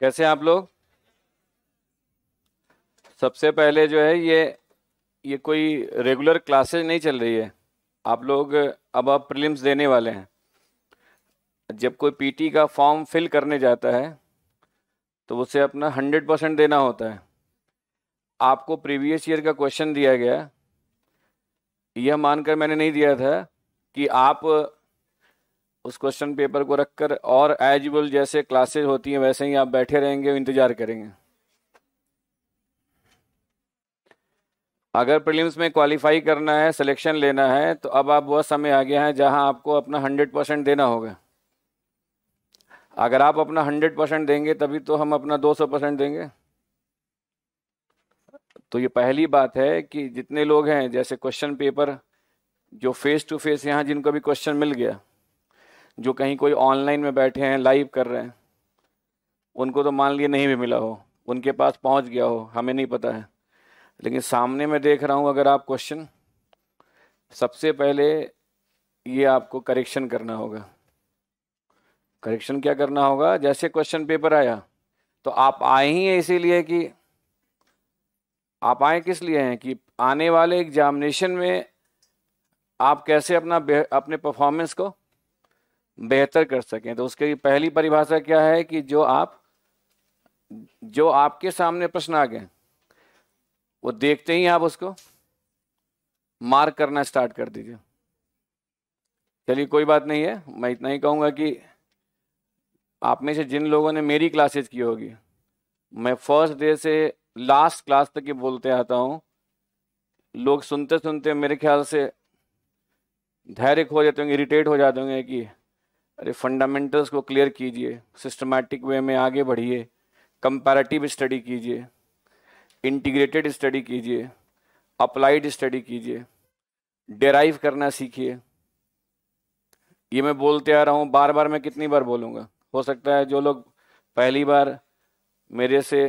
कैसे आप लोग सबसे पहले जो है ये ये कोई रेगुलर क्लासेज नहीं चल रही है आप लोग अब आप प्रिलिम्स देने वाले हैं जब कोई पीटी का फॉर्म फिल करने जाता है तो उसे अपना हंड्रेड परसेंट देना होता है आपको प्रीवियस ईयर का क्वेश्चन दिया गया यह मानकर मैंने नहीं दिया था कि आप उस क्वेश्चन पेपर को रखकर और एज यूजुअल जैसे क्लासेज होती हैं वैसे ही आप बैठे रहेंगे इंतजार करेंगे अगर प्रीलिम्स में क्वालिफाई करना है सिलेक्शन लेना है तो अब आप वह समय आ गया है जहां आपको अपना हंड्रेड परसेंट देना होगा अगर आप अपना हंड्रेड परसेंट देंगे तभी तो हम अपना दो सौ परसेंट देंगे तो ये पहली बात है कि जितने लोग हैं जैसे क्वेश्चन पेपर जो फेस टू फेस यहाँ जिनको भी क्वेश्चन मिल गया जो कहीं कोई ऑनलाइन में बैठे हैं लाइव कर रहे हैं उनको तो मान लिए नहीं भी मिला हो उनके पास पहुंच गया हो हमें नहीं पता है लेकिन सामने में देख रहा हूं अगर आप क्वेश्चन सबसे पहले ये आपको करेक्शन करना होगा करेक्शन क्या करना होगा जैसे क्वेश्चन पेपर आया तो आप आए ही हैं इसीलिए कि आप आए किस लिए हैं कि आने वाले एग्जामिनेशन में आप कैसे अपना अपने परफॉर्मेंस को बेहतर कर सकें तो उसकी पहली परिभाषा क्या है कि जो आप जो आपके सामने प्रश्न आ गए वो देखते ही आप उसको मार्क करना स्टार्ट कर दीजिए चलिए कोई बात नहीं है मैं इतना ही कहूँगा कि आप में से जिन लोगों ने मेरी क्लासेज की होगी मैं फर्स्ट डे से लास्ट क्लास तक ही बोलते आता हूँ लोग सुनते सुनते मेरे ख्याल से धैर्य खो जाते होंगे इरिटेट हो जाते होंगे कि अरे फंडामेंटल्स को क्लियर कीजिए सिस्टमैटिक वे में आगे बढ़िए कंपैरेटिव स्टडी कीजिए इंटीग्रेटेड स्टडी कीजिए अप्लाइड स्टडी कीजिए डेराइव करना सीखिए ये मैं बोलते आ रहा हूँ बार बार मैं कितनी बार बोलूँगा हो सकता है जो लोग पहली बार मेरे से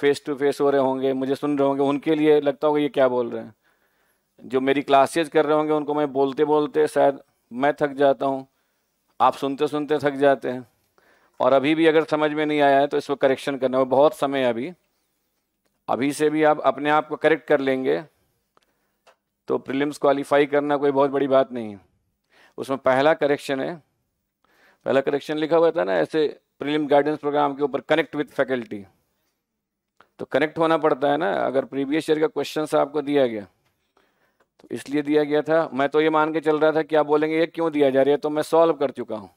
फेस टू फेस हो रहे होंगे मुझे सुन रहे होंगे उनके लिए लगता होगा ये क्या बोल रहे हैं जो मेरी क्लासेज कर रहे होंगे उनको मैं बोलते बोलते शायद मैं थक जाता हूँ आप सुनते सुनते थक जाते हैं और अभी भी अगर समझ में नहीं आया है तो इसको करेक्शन करना हो बहुत समय है अभी अभी से भी आप अपने आप को करेक्ट कर लेंगे तो प्रीलिम्स क्वालिफाई करना कोई बहुत बड़ी बात नहीं है उसमें पहला करेक्शन है पहला करेक्शन लिखा हुआ था ना ऐसे प्रिलिम गाइडेंस प्रोग्राम के ऊपर कनेक्ट विथ फैकल्टी तो कनेक्ट होना पड़ता है ना अगर प्रीवियस ईयर का क्वेश्चन आपको दिया गया तो इसलिए दिया गया था मैं तो ये मान के चल रहा था कि आप बोलेंगे ये क्यों दिया जा रहा है तो मैं सॉल्व कर चुका हूँ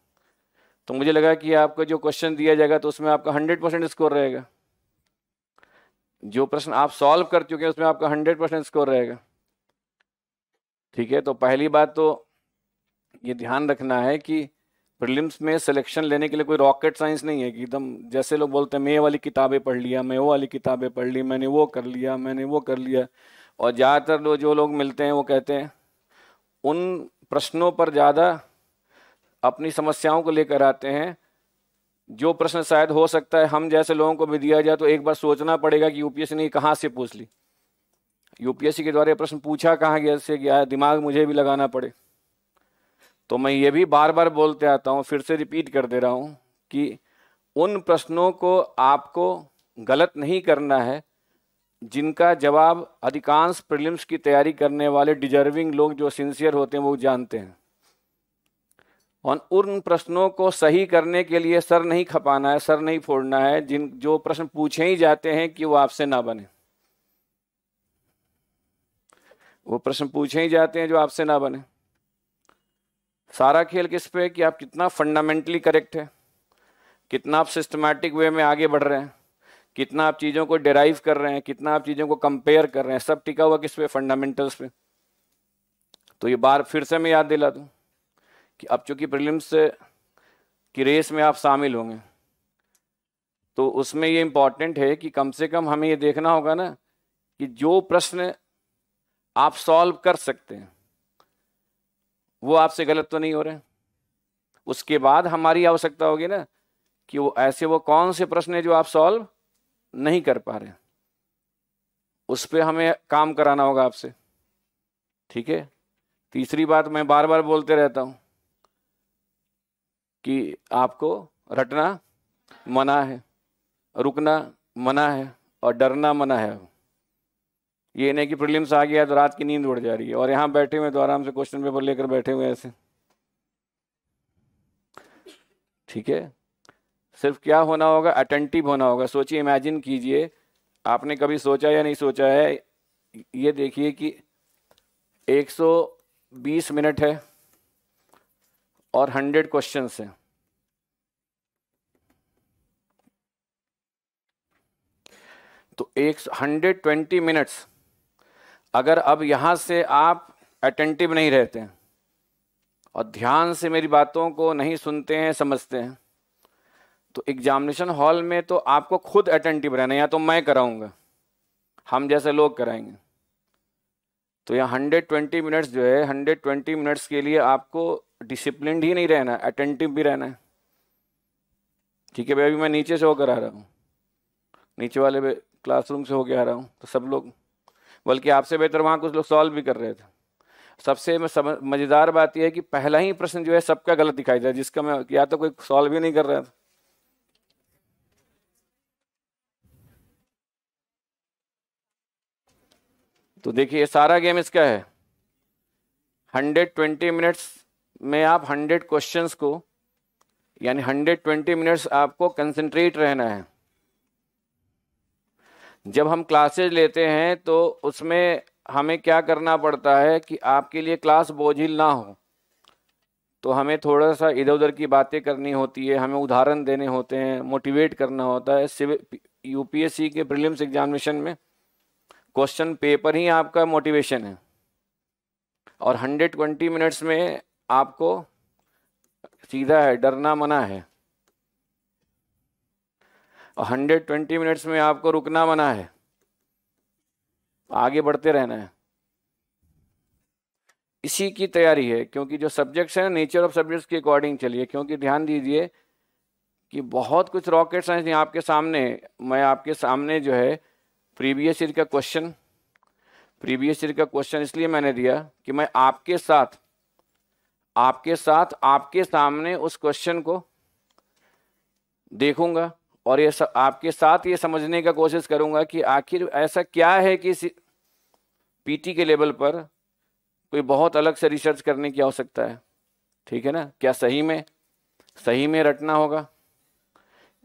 तो मुझे लगा कि आपको जो क्वेश्चन दिया जाएगा तो उसमें आपका हंड्रेड परसेंट स्कोर रहेगा जो प्रश्न आप सॉल्व कर चुके हैं उसमें आपका हंड्रेड परसेंट स्कोर रहेगा ठीक है तो पहली बात तो ये ध्यान रखना है कि प्रिलिम्स में सिलेक्शन लेने के लिए कोई रॉकेट साइंस नहीं है कि एकदम जैसे लोग बोलते हैं मैं ये वाली किताबें पढ़ लिया मैं वो वाली किताबें पढ़ ली मैंने वो कर लिया मैंने वो कर लिया और ज़्यादातर लोग जो लोग मिलते हैं वो कहते हैं उन प्रश्नों पर ज़्यादा अपनी समस्याओं को लेकर आते हैं जो प्रश्न शायद हो सकता है हम जैसे लोगों को भी दिया जाए तो एक बार सोचना पड़ेगा कि यूपीएससी ने कहाँ से पूछ ली यूपीएससी के द्वारा ये प्रश्न पूछा कहाँ गया से गया है दिमाग मुझे भी लगाना पड़े तो मैं ये भी बार बार बोलते आता हूँ फिर से रिपीट कर दे रहा हूँ कि उन प्रश्नों को आपको गलत नहीं करना है जिनका जवाब अधिकांश प्रिलिम्स की तैयारी करने वाले डिजर्विंग लोग जो सिंसियर होते हैं वो जानते हैं और उन प्रश्नों को सही करने के लिए सर नहीं खपाना है सर नहीं फोड़ना है जिन जो प्रश्न पूछे ही जाते हैं कि वो आपसे ना बने वो प्रश्न पूछे ही जाते हैं जो आपसे ना बने सारा खेल किस पे कि आप कितना फंडामेंटली करेक्ट है कितना आप सिस्टमैटिक वे में आगे बढ़ रहे हैं कितना आप चीज़ों को डिराइव कर रहे हैं कितना आप चीज़ों को कंपेयर कर रहे हैं सब टिका हुआ किस पे फंडामेंटल्स पे तो ये बार फिर से मैं याद दिला दूँ कि अब चूँकि प्रिलिम्स की रेस में आप शामिल होंगे तो उसमें ये इम्पॉर्टेंट है कि कम से कम हमें ये देखना होगा ना कि जो प्रश्न आप सॉल्व कर सकते हैं वो आपसे गलत तो नहीं हो रहे उसके बाद हमारी आवश्यकता होगी ना कि वो ऐसे वो कौन से प्रश्न है जो आप सॉल्व नहीं कर पा रहे उस पर हमें काम कराना होगा आपसे ठीक है तीसरी बात मैं बार बार बोलते रहता हूं कि आपको रटना मना है रुकना मना है और डरना मना है ये नहीं कि प्रिलिम्स आ गया तो रात की नींद उड़ जा रही है और यहां बैठे हुए तो आराम से क्वेश्चन पेपर लेकर बैठे हुए ऐसे ठीक है सिर्फ क्या होना होगा अटेंटिव होना होगा सोचिए इमेजिन कीजिए आपने कभी सोचा या नहीं सोचा है ये देखिए कि 120 मिनट है और 100 क्वेश्चन हैं तो एक हंड्रेड ट्वेंटी मिनट्स अगर अब यहाँ से आप अटेंटिव नहीं रहते हैं और ध्यान से मेरी बातों को नहीं सुनते हैं समझते हैं तो एग्जामिनेशन हॉल में तो आपको खुद अटेंटिव रहना या तो मैं कराऊंगा हम जैसे लोग कराएंगे तो यहाँ 120 मिनट्स जो है 120 मिनट्स के लिए आपको डिसिप्लिन ही नहीं रहना अटेंटिव भी रहना है ठीक है भाई अभी मैं नीचे से होकर आ रहा हूँ नीचे वाले क्लासरूम से होकर आ रहा हूँ तो सब लोग बल्कि आपसे बेहतर वहाँ कुछ लोग सॉल्व भी कर रहे थे सबसे मज़ेदार बात यह है कि पहला ही प्रश्न जो है सबका गलत दिखाई है जिसका मैं या तो कोई सॉल्व ही नहीं कर रहा था तो देखिए ये सारा गेम इसका है 120 मिनट्स में आप 100 क्वेश्चंस को यानी 120 मिनट्स आपको कंसंट्रेट रहना है जब हम क्लासेज लेते हैं तो उसमें हमें क्या करना पड़ता है कि आपके लिए क्लास बोझिल ना हो तो हमें थोड़ा सा इधर उधर की बातें करनी होती है हमें उदाहरण देने होते हैं मोटिवेट करना होता है यूपीएससी के प्रीलिम्स एग्जामिनेशन में क्वेश्चन पेपर ही आपका मोटिवेशन है और 120 मिनट्स में आपको सीधा है डरना मना है और 120 मिनट्स में आपको रुकना मना है आगे बढ़ते रहना है इसी की तैयारी है क्योंकि जो सब्जेक्ट्स हैं नेचर ऑफ सब्जेक्ट्स के अकॉर्डिंग चलिए क्योंकि ध्यान दीजिए कि बहुत कुछ रॉकेट साइंस आपके सामने मैं आपके सामने जो है प्रीवियस ईयर का क्वेश्चन प्रीवियस ईयर का क्वेश्चन इसलिए मैंने दिया कि मैं आपके साथ आपके साथ आपके सामने उस क्वेश्चन को देखूंगा और ये सब आपके साथ ये समझने का कोशिश करूंगा कि आखिर ऐसा क्या है कि पीटी के लेवल पर कोई बहुत अलग से रिसर्च करने की आवश्यकता है ठीक है ना क्या सही में सही में रटना होगा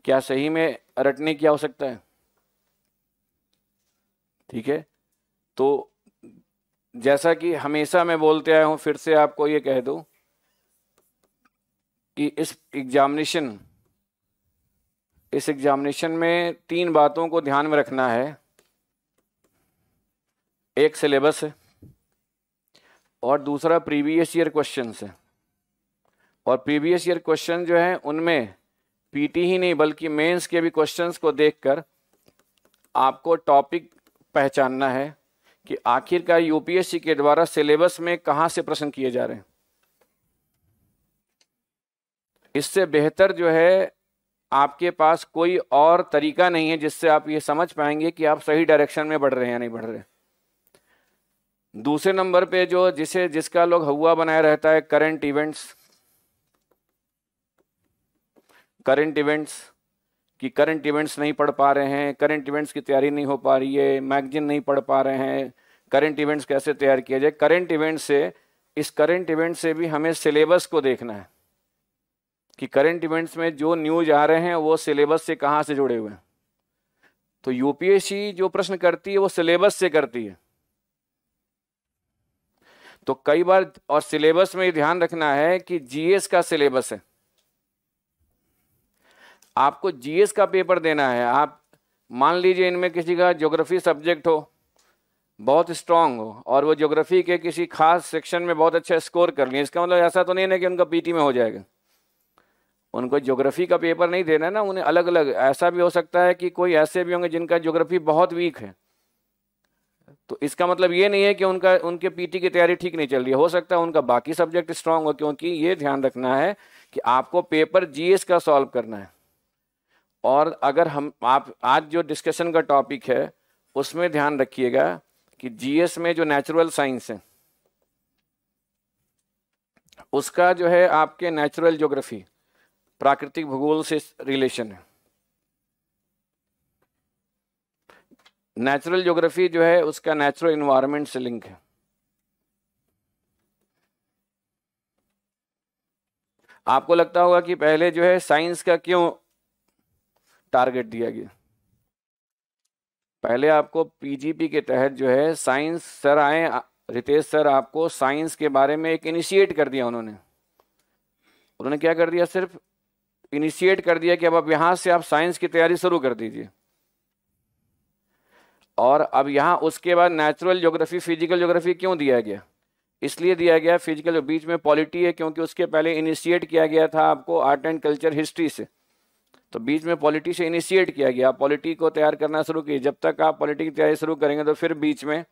क्या सही में रटने की आवश्यकता है ठीक है तो जैसा कि हमेशा मैं बोलते आया हूँ फिर से आपको ये कह दूँ कि इस एग्जामिनेशन इस एग्जामिनेशन में तीन बातों को ध्यान में रखना है एक सिलेबस है और दूसरा प्रीवियस ईयर क्वेश्चन है और प्रीवियस ईयर क्वेश्चन जो है उनमें पीटी ही नहीं बल्कि मेंस के भी क्वेश्चंस को देखकर आपको टॉपिक पहचानना है कि आखिरकार यूपीएससी के द्वारा सिलेबस में कहां से प्रश्न किए जा रहे हैं इससे बेहतर जो है आपके पास कोई और तरीका नहीं है जिससे आप ये समझ पाएंगे कि आप सही डायरेक्शन में बढ़ रहे हैं या नहीं बढ़ रहे दूसरे नंबर पे जो जिसे जिसका लोग हवा बनाया रहता है करंट इवेंट्स करंट इवेंट्स कि करंट इवेंट्स नहीं पढ़ पा रहे हैं करंट इवेंट्स की तैयारी नहीं हो पा रही है मैगजीन नहीं पढ़ पा रहे हैं करंट इवेंट्स कैसे तैयार किया जाए करंट इवेंट से इस करंट इवेंट से भी हमें सिलेबस को देखना है कि करंट इवेंट्स में जो न्यूज आ रहे हैं वो सिलेबस से कहाँ से जुड़े हुए हैं तो यूपीएससी जो प्रश्न करती है वो सिलेबस से करती है तो कई बार और सिलेबस में ध्यान रखना है कि जीएस का सिलेबस है आपको जीएस का पेपर देना है आप मान लीजिए इनमें किसी का ज्योग्राफी सब्जेक्ट हो बहुत स्ट्रांग हो और वो ज्योग्राफी के किसी खास सेक्शन में बहुत अच्छा स्कोर कर लिए इसका मतलब ऐसा तो नहीं ना कि उनका पीटी में हो जाएगा उनको ज्योग्राफी का पेपर नहीं देना है ना उन्हें अलग अलग ऐसा भी हो सकता है कि कोई ऐसे भी होंगे जिनका ज्योग्राफी बहुत वीक है तो इसका मतलब ये नहीं है कि उनका उनके पीटी की तैयारी ठीक नहीं चल रही हो सकता है उनका बाकी सब्जेक्ट स्ट्रांग हो क्योंकि ये ध्यान रखना है कि आपको पेपर जीएस का सॉल्व करना है और अगर हम आप आज जो डिस्कशन का टॉपिक है उसमें ध्यान रखिएगा कि जीएस में जो नेचुरल साइंस है उसका जो है आपके नेचुरल ज्योग्राफी प्राकृतिक भूगोल से रिलेशन है नेचुरल ज्योग्राफी जो है उसका नेचुरल इन्वायरमेंट से लिंक है आपको लगता होगा कि पहले जो है साइंस का क्यों टारगेट दिया गया पहले आपको पीजीपी के तहत जो है साइंस सर आए रितेश सर आपको साइंस के बारे में एक इनिशिएट कर दिया उन्होंने उन्होंने क्या कर दिया सिर्फ इनिशिएट कर दिया कि अब अब यहां से आप साइंस की तैयारी शुरू कर दीजिए और अब यहां उसके बाद नेचुरल ज्योग्राफी फिजिकल ज्योग्राफी क्यों दिया गया इसलिए दिया गया फिजिकल बीच में पॉलिटी है क्योंकि उसके पहले इनिशिएट किया गया था आपको आर्ट एंड कल्चर हिस्ट्री से तो बीच में पॉलिटी से इनिशिएट किया गया पॉलिटी को तैयार करना शुरू की जब तक आप पॉलिटी की तैयारी शुरू करेंगे तो फिर बीच में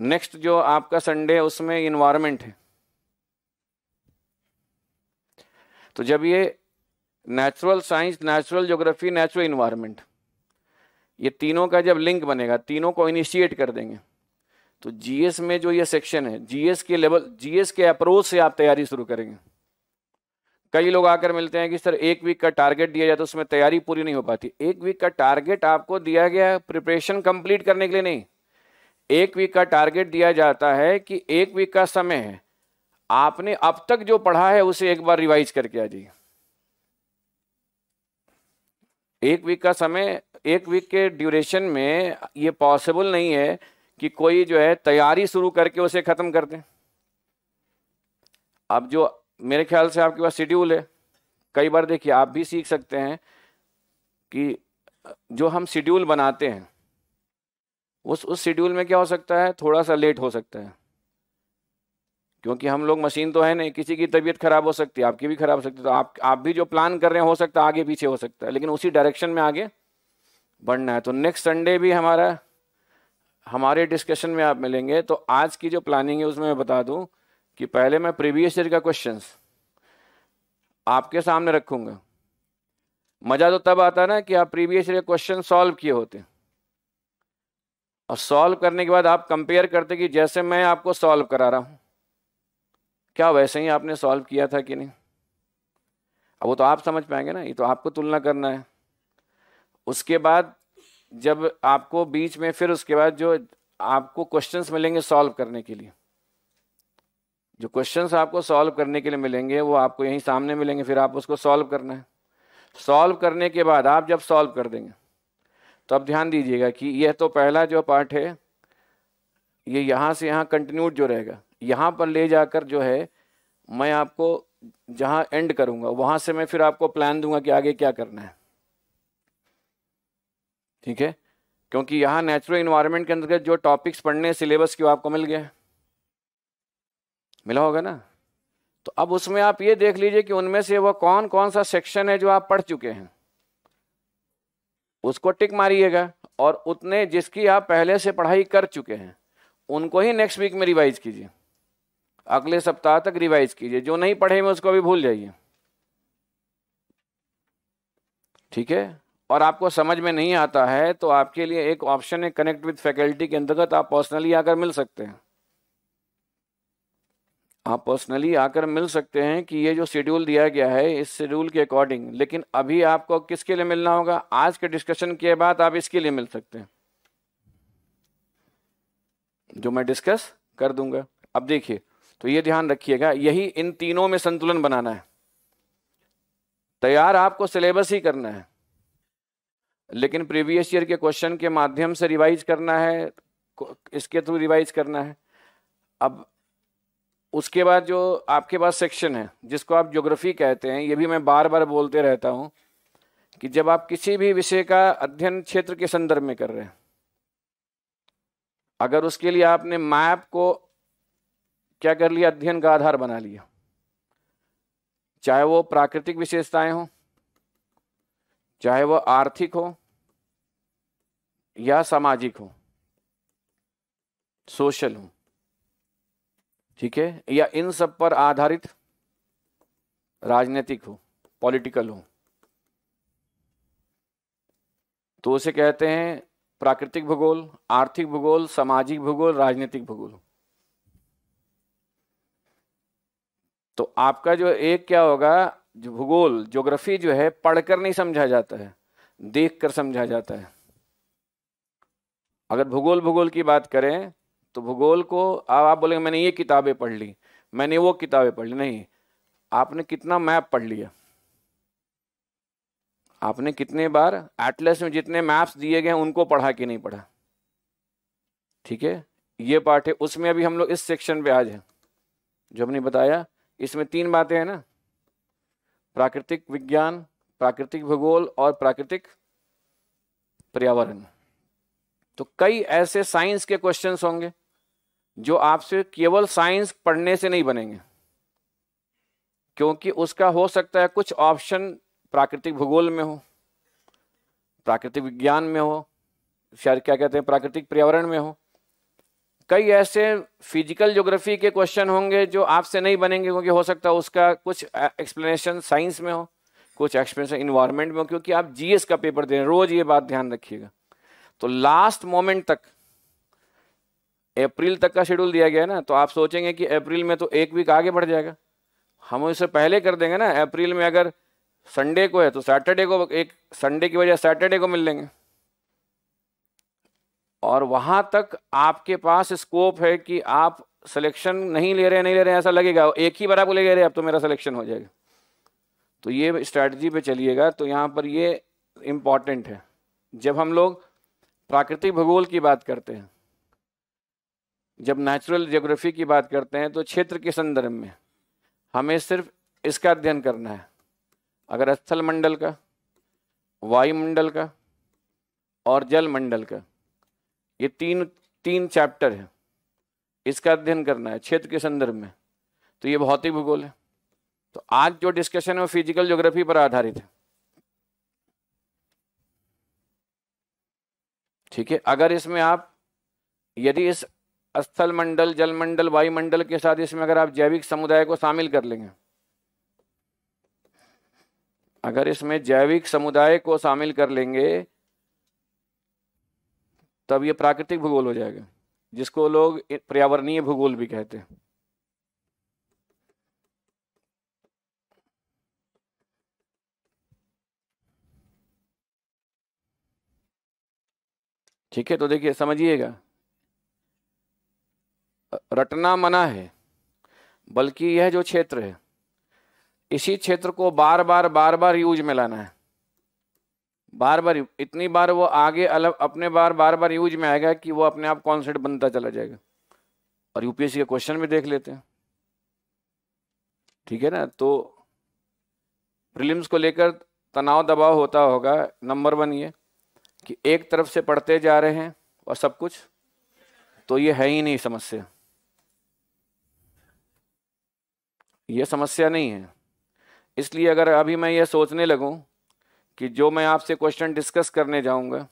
नेक्स्ट जो आपका संडे है उसमें इन्वायरमेंट है तो जब ये natural science natural geography natural environment ये तीनों का जब लिंक बनेगा तीनों को इनिशिएट कर देंगे तो जीएस में जो ये सेक्शन है जीएस के लेवल जीएस के अप्रोच से आप तैयारी शुरू करेंगे कई लोग आकर मिलते हैं कि सर एक वीक का टारगेट दिया जाए तो उसमें तैयारी पूरी नहीं हो पाती एक वीक का टारगेट आपको दिया गया है प्रिपरेशन कंप्लीट करने के लिए नहीं एक वीक का टारगेट दिया जाता है कि एक वीक का समय है आपने अब तक जो पढ़ा है उसे एक बार रिवाइज करके आ जाइए एक वीक का समय एक वीक के ड्यूरेशन में ये पॉसिबल नहीं है कि कोई जो है तैयारी शुरू करके उसे ख़त्म कर दे अब जो मेरे ख्याल से आपके पास शेड्यूल है कई बार देखिए आप भी सीख सकते हैं कि जो हम शेड्यूल बनाते हैं उस उस शेड्यूल में क्या हो सकता है थोड़ा सा लेट हो सकता है क्योंकि हम लोग मशीन तो है नहीं किसी की तबीयत खराब हो सकती है आपकी भी खराब हो सकती है तो आप आप भी जो प्लान कर रहे हैं हो सकता है आगे पीछे हो सकता है लेकिन उसी डायरेक्शन में आगे बढ़ना है तो नेक्स्ट संडे भी हमारा हमारे डिस्कशन में आप मिलेंगे तो आज की जो प्लानिंग है उसमें मैं बता दूँ कि पहले मैं प्रीवियस ईयर का क्वेश्चंस आपके सामने रखूंगा मज़ा तो तब आता ना कि आप प्रीवियस ईयर क्वेश्चन सॉल्व किए होते और सॉल्व करने के बाद आप कंपेयर करते कि जैसे मैं आपको सॉल्व करा रहा हूँ क्या वैसे ही आपने सॉल्व किया था कि नहीं अब वो तो आप समझ पाएंगे ना ये तो आपको तुलना करना है उसके बाद जब आपको बीच में फिर उसके बाद जो आपको क्वेश्चंस मिलेंगे सॉल्व करने के लिए जो क्वेश्चन आपको सॉल्व करने के लिए मिलेंगे वो आपको यहीं सामने मिलेंगे फिर आप उसको सॉल्व करना है सॉल्व करने के बाद आप जब सॉल्व कर देंगे तो अब ध्यान दीजिएगा कि यह तो पहला जो पार्ट है ये यहाँ से यहाँ कंटिन्यूड जो रहेगा यहाँ पर ले जाकर जो है मैं आपको जहाँ एंड करूँगा वहाँ से मैं फिर आपको प्लान दूंगा कि आगे क्या करना है ठीक है क्योंकि यहाँ नेचुरल इन्वायरमेंट के अंतर्गत जो टॉपिक्स पढ़ने सिलेबस की आपको मिल गया है मिला होगा ना तो अब उसमें आप ये देख लीजिए कि उनमें से वह कौन कौन सा सेक्शन है जो आप पढ़ चुके हैं उसको टिक मारिएगा और उतने जिसकी आप पहले से पढ़ाई कर चुके हैं उनको ही नेक्स्ट वीक में रिवाइज कीजिए अगले सप्ताह तक रिवाइज कीजिए जो नहीं पढ़े हुए उसको अभी भूल जाइए ठीक है और आपको समझ में नहीं आता है तो आपके लिए एक ऑप्शन है कनेक्ट विद फैकल्टी के अंतर्गत आप पर्सनली आकर मिल सकते हैं आप पर्सनली आकर मिल सकते हैं कि ये जो शेड्यूल दिया गया है इस शेड्यूल के अकॉर्डिंग लेकिन अभी आपको किसके लिए मिलना होगा आज के डिस्कशन के बाद आप इसके लिए मिल सकते हैं जो मैं डिस्कस कर दूंगा अब देखिए तो ये ध्यान रखिएगा यही इन तीनों में संतुलन बनाना है तैयार आपको सिलेबस ही करना है लेकिन प्रीवियस ईयर के क्वेश्चन के माध्यम से रिवाइज करना है इसके थ्रू रिवाइज करना है अब उसके बाद जो आपके पास सेक्शन है जिसको आप ज्योग्राफी कहते हैं ये भी मैं बार बार बोलते रहता हूँ कि जब आप किसी भी विषय का अध्ययन क्षेत्र के संदर्भ में कर रहे हैं अगर उसके लिए आपने मैप को क्या कर लिया अध्ययन का आधार बना लिया चाहे वो प्राकृतिक विशेषताएं हो चाहे वो आर्थिक हो या सामाजिक हो सोशल हो ठीक है या इन सब पर आधारित राजनीतिक हो पॉलिटिकल हो तो उसे कहते हैं प्राकृतिक भूगोल आर्थिक भूगोल सामाजिक भूगोल राजनीतिक भूगोल तो आपका जो एक क्या होगा जो भूगोल ज्योग्राफी जो है पढ़कर नहीं समझा जाता है देखकर समझा जाता है अगर भूगोल भूगोल की बात करें तो भूगोल को अब आप बोलेंगे मैंने ये किताबें पढ़ ली मैंने वो किताबें पढ़ ली नहीं आपने कितना मैप पढ़ लिया आपने कितने बार एटलस में जितने मैप्स दिए गए उनको पढ़ा कि नहीं पढ़ा ठीक है ये पार्ट है उसमें अभी हम लोग इस सेक्शन पे आज हैं जो हमने बताया इसमें तीन बातें हैं ना प्राकृतिक विज्ञान प्राकृतिक भूगोल और प्राकृतिक पर्यावरण तो कई ऐसे साइंस के क्वेश्चंस होंगे जो आपसे केवल साइंस पढ़ने से नहीं बनेंगे क्योंकि उसका हो सकता है कुछ ऑप्शन प्राकृतिक भूगोल में हो प्राकृतिक विज्ञान में हो शायद क्या कहते हैं प्राकृतिक पर्यावरण में हो कई ऐसे फिजिकल ज्योग्राफी के क्वेश्चन होंगे जो आपसे नहीं बनेंगे क्योंकि हो सकता है उसका कुछ एक्सप्लेनेशन साइंस में हो कुछ एक्सप्लेनेशन इन्वायरमेंट में हो क्योंकि आप जीएस का पेपर दे रहे हैं रोज ये बात ध्यान रखिएगा तो लास्ट मोमेंट तक अप्रैल तक का शेड्यूल दिया गया है ना तो आप सोचेंगे कि अप्रैल में तो एक वीक आगे बढ़ जाएगा हम इसे पहले कर देंगे ना अप्रैल में अगर संडे को है तो सैटरडे को एक संडे की वजह सैटरडे को मिल लेंगे और वहाँ तक आपके पास स्कोप है कि आप सिलेक्शन नहीं ले रहे नहीं ले रहे ऐसा लगेगा एक ही बार आपको ले रहे अब तो मेरा सिलेक्शन हो जाएगा तो ये स्ट्रैटी पे चलिएगा तो यहाँ पर ये इम्पॉर्टेंट है जब हम लोग प्राकृतिक भूगोल की बात करते हैं जब नेचुरल जोग्राफी की बात करते हैं तो क्षेत्र के संदर्भ में हमें सिर्फ इसका अध्ययन करना है अगर स्थल मंडल का वायुमंडल का और जल मंडल का ये तीन तीन चैप्टर है इसका अध्ययन करना है क्षेत्र के संदर्भ में तो ये भौतिक भूगोल है तो आज जो डिस्कशन है वो फिजिकल ज्योग्राफी पर आधारित है ठीक है अगर इसमें आप यदि इस स्थल मंडल जल मंडल वायुमंडल के साथ इसमें अगर आप जैविक समुदाय को शामिल कर लेंगे अगर इसमें जैविक समुदाय को शामिल कर लेंगे तब ये प्राकृतिक भूगोल हो जाएगा जिसको लोग पर्यावरणीय भूगोल भी कहते हैं ठीक है तो देखिए समझिएगा रटना मना है बल्कि यह जो क्षेत्र है इसी क्षेत्र को बार बार बार बार यूज में लाना है बार बार इतनी बार वो आगे अलग अपने बार बार बार यूज में आएगा कि वो अपने आप कॉन्सेप्ट बनता चला जाएगा और यूपीएससी के क्वेश्चन भी देख लेते हैं ठीक है ना तो प्रीलिम्स को लेकर तनाव दबाव होता होगा नंबर वन ये कि एक तरफ से पढ़ते जा रहे हैं और सब कुछ तो ये है ही नहीं समस्या यह समस्या नहीं है इसलिए अगर अभी मैं ये सोचने लगूं कि जो मैं आपसे क्वेश्चन डिस्कस करने जाऊंगा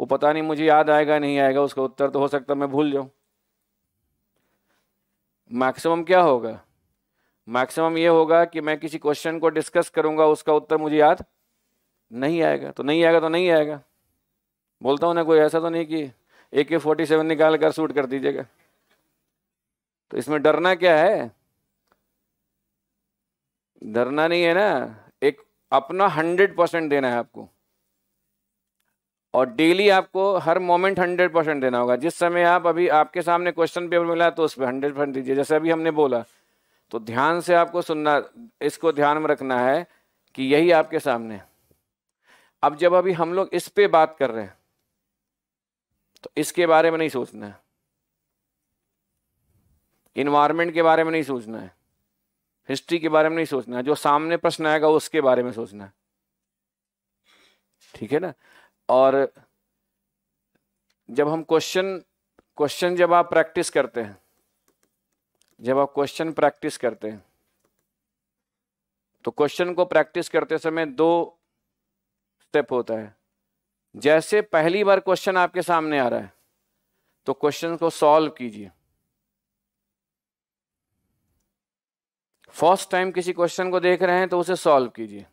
वो पता नहीं मुझे याद आएगा नहीं आएगा उसका उत्तर तो हो सकता मैं भूल जाऊं मैक्सिमम क्या होगा मैक्सिमम ये होगा कि मैं किसी क्वेश्चन को डिस्कस करूंगा उसका उत्तर मुझे याद नहीं आएगा तो नहीं आएगा तो नहीं आएगा बोलता हूँ ना कोई ऐसा तो नहीं कि ए के फोर्टी सेवन निकाल कर सूट कर दीजिएगा तो इसमें डरना क्या है धरना नहीं है ना एक अपना हंड्रेड परसेंट देना है आपको और डेली आपको हर मोमेंट हंड्रेड परसेंट देना होगा जिस समय आप अभी आपके सामने क्वेश्चन पेपर मिला तो उस पर हंड्रेड परसेंट दीजिए जैसे अभी हमने बोला तो ध्यान से आपको सुनना इसको ध्यान में रखना है कि यही आपके सामने अब जब अभी हम लोग इस पे बात कर रहे हैं तो इसके बारे में नहीं सोचना है इन्वायरमेंट के बारे में नहीं सोचना है हिस्ट्री के बारे में नहीं सोचना जो सामने प्रश्न आएगा उसके बारे में सोचना ठीक है ना और जब हम क्वेश्चन क्वेश्चन जब आप प्रैक्टिस करते हैं जब आप क्वेश्चन प्रैक्टिस करते हैं तो क्वेश्चन को प्रैक्टिस करते समय दो स्टेप होता है जैसे पहली बार क्वेश्चन आपके सामने आ रहा है तो क्वेश्चन को सॉल्व कीजिए फर्स्ट टाइम किसी क्वेश्चन को देख रहे हैं तो उसे सॉल्व कीजिए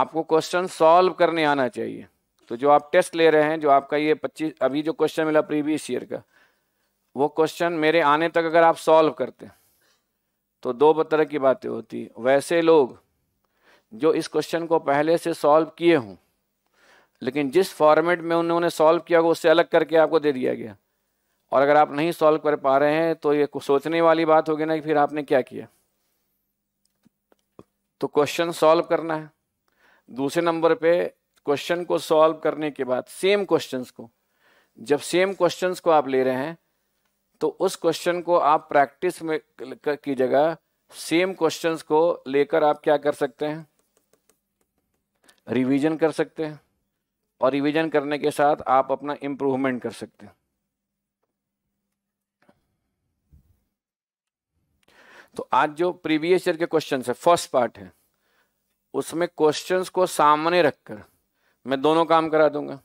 आपको क्वेश्चन सॉल्व करने आना चाहिए तो जो आप टेस्ट ले रहे हैं जो आपका ये 25 अभी जो क्वेश्चन मिला प्रीवियस ईयर का वो क्वेश्चन मेरे आने तक अगर आप सॉल्व करते तो दो तरह की बातें होती वैसे लोग जो इस क्वेश्चन को पहले से सॉल्व किए हों लेकिन जिस फॉर्मेट में उन्होंने सॉल्व किया उससे अलग करके आपको दे दिया गया और अगर आप नहीं सॉल्व कर पा रहे हैं तो ये सोचने वाली बात होगी ना कि फिर आपने क्या किया तो क्वेश्चन सॉल्व करना है दूसरे नंबर पे क्वेश्चन को सॉल्व करने के बाद सेम क्वेश्चंस को जब सेम क्वेश्चंस को आप ले रहे हैं तो उस क्वेश्चन को आप प्रैक्टिस में की जगह सेम क्वेश्चंस को लेकर आप क्या कर सकते हैं रिवीजन कर सकते हैं और रिवीजन करने के साथ आप अपना इम्प्रूवमेंट कर सकते हैं तो आज जो प्रीवियस ईयर के क्वेश्चन है फर्स्ट पार्ट है उसमें क्वेश्चंस को सामने रखकर मैं दोनों काम करा दूंगा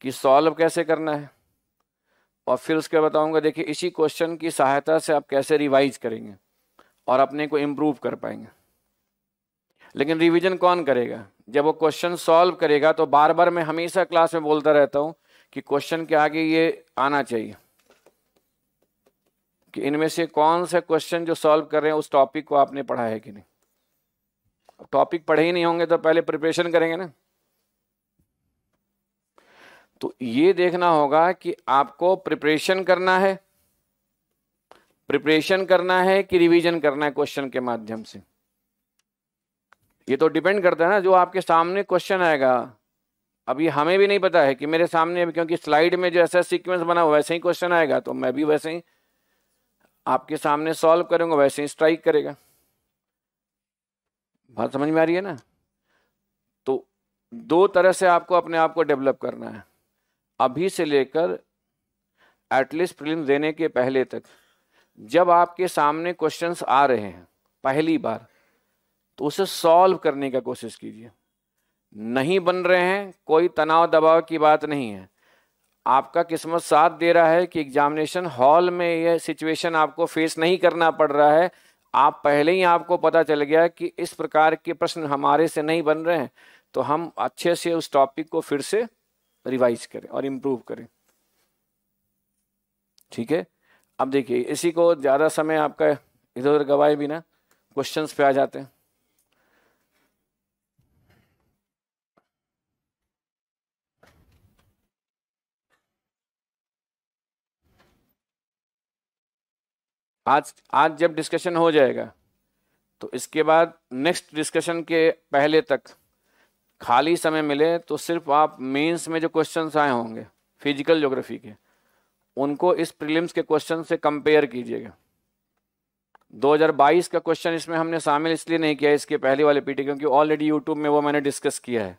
कि सॉल्व कैसे करना है और फिर उसके बताऊंगा देखिए इसी क्वेश्चन की सहायता से आप कैसे रिवाइज करेंगे और अपने को इम्प्रूव कर पाएंगे लेकिन रिवीजन कौन करेगा जब वो क्वेश्चन सॉल्व करेगा तो बार बार मैं हमेशा क्लास में बोलता रहता हूँ कि क्वेश्चन के आगे ये आना चाहिए कि इनमें से कौन सा क्वेश्चन जो सॉल्व कर रहे हैं उस टॉपिक को आपने पढ़ा है कि नहीं टॉपिक पढ़े ही नहीं होंगे तो पहले प्रिपरेशन करेंगे ना तो ये देखना होगा कि आपको प्रिपरेशन करना है प्रिपरेशन करना है कि रिवीजन करना है क्वेश्चन के माध्यम से ये तो डिपेंड करता है ना जो आपके सामने क्वेश्चन आएगा अभी हमें भी नहीं पता है कि मेरे सामने क्योंकि स्लाइड में जो ऐसा सीक्वेंस बना हुआ वैसे ही क्वेश्चन आएगा तो मैं भी वैसे ही आपके सामने सॉल्व करेंगे वैसे ही स्ट्राइक करेगा बात समझ में आ रही है ना तो दो तरह से आपको अपने आप को डेवलप करना है अभी से लेकर एटलीस्ट प्रीलिम देने के पहले तक जब आपके सामने क्वेश्चंस आ रहे हैं पहली बार तो उसे सॉल्व करने का कोशिश कीजिए नहीं बन रहे हैं कोई तनाव दबाव की बात नहीं है आपका किस्मत साथ दे रहा है कि एग्जामिनेशन हॉल में यह सिचुएशन आपको फेस नहीं करना पड़ रहा है आप पहले ही आपको पता चल गया कि इस प्रकार के प्रश्न हमारे से नहीं बन रहे हैं तो हम अच्छे से उस टॉपिक को फिर से रिवाइज करें और इम्प्रूव करें ठीक है अब देखिए इसी को ज़्यादा समय आपका इधर उधर गवाए बिना क्वेश्चंस पे आ जाते हैं आज आज जब डिस्कशन हो जाएगा तो इसके बाद नेक्स्ट डिस्कशन के पहले तक खाली समय मिले तो सिर्फ आप मेंस में जो क्वेश्चंस आए होंगे फिजिकल ज्योग्राफी के उनको इस प्रीलिम्स के क्वेश्चन से कंपेयर कीजिएगा 2022 का क्वेश्चन इसमें हमने शामिल इसलिए नहीं किया इसके पहले वाले पीटी क्योंकि ऑलरेडी यूट्यूब में वो मैंने डिस्कस किया है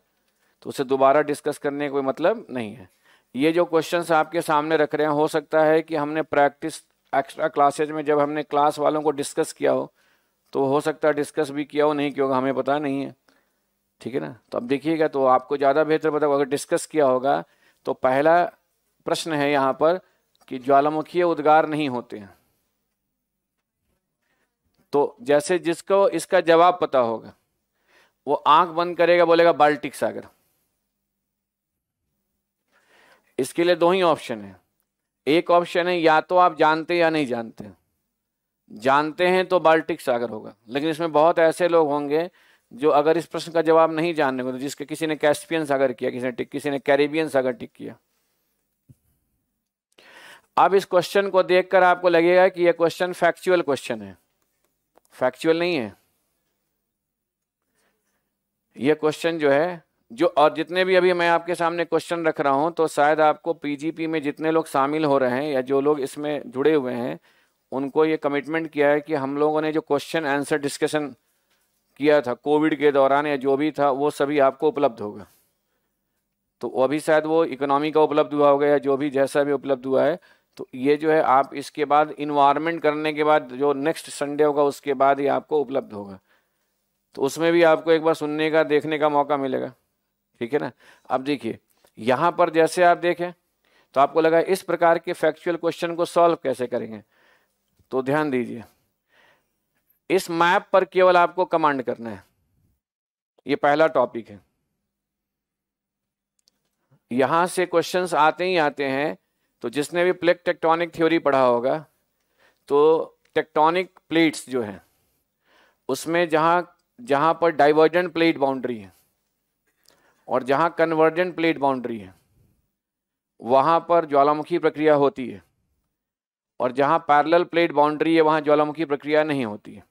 तो उसे दोबारा डिस्कस करने का कोई मतलब नहीं है ये जो क्वेश्चन आपके सामने रख रहे हैं हो सकता है कि हमने प्रैक्टिस एक्स्ट्रा क्लासेज में जब हमने क्लास वालों को डिस्कस किया हो तो हो सकता है डिस्कस भी किया हो नहीं किया होगा हमें पता नहीं है ठीक है ना तो अब देखिएगा तो आपको ज़्यादा बेहतर पता अगर डिस्कस किया होगा तो पहला प्रश्न है यहाँ पर कि ज्वालामुखीय उद्गार नहीं होते हैं तो जैसे जिसको इसका जवाब पता होगा वो आंख बंद करेगा बोलेगा बाल्टिक सागर इसके लिए दो ही ऑप्शन है एक ऑप्शन है या तो आप जानते या नहीं जानते जानते हैं तो बाल्टिक सागर होगा लेकिन इसमें बहुत ऐसे लोग होंगे जो अगर इस प्रश्न का जवाब नहीं जानने को तो जिसके किसी ने कैस्पियन सागर किया किसी ने टिक किसी ने कैरेबियन सागर टिक किया अब इस क्वेश्चन को देखकर आपको लगेगा कि यह क्वेश्चन फैक्चुअल क्वेश्चन है फैक्चुअल नहीं है यह क्वेश्चन जो है जो और जितने भी अभी मैं आपके सामने क्वेश्चन रख रहा हूँ तो शायद आपको पीजीपी में जितने लोग शामिल हो रहे हैं या जो लोग इसमें जुड़े हुए हैं उनको ये कमिटमेंट किया है कि हम लोगों ने जो क्वेश्चन आंसर डिस्कशन किया था कोविड के दौरान या जो भी था वो सभी आपको उपलब्ध होगा तो अभी शायद वो इकोनॉमी का उपलब्ध हुआ होगा या जो भी जैसा भी उपलब्ध हुआ है तो ये जो है आप इसके बाद इन्वायरमेंट करने के बाद जो नेक्स्ट संडे होगा उसके बाद ही आपको उपलब्ध होगा तो उसमें भी आपको एक बार सुनने का देखने का मौका मिलेगा ठीक है ना अब देखिए यहाँ पर जैसे आप देखें तो आपको लगा इस प्रकार के फैक्चुअल क्वेश्चन को सॉल्व कैसे करेंगे तो ध्यान दीजिए इस मैप पर केवल आपको कमांड करना है ये पहला टॉपिक है यहां से क्वेश्चंस आते ही आते हैं तो जिसने भी प्लेट टेक्टोनिक थ्योरी पढ़ा होगा तो टेक्टोनिक प्लेट्स जो है उसमें जहां जहां पर डाइवर्जेंट प्लेट बाउंड्री है और जहाँ कन्वर्जेंट प्लेट बाउंड्री है वहाँ पर ज्वालामुखी प्रक्रिया होती है और जहाँ पैरेलल प्लेट बाउंड्री है वहाँ ज्वालामुखी प्रक्रिया नहीं होती है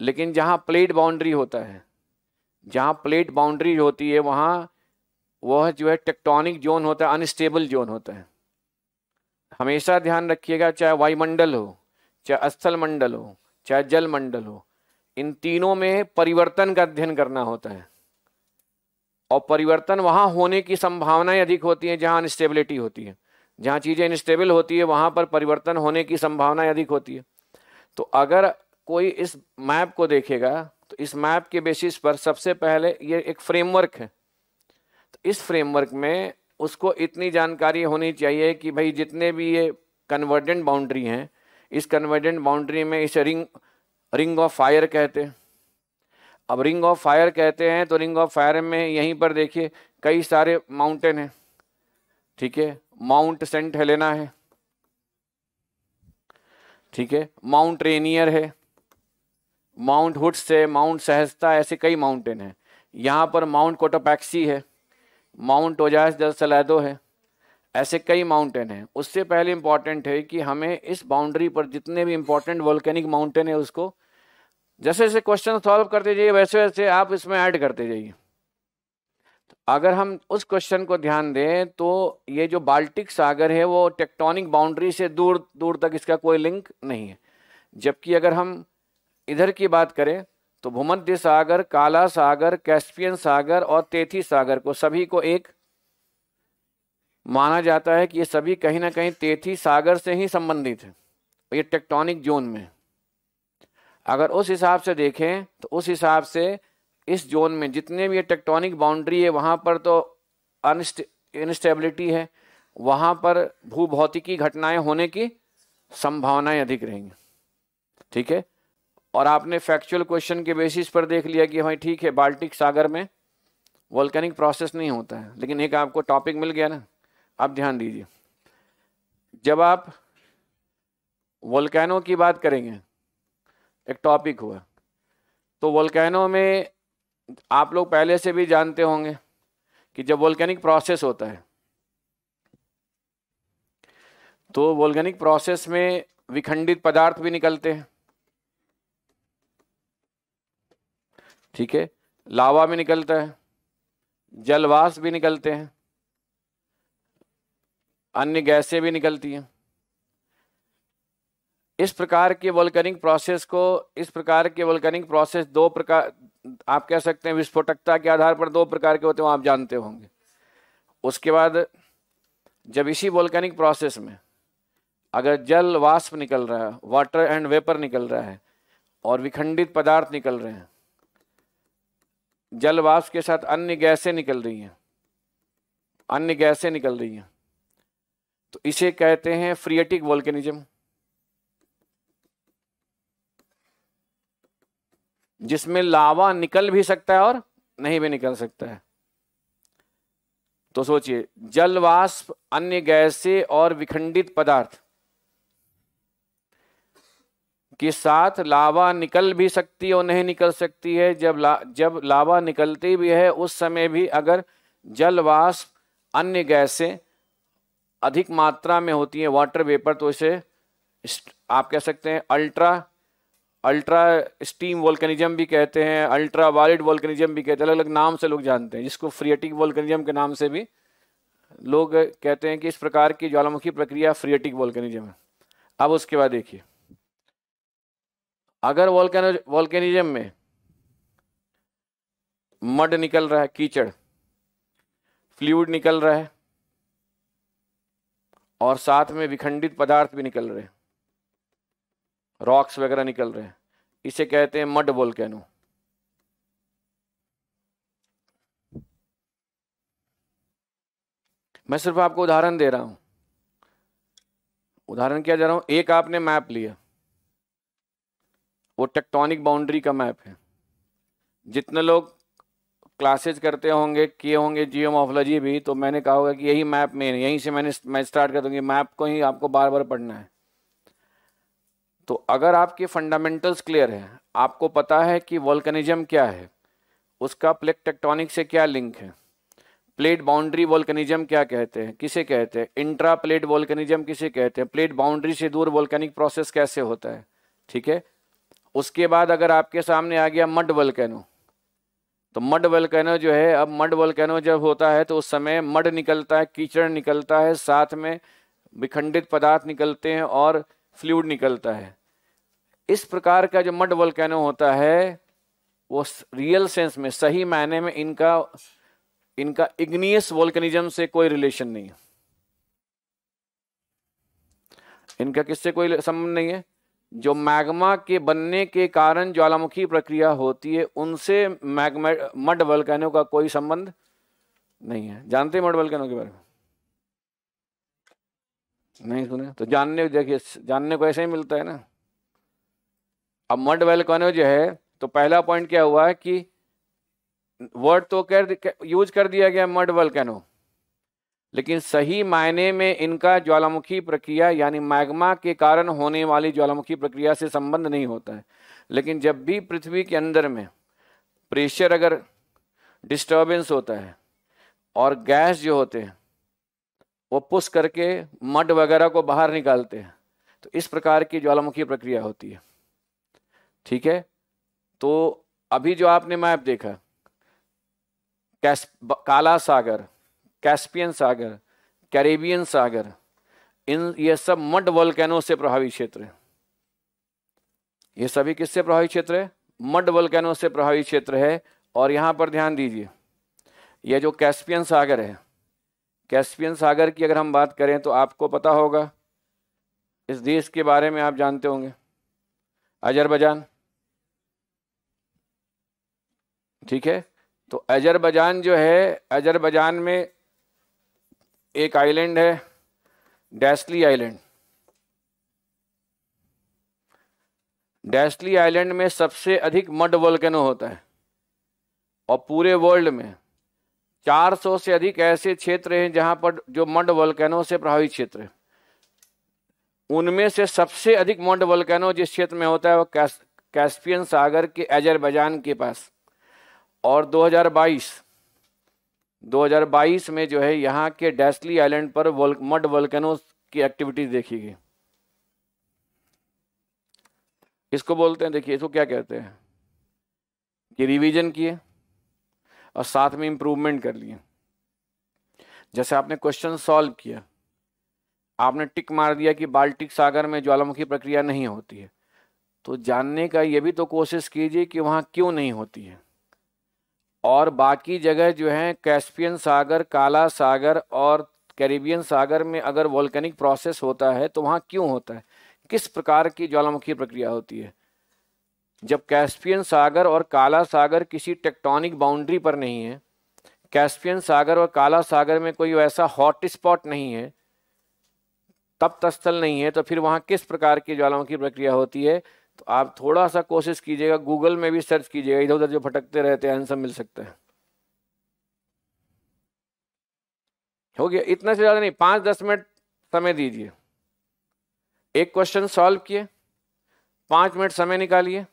लेकिन जहाँ प्लेट बाउंड्री होता है जहाँ प्लेट बाउंड्री होती है वहाँ वह जो है टेक्टोनिक जोन होता है अनस्टेबल जोन होता है हमेशा ध्यान रखिएगा चाहे वायुमंडल हो चाहे स्थल मंडल हो चाहे जल मंडल हो इन तीनों में परिवर्तन का अध्ययन करना होता है और परिवर्तन वहाँ होने की संभावनाएं अधिक होती हैं जहाँ अनस्टेबिलिटी होती है जहाँ चीज़ें इनस्टेबल होती है वहाँ पर परिवर्तन होने की संभावनाएं अधिक होती है तो अगर कोई इस मैप को देखेगा तो इस मैप के बेसिस पर सबसे पहले ये एक फ्रेमवर्क है तो इस फ्रेमवर्क में उसको इतनी जानकारी होनी चाहिए कि भाई जितने भी ये कन्वर्जेंट बाउंड्री हैं इस कन्वर्जेंट बाउंड्री में इसे रिंग रिंग ऑफ फायर कहते हैं अब रिंग ऑफ फायर कहते हैं तो रिंग ऑफ फायर में यहीं पर देखिए कई सारे माउंटेन हैं ठीक है माउंट सेंट हेलेना है ठीक है माउंट रेनियर है माउंट हुड्स है माउंट सहजता ऐसे कई माउंटेन हैं यहाँ पर माउंट कोटोपैक्सी है माउंट ओजास दल सलैदो है ऐसे कई माउंटेन हैं उससे पहले इम्पॉर्टेंट है कि हमें इस बाउंड्री पर जितने भी इम्पॉर्टेंट वॉल्केनिक माउंटेन है उसको जैसे जैसे क्वेश्चन सॉल्व करते जाइए वैसे वैसे आप इसमें ऐड करते जाइए तो अगर हम उस क्वेश्चन को ध्यान दें तो ये जो बाल्टिक सागर है वो टेक्टोनिक बाउंड्री से दूर दूर तक इसका कोई लिंक नहीं है जबकि अगर हम इधर की बात करें तो भूमध्य सागर काला सागर कैस्पियन सागर और तेथी सागर को सभी को एक माना जाता है कि ये सभी कहीं ना कहीं तेथी सागर से ही संबंधित है ये टेक्टोनिक जोन में है अगर उस हिसाब से देखें तो उस हिसाब से इस जोन में जितने भी ये टेक्टोनिक बाउंड्री है वहाँ पर तो इनस्टेबिलिटी है वहाँ पर भू भौतिकी घटनाएँ होने की संभावनाएं अधिक रहेंगी ठीक है और आपने फैक्चुअल क्वेश्चन के बेसिस पर देख लिया कि भाई हाँ, ठीक है बाल्टिक सागर में वॉल्केनिक प्रोसेस नहीं होता है लेकिन एक आपको टॉपिक मिल गया ना आप ध्यान दीजिए जब आप वोल्केनो की बात करेंगे एक टॉपिक हुआ तो वोल्केनो में आप लोग पहले से भी जानते होंगे कि जब वोल्केनिक प्रोसेस होता है तो वोल्केनिक प्रोसेस में विखंडित पदार्थ भी निकलते हैं ठीक है लावा भी निकलता है जलवास भी निकलते हैं अन्य गैसें भी निकलती हैं इस प्रकार के वोल्कनिक प्रोसेस को इस प्रकार के वोल्कनिक प्रोसेस दो प्रकार आप कह सकते हैं विस्फोटकता के आधार पर दो प्रकार के होते हैं आप जानते होंगे उसके बाद जब इसी वोल्कनिक प्रोसेस में अगर जल वाष्प निकल रहा है वाटर एंड वेपर निकल रहा है और विखंडित पदार्थ निकल रहे हैं जल वाष्प के साथ अन्य गैसें निकल रही हैं अन्य गैसें निकल रही हैं तो इसे कहते हैं फ्रिएटिक वोल्केनिज्म जिसमें लावा निकल भी सकता है और नहीं भी निकल सकता है तो सोचिए जल वाष्प अन्य गैसे और विखंडित पदार्थ के साथ लावा निकल भी सकती है और नहीं निकल सकती है जब ला जब लावा निकलती भी है उस समय भी अगर जल वाष्प अन्य गैसे अधिक मात्रा में होती है वाटर वेपर तो इसे आप कह सकते हैं अल्ट्रा अल्ट्रा स्टीम वॉल्कनिज्म भी कहते हैं अल्ट्रा वॉलिड वॉल्कनिज्म भी कहते हैं अलग अलग नाम से लोग जानते हैं जिसको फ्रियटिक वॉल्कनिज्म के नाम से भी लोग कहते हैं कि इस प्रकार की ज्वालामुखी प्रक्रिया फ्रियटिक वॉल्कनिज्म है अब उसके बाद देखिए अगर वॉल्केन वॉल्केनिज्म में मड निकल रहा है कीचड़ फ्लूड निकल रहा है और साथ में विखंडित पदार्थ भी निकल रहे हैं रॉक्स वगैरह निकल रहे हैं इसे कहते हैं मड बोल कैनो मैं सिर्फ आपको उदाहरण दे रहा हूं उदाहरण क्या दे रहा हूं एक आपने मैप लिया वो टेक्टोनिक बाउंड्री का मैप है जितने लोग क्लासेज करते होंगे किए होंगे जियोमोफोलॉजी भी तो मैंने कहा होगा कि यही मैप मेन यहीं से मैंने मैं स्टार्ट कर दूंगी मैप को ही आपको बार बार पढ़ना है तो अगर आपके फंडामेंटल्स क्लियर हैं आपको पता है कि वॉल्कनिज्म क्या है उसका प्लेट टेक्टोनिक से क्या लिंक है प्लेट बाउंड्री वॉल्कनिज्म क्या कहते हैं किसे कहते हैं इंट्रा प्लेट वॉल्कनिज्म किसे कहते हैं प्लेट बाउंड्री से दूर वॉल्कनिक प्रोसेस कैसे होता है ठीक है उसके बाद अगर आपके सामने आ गया मड वल्केनो तो मड वल्केनो जो है अब मड वल्केनो जब होता है तो उस समय मड निकलता है कीचड़ निकलता है साथ में विखंडित पदार्थ निकलते हैं और फ्लूड निकलता है इस प्रकार का जो मड वोल्केनो होता है वो रियल सेंस में सही मायने में इनका इनका इग्नियस वोल्केनिज्म से कोई रिलेशन नहीं है इनका किससे कोई संबंध नहीं है जो मैग्मा के बनने के कारण ज्वालामुखी प्रक्रिया होती है उनसे मैग्मा मड वल्कैनो का कोई संबंध नहीं है जानते हैं मड वल्कैनो के बारे में नहीं सुने तो जानने देखिए जानने को ऐसे ही मिलता है ना अब मड वेल कॉनो जो है तो पहला पॉइंट क्या हुआ कि वर्ड तो कर यूज कर दिया गया मड कैनो लेकिन सही मायने में इनका ज्वालामुखी प्रक्रिया यानी मैग्मा के कारण होने वाली ज्वालामुखी प्रक्रिया से संबंध नहीं होता है लेकिन जब भी पृथ्वी के अंदर में प्रेशर अगर डिस्टर्बेंस होता है और गैस जो होते हैं वो पुश करके मड वगैरह को बाहर निकालते हैं तो इस प्रकार की ज्वालामुखी प्रक्रिया होती है ठीक है तो अभी जो आपने मैप देखा कैस काला सागर कैस्पियन सागर कैरेबियन सागर इन ये सब मड वोल्केनो से प्रभावित क्षेत्र है ये सभी किससे प्रभावित क्षेत्र है मड वोल्केनो से प्रभावित क्षेत्र है और यहां पर ध्यान दीजिए यह जो कैस्पियन सागर है कैस्पियन सागर की अगर हम बात करें तो आपको पता होगा इस देश के बारे में आप जानते होंगे अजरबैजान ठीक है तो अजरबैजान जो है अजरबैजान में एक आइलैंड है डैसली आइलैंड डैस्ली आइलैंड में सबसे अधिक मड वोल्केनो होता है और पूरे वर्ल्ड में 400 से अधिक ऐसे क्षेत्र हैं जहां पर जो मड वोल्केनो से प्रभावित क्षेत्र है उनमें से सबसे अधिक मड वोल्केनो जिस क्षेत्र में होता है वो कैस, कैस्पियन सागर के अजरबैजान के पास और 2022 2022 में जो है यहाँ के डैसली आइलैंड पर वल्क, मड वल्कनोज की एक्टिविटीज देखी गई इसको बोलते हैं देखिए इसको क्या कहते हैं कि रिवीजन किए और साथ में इम्प्रूवमेंट कर लिए जैसे आपने क्वेश्चन सॉल्व किया आपने टिक मार दिया कि बाल्टिक सागर में ज्वालामुखी प्रक्रिया नहीं होती है तो जानने का ये भी तो कोशिश कीजिए कि वहाँ क्यों नहीं होती है और बाकी जगह जो है कैस्पियन सागर काला सागर और कैरिबियन सागर में अगर वॉल्केनिक प्रोसेस होता है तो वहाँ क्यों होता है किस प्रकार की ज्वालामुखी प्रक्रिया होती है जब कैस्पियन सागर और काला सागर किसी टेक्टोनिक बाउंड्री पर नहीं है कैस्पियन सागर और काला सागर में कोई ऐसा हॉट स्पॉट नहीं है तब तस्थल नहीं है तो फिर वहाँ किस प्रकार की ज्वालामुखी प्रक्रिया होती है तो आप थोड़ा सा कोशिश कीजिएगा गूगल में भी सर्च कीजिएगा इधर उधर जो भटकते रहते हैं आंसर मिल सकते हैं हो गया इतना से ज़्यादा नहीं पाँच दस मिनट समय दीजिए एक क्वेश्चन सॉल्व किए पाँच मिनट समय निकालिए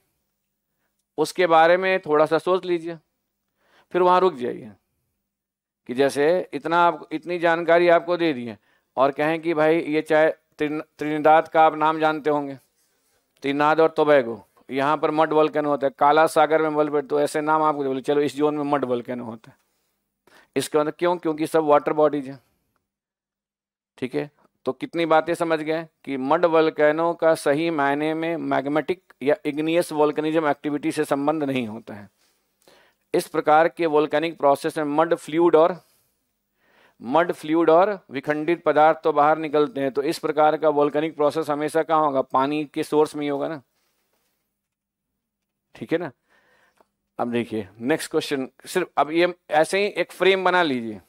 उसके बारे में थोड़ा सा सोच लीजिए फिर वहाँ रुक जाइए कि जैसे इतना आप इतनी जानकारी आपको दे दी है और कहें कि भाई ये चाहे त्रिनिदाद का आप नाम जानते होंगे त्रिनाद और तोबैगो यहाँ पर मड वल्कन होता है काला सागर में मल तो ऐसे नाम आपको बोले चलो इस जोन में मड वल्कन होता है इसके अंदर क्यों क्योंकि सब वाटर बॉडीज हैं ठीक है तो कितनी बातें समझ गए कि मड वल्कैनो का सही मायने में मैग्नेटिक या इग्नियस वोल्कनिज्म एक्टिविटी से संबंध नहीं होता है इस प्रकार के वोल्केनिक प्रोसेस में मड फ्लूड और मड फ्लूड और विखंडित पदार्थ तो बाहर निकलते हैं तो इस प्रकार का वोल्कनिक प्रोसेस हमेशा कहाँ होगा पानी के सोर्स में ही होगा ना ठीक है ना अब देखिए नेक्स्ट क्वेश्चन सिर्फ अब ये ऐसे ही एक फ्रेम बना लीजिए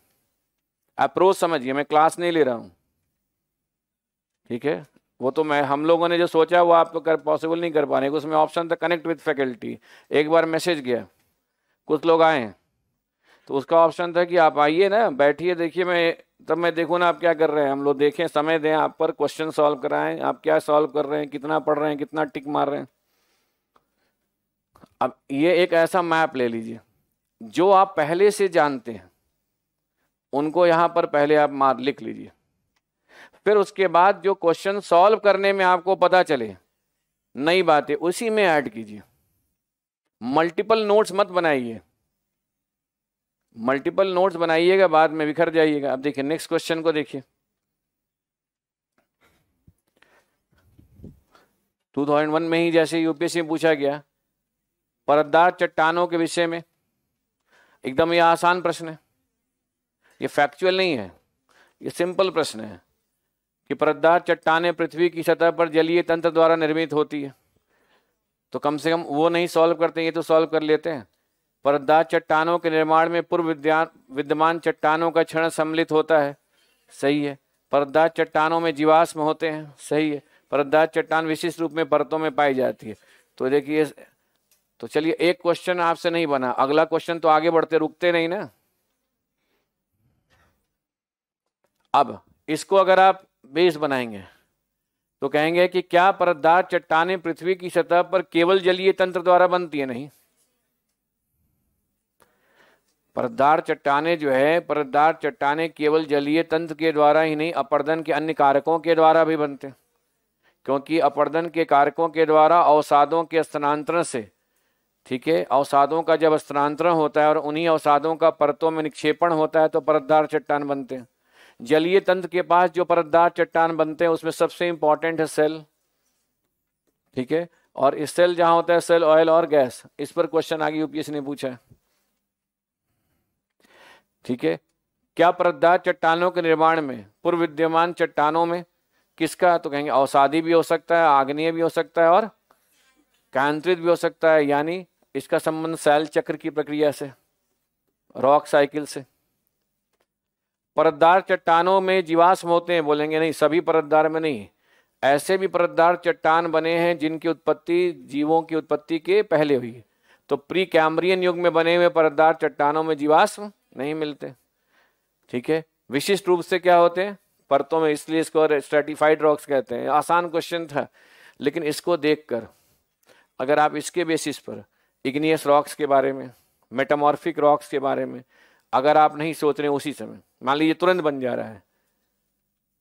अप्रोच समझिए मैं क्लास नहीं ले रहा हूँ ठीक है वो तो मैं हम लोगों ने जो सोचा वो आप कर पॉसिबल नहीं कर पा रहे उसमें ऑप्शन था कनेक्ट विथ फैकल्टी एक बार मैसेज गया कुछ लोग आए हैं तो उसका ऑप्शन था कि आप आइए ना बैठिए देखिए मैं तब मैं देखूँ ना आप क्या कर रहे हैं हम लोग देखें समय दें आप पर क्वेश्चन सॉल्व कराएं आप क्या सॉल्व कर रहे हैं कितना पढ़ रहे हैं कितना टिक मार रहे हैं अब ये एक ऐसा मैप ले लीजिए जो आप पहले से जानते हैं उनको यहाँ पर पहले आप मार लिख लीजिए फिर उसके बाद जो क्वेश्चन सॉल्व करने में आपको पता चले नई बातें उसी में ऐड कीजिए मल्टीपल नोट्स मत बनाइए मल्टीपल नोट्स बनाइएगा बाद में बिखर जाइएगा अब देखिए नेक्स्ट क्वेश्चन को देखिए 2001 में ही जैसे यूपीएससी में पूछा गया परतदार चट्टानों के विषय में एकदम ये आसान प्रश्न है ये फैक्चुअल नहीं है ये सिंपल प्रश्न है कि परतदार चट्टाने पृथ्वी की सतह पर जलीय तंत्र द्वारा निर्मित होती है तो कम से कम वो नहीं सॉल्व करते ये तो सॉल्व कर लेते हैं परदा चट्टानों के निर्माण में पूर्व विद्यमान चट्टानों का क्षण सम्मिलित होता है सही है परदा चट्टानों में जीवाश्म होते हैं सही है परदा चट्टान विशिष्ट रूप में परतों में पाई जाती है तो देखिए तो चलिए एक क्वेश्चन आपसे नहीं बना अगला क्वेश्चन तो आगे बढ़ते रुकते नहीं ना अब इसको अगर आप बेस बनाएंगे तो कहेंगे कि क्या परदार चट्टाने पृथ्वी की सतह पर केवल जलीय तंत्र द्वारा बनती है नहीं परतदार चट्टाने जो है परतदार चट्टाने केवल जलीय तंत्र के द्वारा ही नहीं अपर्दन के अन्य कारकों के द्वारा भी बनते हैं क्योंकि अपर्दन के कारकों के द्वारा अवसादों के स्थानांतरण से ठीक है अवसादों का जब स्थानांतरण होता है और उन्हीं अवसादों का परतों में निक्षेपण होता है तो परतदार चट्टान बनते हैं जलीय तंत्र के पास जो परतदार चट्टान बनते हैं उसमें सबसे इंपॉर्टेंट है सेल ठीक है और इस सेल जहाँ होता है सेल ऑयल और गैस इस पर क्वेश्चन आगे यूपीएस ने पूछा है ठीक है क्या परतदार चट्टानों के निर्माण में पूर्व विद्यमान चट्टानों में किसका तो कहेंगे औसादी भी हो सकता है आग्नेय भी हो सकता है और कांत्रित भी हो सकता है यानी इसका संबंध शैल चक्र की प्रक्रिया से रॉक साइकिल से परतदार चट्टानों में जीवाश्म होते हैं बोलेंगे नहीं सभी परतदार में नहीं ऐसे भी परतदार चट्टान बने हैं जिनकी उत्पत्ति जीवों की उत्पत्ति के पहले हुई तो प्री कैमरियन युग में बने हुए परतदार चट्टानों में जीवाश्म नहीं मिलते ठीक है विशिष्ट रूप से क्या होते हैं परतों में इसलिए इसको स्ट्रेटिफाइड रॉक्स कहते हैं आसान क्वेश्चन था लेकिन इसको देखकर अगर आप इसके बेसिस पर इग्नियस रॉक्स के बारे में मेटामॉर्फिक रॉक्स के बारे में अगर आप नहीं सोच रहे उसी समय मान लीजिए तुरंत बन जा रहा है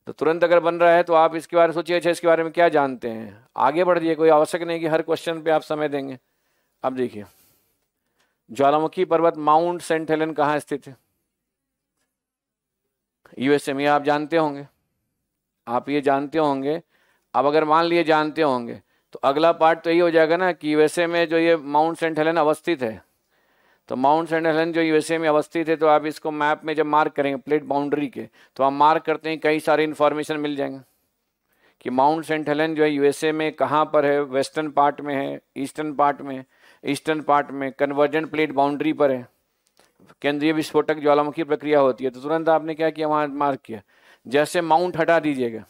तो तुरंत अगर बन रहा है तो आप इसके बारे में सोचिए अच्छा इसके बारे में क्या जानते हैं आगे बढ़ दिए कोई आवश्यक नहीं कि हर क्वेश्चन पे आप समय देंगे अब देखिए ज्वालामुखी पर्वत माउंट सेंट हेलन कहाँ स्थित है यूएसए में आप जानते होंगे आप ये जानते होंगे आप अगर मान लिए जानते होंगे तो अगला पार्ट तो यही हो जाएगा ना कि यूएसए में जो ये माउंट सेंट हेलन अवस्थित है तो माउंट सेंट हेलन जो यूएसए में अवस्थित है तो आप इसको मैप में जब मार्क करेंगे प्लेट बाउंड्री के तो आप मार्क करते हैं कई सारे इन्फॉर्मेशन मिल जाएंगे कि माउंट सेंट हेलन जो है यूएसए में कहाँ पर है वेस्टर्न पार्ट में है ईस्टर्न पार्ट में है ईस्टर्न पार्ट में कन्वर्जेंट प्लेट बाउंड्री पर है केंद्रीय विस्फोटक ज्वालामुखी प्रक्रिया होती है तो तुरंत आपने क्या किया वहाँ मार्क किया जैसे माउंट हटा दीजिएगा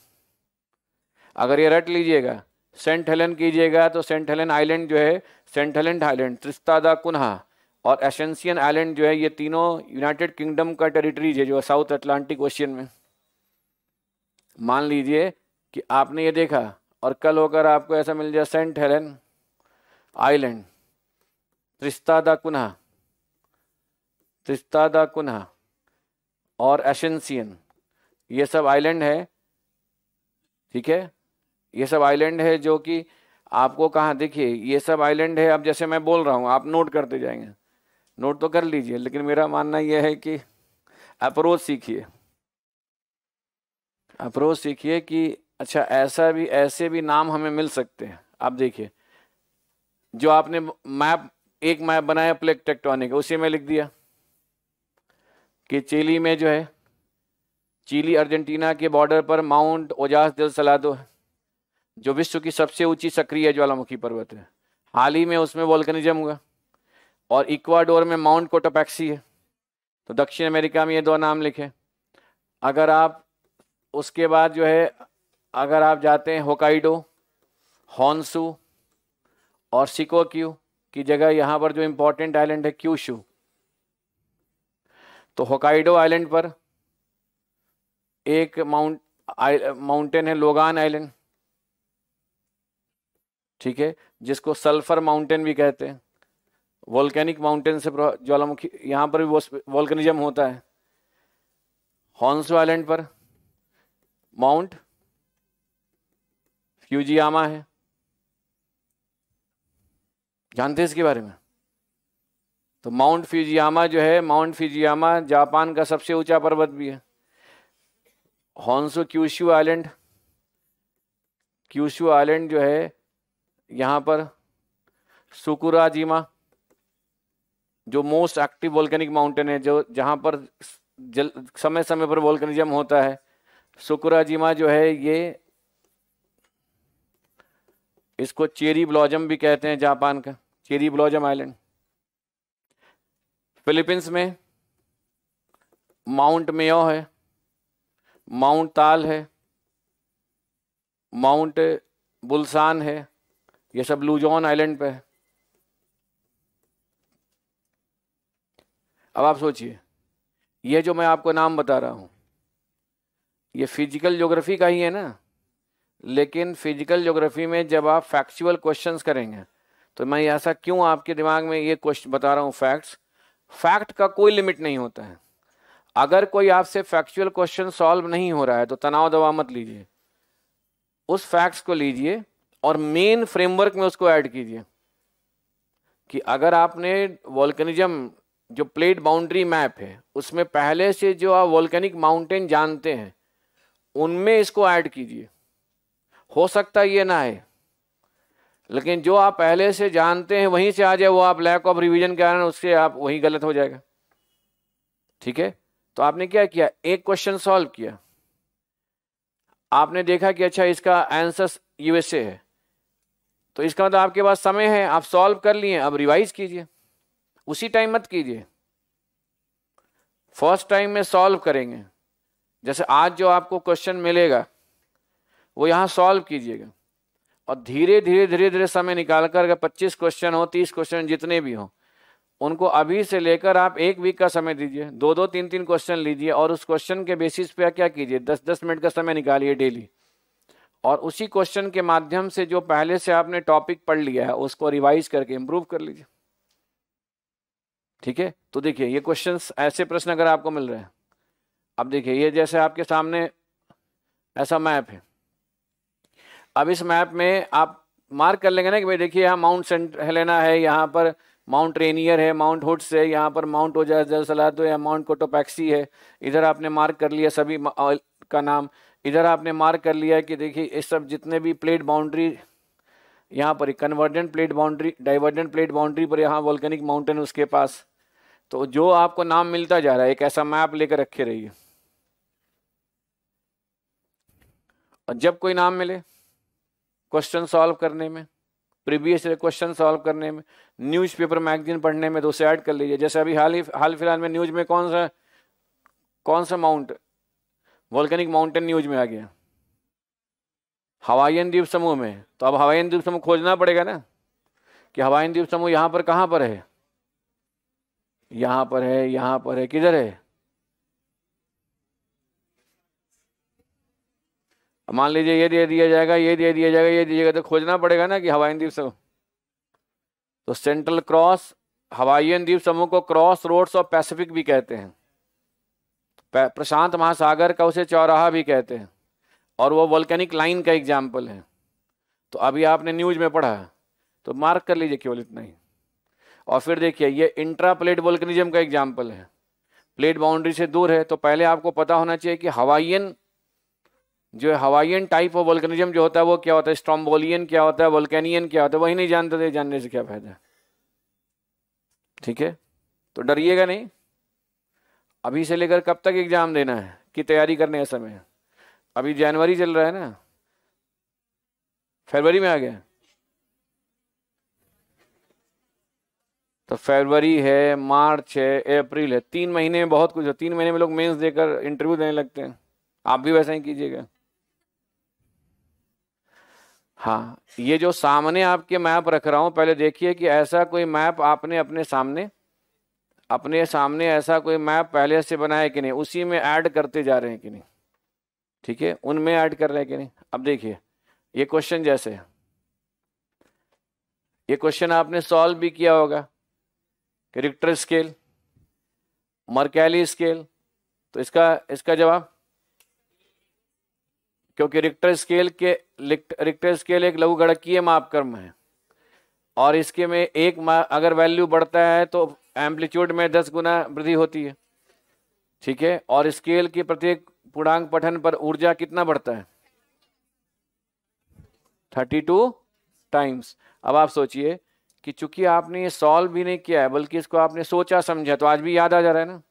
अगर ये रट लीजिएगा सेंट हेलन कीजिएगा तो सेंट हेलन आइलैंड जो है saint Helen island Tristan da Cunha और एसेंशियन आइलैंड जो है ये तीनों यूनाइटेड किंगडम का टेरिटरीज है जो साउथ अटलांटिक ओशियन में मान लीजिए कि आपने ये देखा और कल होकर आपको ऐसा मिल जाए saint Helen island Tristan da Tristan Tristan da Cunha और एशेंसियन ये सब आइलैंड है ठीक है ये सब आइलैंड है जो कि आपको कहाँ देखिए ये सब आइलैंड है अब जैसे मैं बोल रहा हूँ आप नोट करते जाएंगे नोट तो कर लीजिए लेकिन मेरा मानना यह है कि अप्रोच सीखिए अप्रोच सीखिए कि अच्छा ऐसा भी ऐसे भी नाम हमें मिल सकते हैं आप देखिए जो आपने मैप एक मैप बनाया प्लेट टेक्टोनिक उसी में लिख दिया कि चिली में जो है चिली अर्जेंटीना के बॉर्डर पर माउंट ओजास दिल सलादो है जो विश्व की सबसे ऊंची सक्रिय ज्वालामुखी पर्वत है हाल ही में उसमें वॉल्कनिज्म हुआ और इक्वाडोर में माउंट कोटोपैक्सी है तो दक्षिण अमेरिका में ये दो नाम लिखे अगर आप उसके बाद जो है अगर आप जाते हैं होकाइडो हॉन्सू और सिकोक्यू की जगह यहां पर जो इंपॉर्टेंट आइलैंड है क्यूशु तो होकाइडो आइलैंड पर एक माउंट माउंटेन है लोगान आइलैंड ठीक है जिसको सल्फर माउंटेन भी कहते हैं वोल्केनिक माउंटेन से ज्वालामुखी यहां पर भी वॉल्कनिज्म होता है हॉन्सो आइलैंड पर माउंट फ्यूजियामा है जानते हैं इसके बारे में तो माउंट फिजियामा जो है माउंट फिजियामा जापान का सबसे ऊंचा पर्वत भी है Honshu Kyushu island Kyushu island जो है यहाँ पर सुकुराजीमा जो मोस्ट एक्टिव वोल्केनिक माउंटेन है जो जहाँ पर जल समय समय पर वोल्केनिज्म होता है सुकुराजीमा जो है ये इसको चेरी ब्लॉजम भी कहते हैं जापान का चेरी ब्लॉजम आइलैंड फिलीपींस में माउंट मेयो है माउंट ताल है माउंट बुलसान है ये सब लूजॉन आइलैंड पे है अब आप सोचिए ये जो मैं आपको नाम बता रहा हूँ ये फिजिकल ज्योग्राफी का ही है ना लेकिन फिजिकल ज्योग्राफी में जब आप फैक्चुअल क्वेश्चंस करेंगे तो मैं ऐसा क्यों आपके दिमाग में ये क्वेश्चन बता रहा हूँ फैक्ट्स फैक्ट का कोई लिमिट नहीं होता है अगर कोई आपसे फैक्चुअल क्वेश्चन सॉल्व नहीं हो रहा है तो तनाव दवा मत लीजिए उस फैक्ट्स को लीजिए और मेन फ्रेमवर्क में उसको ऐड कीजिए कि अगर आपने वॉल्कनिज्म जो प्लेट बाउंड्री मैप है उसमें पहले से जो आप वॉल्केनिक माउंटेन जानते हैं उनमें इसको ऐड कीजिए हो सकता ये ना है लेकिन जो आप पहले से जानते हैं वहीं से आ जाए वो आप लैक ऑफ रिवीजन के कारण उससे आप वहीं गलत हो जाएगा ठीक है तो आपने क्या किया एक क्वेश्चन सॉल्व किया आपने देखा कि अच्छा इसका आंसर यूएसए है तो इसका मतलब आपके पास समय है आप सॉल्व कर लिए अब रिवाइज कीजिए उसी टाइम मत कीजिए फर्स्ट टाइम में सॉल्व करेंगे जैसे आज जो आपको क्वेश्चन मिलेगा वो यहाँ सॉल्व कीजिएगा और धीरे धीरे धीरे धीरे समय निकाल कर अगर पच्चीस क्वेश्चन हो तीस क्वेश्चन जितने भी हों उनको अभी से लेकर आप एक वीक का समय दीजिए दो दो तीन तीन क्वेश्चन लीजिए और उस क्वेश्चन के बेसिस पे क्या कीजिए दस दस मिनट का समय निकालिए डेली और उसी क्वेश्चन के माध्यम से जो पहले से आपने टॉपिक पढ़ लिया है उसको रिवाइज करके इम्प्रूव कर लीजिए ठीक है तो देखिए ये क्वेश्चन ऐसे प्रश्न अगर आपको मिल रहे हैं अब देखिए ये जैसे आपके सामने ऐसा मैप है अब इस मैप में आप मार्क कर लेंगे ना कि भाई देखिए यहाँ माउंट सेंट हेलेना है यहाँ पर माउंट रेनियर है माउंट हुड्स है यहाँ पर माउंट ओजा जलसलातो या माउंट कोटोपैक्सी है इधर आपने मार्क कर लिया सभी का नाम इधर आपने मार्क कर लिया कि देखिए इस सब जितने भी प्लेट बाउंड्री यहाँ पर convergent plate boundary divergent plate boundary पर यहाँ वॉल्केनिक माउंटेन उसके पास तो जो आपको नाम मिलता जा रहा है एक ऐसा मैप लेकर रखे रहिए और जब कोई नाम मिले क्वेश्चन सॉल्व करने में प्रीवियस ईयर क्वेश्चन सॉल्व करने में न्यूज़पेपर मैगजीन पढ़ने में तो उसे ऐड कर लीजिए जैसे अभी हाल ही हाल फिलहाल में न्यूज़ में कौन सा कौन सा माउंट वॉल्केनिक माउंटेन न्यूज में आ गया हवाईन द्वीप समूह में तो अब हवाईन द्वीप समूह खोजना पड़ेगा ना कि हवाईन द्वीप समूह यहाँ पर कहाँ पर है यहाँ पर है यहाँ पर है किधर है मान लीजिए ये दे दिया जाएगा ये दे दिया जाएगा ये दीजिएगा तो खोजना पड़ेगा ना कि हवाईन द्वीप समूह तो सेंट्रल क्रॉस हवाईन द्वीप समूह को क्रॉस रोड्स ऑफ पैसिफिक भी कहते हैं प्रशांत महासागर का उसे चौराहा भी कहते हैं और वो वॉल्केनिक लाइन का एग्जाम्पल है तो अभी आपने न्यूज में पढ़ा तो मार्क कर लीजिए केवल इतना ही और फिर देखिए ये इंट्रा प्लेट वोल्कनिज्म का एग्जाम्पल है प्लेट बाउंड्री से दूर है तो पहले आपको पता होना चाहिए कि हवाईन जो हवाइन टाइप ऑफ वोल्कनिज्म जो होता है वो क्या होता है स्ट्रॉम्बोलियन क्या होता है वोल्केनियन क्या होता है वही नहीं जानते थे जानने से क्या फायदा ठीक है तो डरिएगा नहीं अभी से लेकर कब तक एग्जाम देना है कि तैयारी करने का समय अभी जनवरी चल रहा है ना फरवरी में आ गया तो फरवरी है मार्च है अप्रैल है तीन महीने में बहुत कुछ है तीन महीने में लोग मेंस देकर इंटरव्यू देने लगते हैं आप भी वैसा ही कीजिएगा हाँ ये जो सामने आपके मैप रख रहा हूँ पहले देखिए कि ऐसा कोई मैप आपने अपने सामने अपने सामने ऐसा कोई मैप पहले से बनाया कि नहीं उसी में ऐड करते जा रहे हैं कि नहीं ठीक है उनमें ऐड कर रहे हैं कि नहीं अब देखिए ये क्वेश्चन जैसे ये क्वेश्चन आपने सॉल्व भी किया होगा कि स्केल मरकैली स्केल तो इसका इसका जवाब क्योंकि रिक्टर स्केल के रिक्टर स्केल एक लघु गणकीय मापक्रम है और इसके में एक अगर वैल्यू बढ़ता है तो एम्पलीट्यूड में दस गुना वृद्धि होती है ठीक है और स्केल के प्रत्येक पूर्णांक पठन पर ऊर्जा कितना बढ़ता है थर्टी टू टाइम्स अब आप सोचिए कि चूंकि आपने ये सॉल्व भी नहीं किया है बल्कि इसको आपने सोचा समझा तो आज भी याद आ जा रहा है ना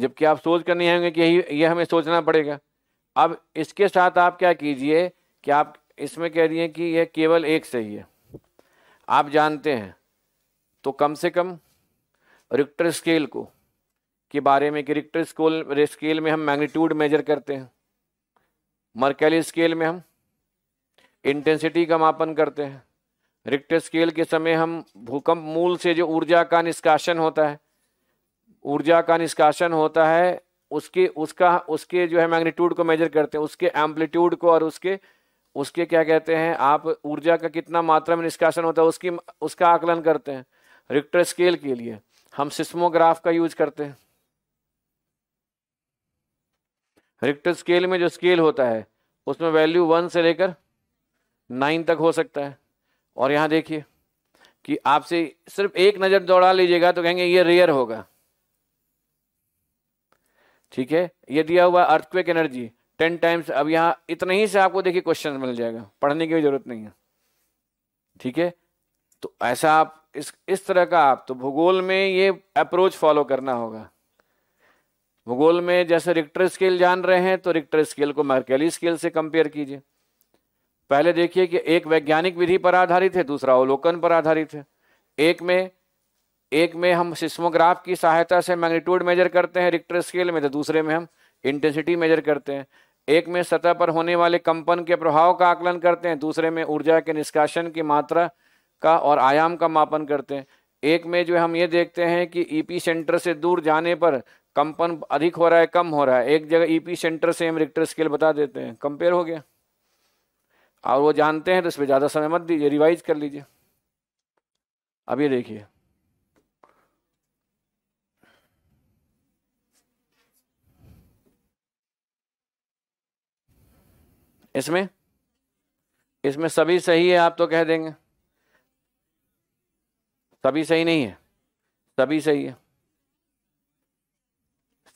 जबकि आप सोच कर नहीं आएंगे कि यही ये हमें सोचना पड़ेगा अब इसके साथ आप क्या कीजिए कि आप इसमें कह रही हैं कि यह केवल एक सही है आप जानते हैं तो कम से कम रिक्टर स्केल को के बारे में कि रिक्टर स्कोल स्केल में हम मैग्नीट्यूड मेजर करते हैं मर्केली स्केल में हम इंटेंसिटी का मापन करते हैं रिक्टर स्केल के समय हम भूकंप मूल से जो ऊर्जा का निष्कासन होता है ऊर्जा का निष्कासन होता है उसके उसका उसके जो है मैग्नीट्यूड को मेजर करते हैं उसके एम्पलीट्यूड को और उसके उसके क्या कहते हैं आप ऊर्जा का कितना मात्रा में निष्कासन होता है उसकी उसका आकलन करते हैं रिक्टर स्केल के लिए हम सिस्मोग्राफ का यूज करते हैं रिक्टर स्केल में जो स्केल होता है उसमें वैल्यू वन से लेकर नाइन तक हो सकता है और यहाँ देखिए कि आपसे सिर्फ एक नज़र दौड़ा लीजिएगा तो कहेंगे ये रेयर होगा ठीक है ये दिया हुआ अर्थक्वेक एनर्जी टेन टाइम्स अब यहाँ इतने ही से आपको देखिए क्वेश्चन मिल जाएगा पढ़ने की जरूरत नहीं है ठीक है तो ऐसा आप इस इस तरह का आप तो भूगोल में ये अप्रोच फॉलो करना होगा भूगोल में जैसे रिक्टर स्केल जान रहे हैं तो रिक्टर स्केल को मर्केली स्केल से कंपेयर कीजिए पहले देखिए कि एक वैज्ञानिक विधि पर आधारित है दूसरा अवलोकन पर आधारित है एक में एक में हम सिस्मोग्राफ की सहायता से मैग्नीट्यूड मेजर करते हैं रिक्टर स्केल में तो दूसरे में हम इंटेंसिटी मेजर करते हैं एक में सतह पर होने वाले कंपन के प्रभाव का आकलन करते हैं दूसरे में ऊर्जा के निष्कासन की मात्रा का और आयाम का मापन करते हैं एक में जो हम ये देखते हैं कि ईपी e सेंटर से दूर जाने पर कंपन अधिक हो रहा है कम हो रहा है एक जगह ईपी e सेंटर से हम रिक्टर स्केल बता देते हैं कंपेयर हो गया और वो जानते हैं तो इस पर ज़्यादा समय मत दीजिए रिवाइज कर लीजिए अब ये देखिए इसमें इसमें सभी सही है आप तो कह देंगे सभी सही नहीं है सभी सही है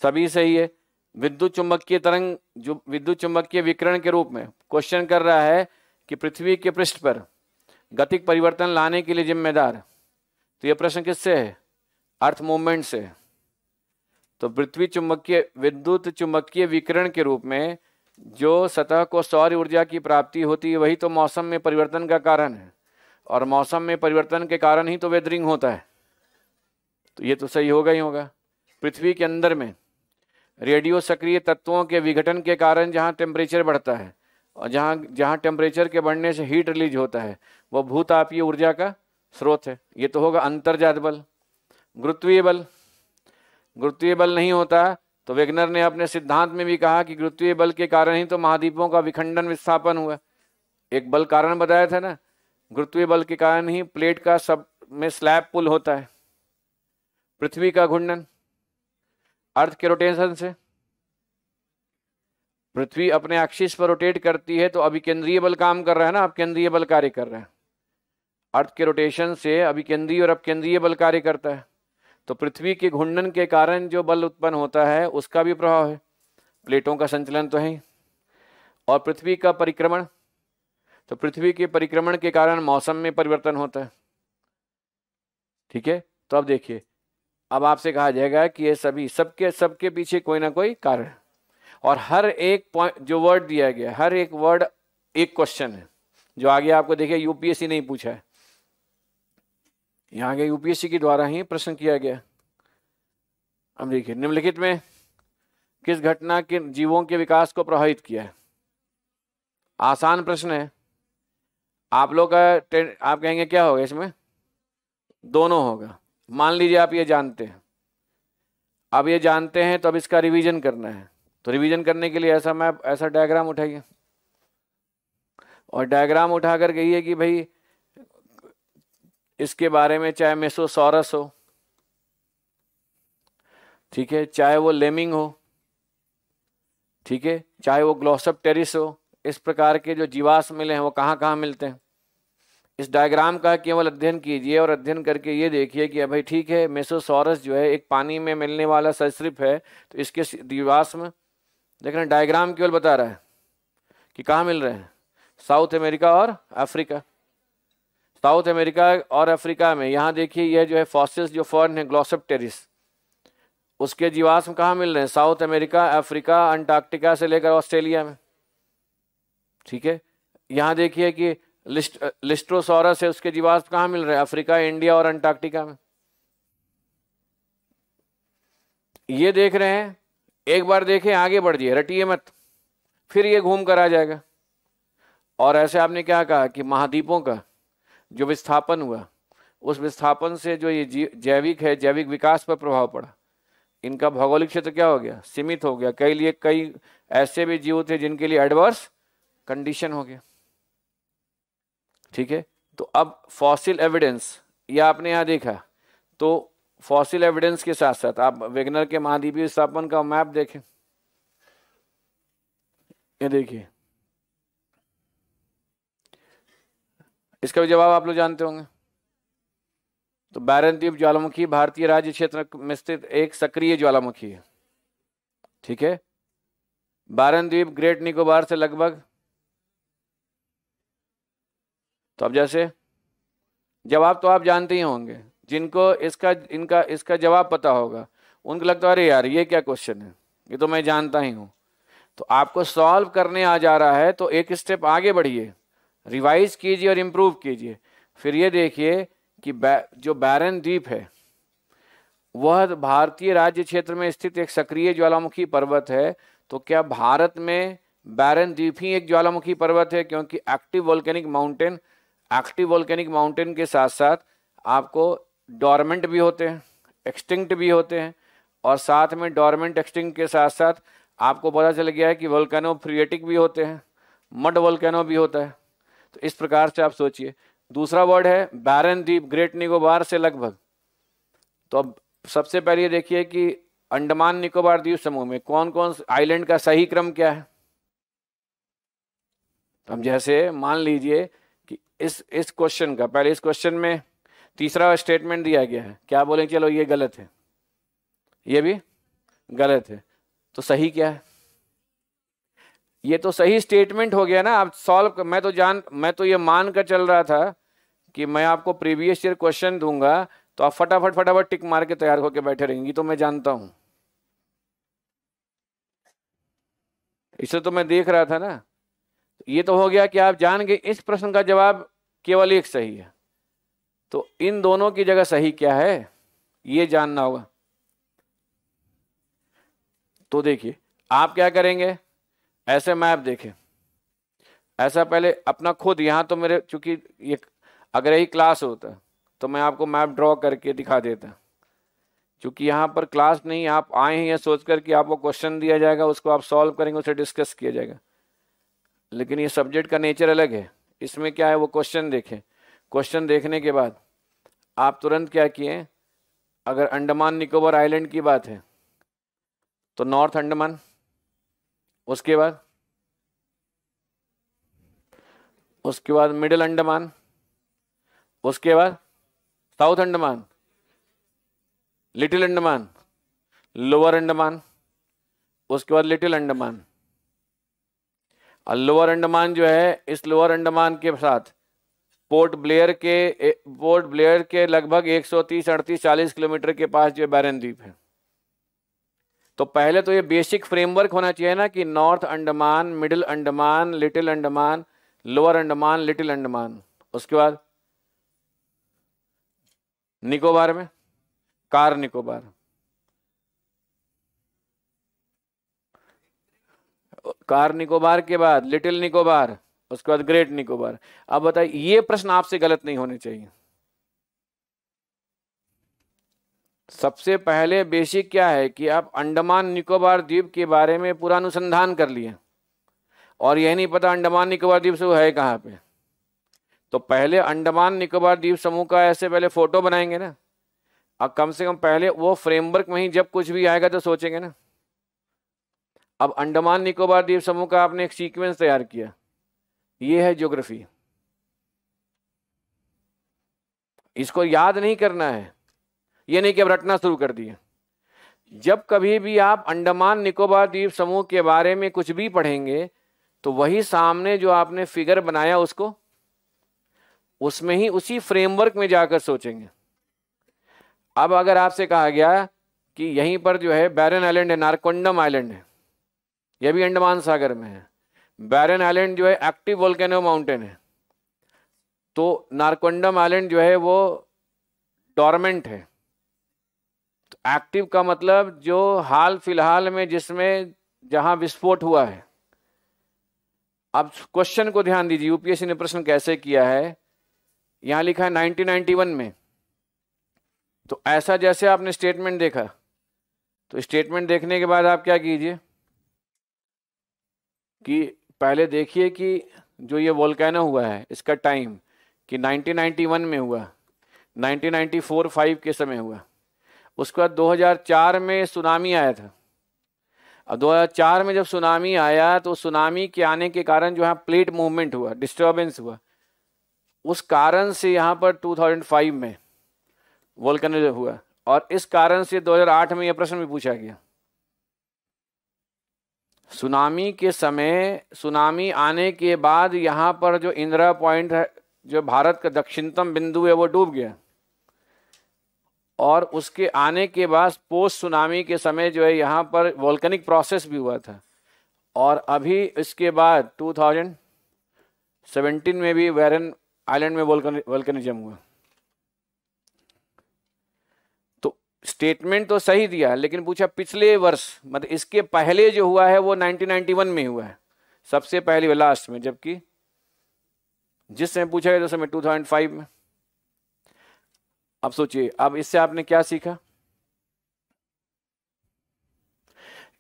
सभी सही है विद्युत चुंबकीय तरंग जो विद्युत चुंबकीय विकरण के रूप में क्वेश्चन कर रहा है कि पृथ्वी के पृष्ठ पर गतिक परिवर्तन लाने के लिए जिम्मेदार तो यह प्रश्न किससे है अर्थ मूवमेंट से तो पृथ्वी चुंबकीय विद्युत चुंबकीय विकरण के रूप में जो सतह को सौर ऊर्जा की प्राप्ति होती है वही तो मौसम में परिवर्तन का कारण है और मौसम में परिवर्तन के कारण ही तो वेदरिंग होता है तो ये तो सही होगा ही होगा पृथ्वी के अंदर में रेडियो सक्रिय तत्वों के विघटन के कारण जहाँ टेम्परेचर बढ़ता है और जहाँ जहाँ टेम्परेचर के बढ़ने से हीट रिलीज होता है वह भूतापीय ऊर्जा का स्रोत है ये तो होगा अंतर्जात बल गुरुत्वीय बल गुरुत्वीय बल नहीं होता तो वेगनर ने अपने सिद्धांत में भी कहा कि गुरुत्वीय बल के कारण ही तो महाद्वीपों का विखंडन विस्थापन हुआ एक बल कारण बताया था ना गुरुत्वीय बल के कारण ही प्लेट का सब में स्लैब पुल होता है पृथ्वी का घूर्णन अर्थ के रोटेशन से पृथ्वी अपने एक्सिस पर रोटेट करती है तो अभी केंद्रीय बल काम कर रहा है ना अब केंद्रीय बल कार्य कर रहे हैं अर्थ के रोटेशन से अभी केंद्रीय और अब केंद्रीय बल कार्य करता है तो पृथ्वी के घुंडन के कारण जो बल उत्पन्न होता है उसका भी प्रभाव है प्लेटों का संचलन तो है और पृथ्वी का परिक्रमण तो पृथ्वी के परिक्रमण के कारण मौसम में परिवर्तन होता है ठीक है तो अब देखिए अब आपसे कहा जाएगा कि ये सभी सबके सबके पीछे कोई ना कोई कारण और हर एक पॉइंट जो वर्ड दिया गया हर एक वर्ड एक क्वेश्चन है जो आगे आपको देखिए यूपीएससी नहीं पूछा है यहाँ के यूपीएससी के द्वारा ही प्रश्न किया गया अब देखिए निम्नलिखित में किस घटना के जीवों के विकास को प्रभावित किया है आसान प्रश्न है आप लोग का आप कहेंगे क्या होगा इसमें दोनों होगा मान लीजिए आप ये जानते हैं अब ये जानते हैं तो अब इसका रिवीजन करना है तो रिवीजन करने के लिए ऐसा मैं ऐसा डायग्राम उठाइए और डायग्राम उठा कर गई है कि भाई इसके बारे में चाहे मेसोसॉरस हो ठीक है चाहे वो लेमिंग हो ठीक है चाहे वो ग्लोसअप टेरिस हो इस प्रकार के जो जीवास मिले हैं वो कहाँ कहाँ मिलते हैं इस डायग्राम का केवल अध्ययन कीजिए और अध्ययन करके ये देखिए कि भाई ठीक है मेसोसॉरस जो है एक पानी में मिलने वाला सरसिप है तो इसके दीवास में देख रहे डायग्राम केवल बता रहा है कि कहाँ मिल रहे हैं साउथ अमेरिका और अफ्रीका साउथ अमेरिका और अफ्रीका में यहाँ देखिए यह जो है फॉसिल्स जो फॉर्न है ग्लॉसअप टेरिस उसके जीवाश्म कहाँ मिल रहे हैं साउथ अमेरिका अफ्रीका अंटार्कटिका से लेकर ऑस्ट्रेलिया में ठीक है यहाँ देखिए कि लिस्ट लिस्ट्रोसोरस है उसके जीवाश्म कहाँ मिल रहे हैं अफ्रीका इंडिया और अंटार्कटिका में ये देख रहे हैं एक बार देखें आगे बढ़ जाइए रटिए मत फिर ये घूम कर आ जाएगा और ऐसे आपने क्या कहा कि महाद्वीपों का जो विस्थापन हुआ उस विस्थापन से जो ये जैविक है जैविक विकास पर प्रभाव पड़ा इनका भौगोलिक क्षेत्र क्या हो गया सीमित हो गया कई लिए कई ऐसे भी जीव थे जिनके लिए एडवर्स कंडीशन हो गया ठीक है तो अब फॉसिल एविडेंस या आपने यहाँ देखा तो फॉसिल एविडेंस के साथ साथ आप वेगनर के महाद्वीपीय विस्थापन का मैप देखें ये देखिए इसका भी जवाब आप लोग जानते होंगे तो बैरन द्वीप ज्वालामुखी भारतीय राज्य क्षेत्र में स्थित एक सक्रिय ज्वालामुखी है ठीक है बैरन द्वीप ग्रेट निकोबार से लगभग तो अब जैसे जवाब तो आप जानते ही होंगे जिनको इसका इनका इसका जवाब पता होगा उनको लगता है अरे यार ये क्या क्वेश्चन है ये तो मैं जानता ही हूं तो आपको सॉल्व करने आ जा रहा है तो एक स्टेप आगे बढ़िए रिवाइज कीजिए और इम्प्रूव कीजिए फिर ये देखिए कि बै, जो बैरन द्वीप है वह भारतीय राज्य क्षेत्र में स्थित एक सक्रिय ज्वालामुखी पर्वत है तो क्या भारत में बैरन द्वीप ही एक ज्वालामुखी पर्वत है क्योंकि active volcanic mountain active volcanic mountain के साथ साथ आपको डॉर्मेंट भी होते हैं एक्सटिंक्ट भी होते हैं और साथ में डॉर्मेंट एक्सटिंक्ट के साथ साथ आपको पता चल गया है कि वोल्केनो फ्रिएटिक भी होते हैं मड वोल्केनो भी होता है तो इस प्रकार से आप सोचिए दूसरा वर्ड है बैरन द्वीप ग्रेट निकोबार से लगभग तो अब सबसे पहले देखिए कि अंडमान निकोबार द्वीप समूह में कौन कौन आइलैंड का सही क्रम क्या है तो हम जैसे मान लीजिए कि इस इस क्वेश्चन का पहले इस क्वेश्चन में तीसरा स्टेटमेंट दिया गया है क्या बोले चलो ये गलत है ये भी गलत है तो सही क्या है ये तो सही स्टेटमेंट हो गया ना आप सॉल्व मैं तो जान मैं तो ये मान कर चल रहा था कि मैं आपको प्रीवियस ईयर क्वेश्चन दूंगा तो आप फटाफट फटाफट टिक मार के तैयार होकर बैठे रहेंगी तो मैं जानता हूं इसे तो मैं देख रहा था ना ये तो हो गया कि आप जान गए इस प्रश्न का जवाब केवल एक सही है तो इन दोनों की जगह सही क्या है ये जानना होगा तो देखिए आप क्या करेंगे ऐसे मैप देखें ऐसा पहले अपना खुद यहाँ तो मेरे चूंकि ये अगर यही क्लास होता तो मैं आपको मैप ड्रॉ करके दिखा देता क्योंकि यहाँ पर क्लास नहीं आप आए हैं यह सोच कर कि आपको क्वेश्चन दिया जाएगा उसको आप सॉल्व करेंगे उसे डिस्कस किया जाएगा लेकिन ये सब्जेक्ट का नेचर अलग है इसमें क्या है वो क्वेश्चन देखें क्वेश्चन देखने के बाद आप तुरंत क्या किए अगर अंडमान निकोबार आइलैंड की बात है तो नॉर्थ अंडमान उसके बाद उसके बाद मिडिल अंडमान उसके बाद south Andaman little Andaman lower Andaman उसके बाद लिटिल अंडमान और लोअर अंडमान जो है इस लोअर अंडमान के साथ पोर्ट ब्लेयर के पोर्ट ब्लेयर के लगभग 130 सौ अड़तीस चालीस किलोमीटर के पास जो बैरन द्वीप है तो पहले तो ये बेसिक फ्रेमवर्क होना चाहिए ना कि north Andaman middle Andaman little Andaman lower Andaman little Andaman उसके बाद निकोबार में कार निकोबार कार निकोबार के बाद लिटिल निकोबार उसके बाद ग्रेट निकोबार अब बताइए ये प्रश्न आपसे गलत नहीं होने चाहिए सबसे पहले बेसिक क्या है कि आप अंडमान निकोबार द्वीप के बारे में पूरा अनुसंधान कर लिए और यह नहीं पता अंडमान निकोबार द्वीप समूह है कहाँ पे तो पहले अंडमान निकोबार द्वीप समूह का ऐसे पहले फ़ोटो बनाएंगे ना अब कम से कम पहले वो फ्रेमवर्क में ही जब कुछ भी आएगा तो सोचेंगे ना अब अंडमान निकोबार द्वीप समूह का आपने एक सीक्वेंस तैयार किया ये है ज्योग्राफी इसको याद नहीं करना है ये नहीं कि अब रटना शुरू कर दिए जब कभी भी आप अंडमान निकोबार द्वीप समूह के बारे में कुछ भी पढ़ेंगे तो वही सामने जो आपने फिगर बनाया उसको उसमें ही उसी फ्रेमवर्क में जाकर सोचेंगे अब अगर आपसे कहा गया कि यहीं पर जो है बैरन आइलैंड है नारकोंडम आइलैंड है यह भी अंडमान सागर में है बैरन आइलैंड जो है एक्टिव वोल्केनो माउंटेन है तो नारकोंडम आइलैंड जो है वो डॉर्मेंट है एक्टिव का मतलब जो हाल फिलहाल में जिसमें जहां विस्फोट हुआ है अब क्वेश्चन को ध्यान दीजिए यूपीएससी ने प्रश्न कैसे किया है यहाँ लिखा है 1991 में तो ऐसा जैसे आपने स्टेटमेंट देखा तो स्टेटमेंट देखने के बाद आप क्या कीजिए कि पहले देखिए कि जो ये वोल्केनो हुआ है इसका टाइम कि 1991 में हुआ 1994 फाइव के समय हुआ उसके बाद 2004 में सुनामी आया था अब 2004 में जब सुनामी आया तो सुनामी के आने के कारण जो है प्लेट मूवमेंट हुआ डिस्टर्बेंस हुआ उस कारण से यहाँ पर 2005 में वोल्कन हुआ और इस कारण से 2008 में यह प्रश्न भी पूछा गया सुनामी के समय सुनामी आने के बाद यहाँ पर जो इंदिरा पॉइंट है जो भारत का दक्षिणतम बिंदु है वो डूब गया और उसके आने के बाद पोस्ट सुनामी के समय जो है यहाँ पर वॉल्कनिक प्रोसेस भी हुआ था और अभी इसके बाद 2017 में भी वेरन आइलैंड में वॉल्कनिज्म हुआ तो स्टेटमेंट तो सही दिया लेकिन पूछा पिछले वर्ष मतलब इसके पहले जो हुआ है वो 1991 में हुआ है सबसे पहले लास्ट में जबकि जिस समय पूछा गया तो समय 2005 में अब सोचिए अब इससे आपने क्या सीखा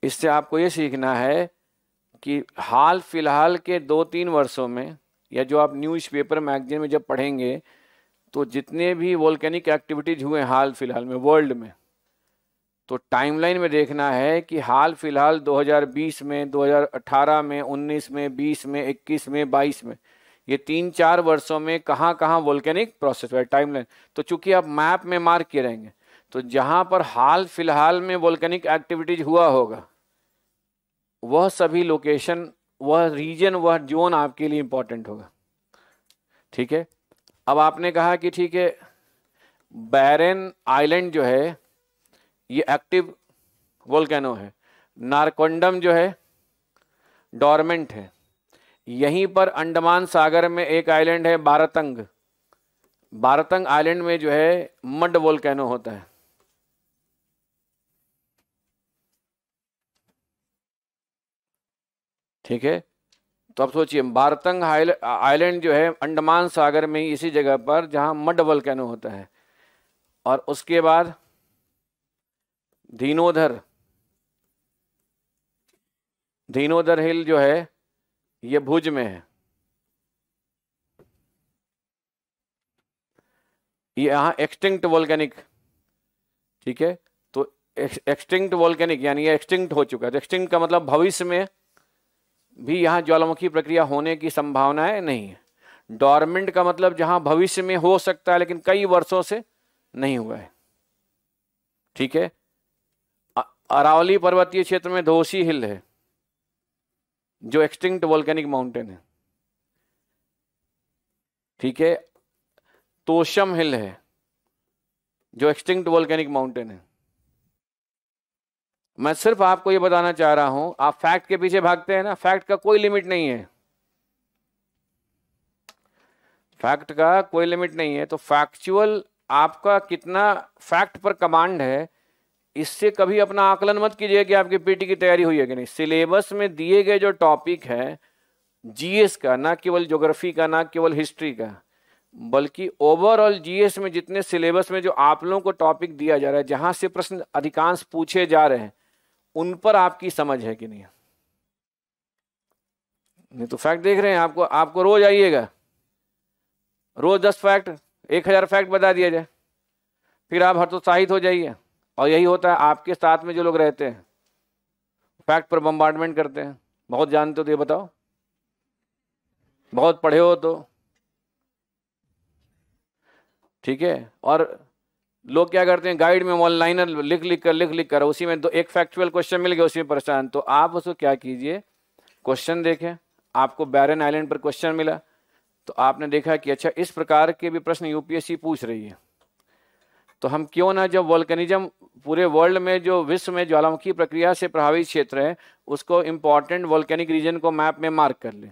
इससे आपको ये सीखना है कि हाल फिलहाल के दो तीन वर्षों में या जो आप न्यूज़पेपर मैगजीन में जब पढ़ेंगे तो जितने भी वोल्केनिक एक्टिविटीज हुए हाल फिलहाल में वर्ल्ड में तो टाइमलाइन में देखना है कि हाल फिलहाल 2020 में 2018 में 19 में 20 में 21 में 22 में ये तीन चार वर्षों में कहाँ कहाँ वोल्केनिक प्रोसेस हुआ टाइमलाइन तो चूंकि आप मैप में मार्क किए रहेंगे तो जहां पर हाल फिलहाल में वोल्केनिक एक्टिविटीज हुआ होगा वह सभी लोकेशन वह रीजन वह जोन आपके लिए इंपॉर्टेंट होगा ठीक है अब आपने कहा कि ठीक है बैरन आइलैंड जो है ये एक्टिव वोल्केनो है नारकोंडम जो है डॉर्मेंट है यहीं पर अंडमान सागर में एक आइलैंड है भारतंग भारतंग आइलैंड में जो है मड वोल होता है ठीक है तो आप सोचिए भारतंग आइलैंड जो है अंडमान सागर में ही इसी जगह पर जहां मड वोल होता है और उसके बाद धीनोधर धीनोधर हिल जो है ये भुज में है ये यहां एक्सटिंक्ट वॉल्केनिक ठीक है तो एक्सटिंक्ट वॉल्केनिक यानी ये एक्सटिंक्ट हो चुका है तो एक्सटिंक्ट का मतलब भविष्य में भी यहां ज्वालामुखी प्रक्रिया होने की संभावना है नहीं है डॉर्मेंट का मतलब जहां भविष्य में हो सकता है लेकिन कई वर्षों से नहीं हुआ है ठीक है अरावली पर्वतीय क्षेत्र में धोसी हिल है जो एक्सटिंक्ट वॉल्केनिक माउंटेन है ठीक है तोशम हिल है जो एक्सटिंक्ट वॉल्केनिक माउंटेन है मैं सिर्फ आपको यह बताना चाह रहा हूं आप फैक्ट के पीछे भागते हैं ना फैक्ट का कोई लिमिट नहीं है फैक्ट का कोई लिमिट नहीं है तो फैक्चुअल आपका कितना फैक्ट पर कमांड है इससे कभी अपना आकलन मत कीजिए कि आपकी पीटी की तैयारी हुई है कि नहीं सिलेबस में दिए गए जो टॉपिक है जीएस का ना केवल ज्योग्राफी का ना केवल हिस्ट्री का बल्कि ओवरऑल जीएस में जितने सिलेबस में जो आप लोगों को टॉपिक दिया जा रहा है जहां से प्रश्न अधिकांश पूछे जा रहे हैं उन पर आपकी समझ है कि नहीं नहीं तो फैक्ट देख रहे हैं आपको आपको रोज आइएगा रोज दस फैक्ट एक हजार फैक्ट बता दिया जाए फिर आप हतोत्साहित हो जाइए और यही होता है आपके साथ में जो लोग रहते हैं फैक्ट पर बम्बार्डमेंट करते हैं बहुत जानते हो तो ये बताओ बहुत पढ़े हो तो ठीक है और लोग क्या करते हैं गाइड में ऑनलाइन लिख लिख कर लिख लिख कर उसी में दो एक फैक्चुअल क्वेश्चन मिल गया उसी में परेशान तो आप उसको क्या कीजिए क्वेश्चन देखें आपको बैरन आइलैंड पर क्वेश्चन मिला तो आपने देखा कि अच्छा इस प्रकार के भी प्रश्न यूपीएससी पूछ रही है तो हम क्यों ना जब वॉल्कनिज्म पूरे वर्ल्ड में जो विश्व में ज्वालामुखी प्रक्रिया से प्रभावित क्षेत्र है उसको इम्पॉर्टेंट वॉल्केनिक रीजन को मैप में मार्क कर लें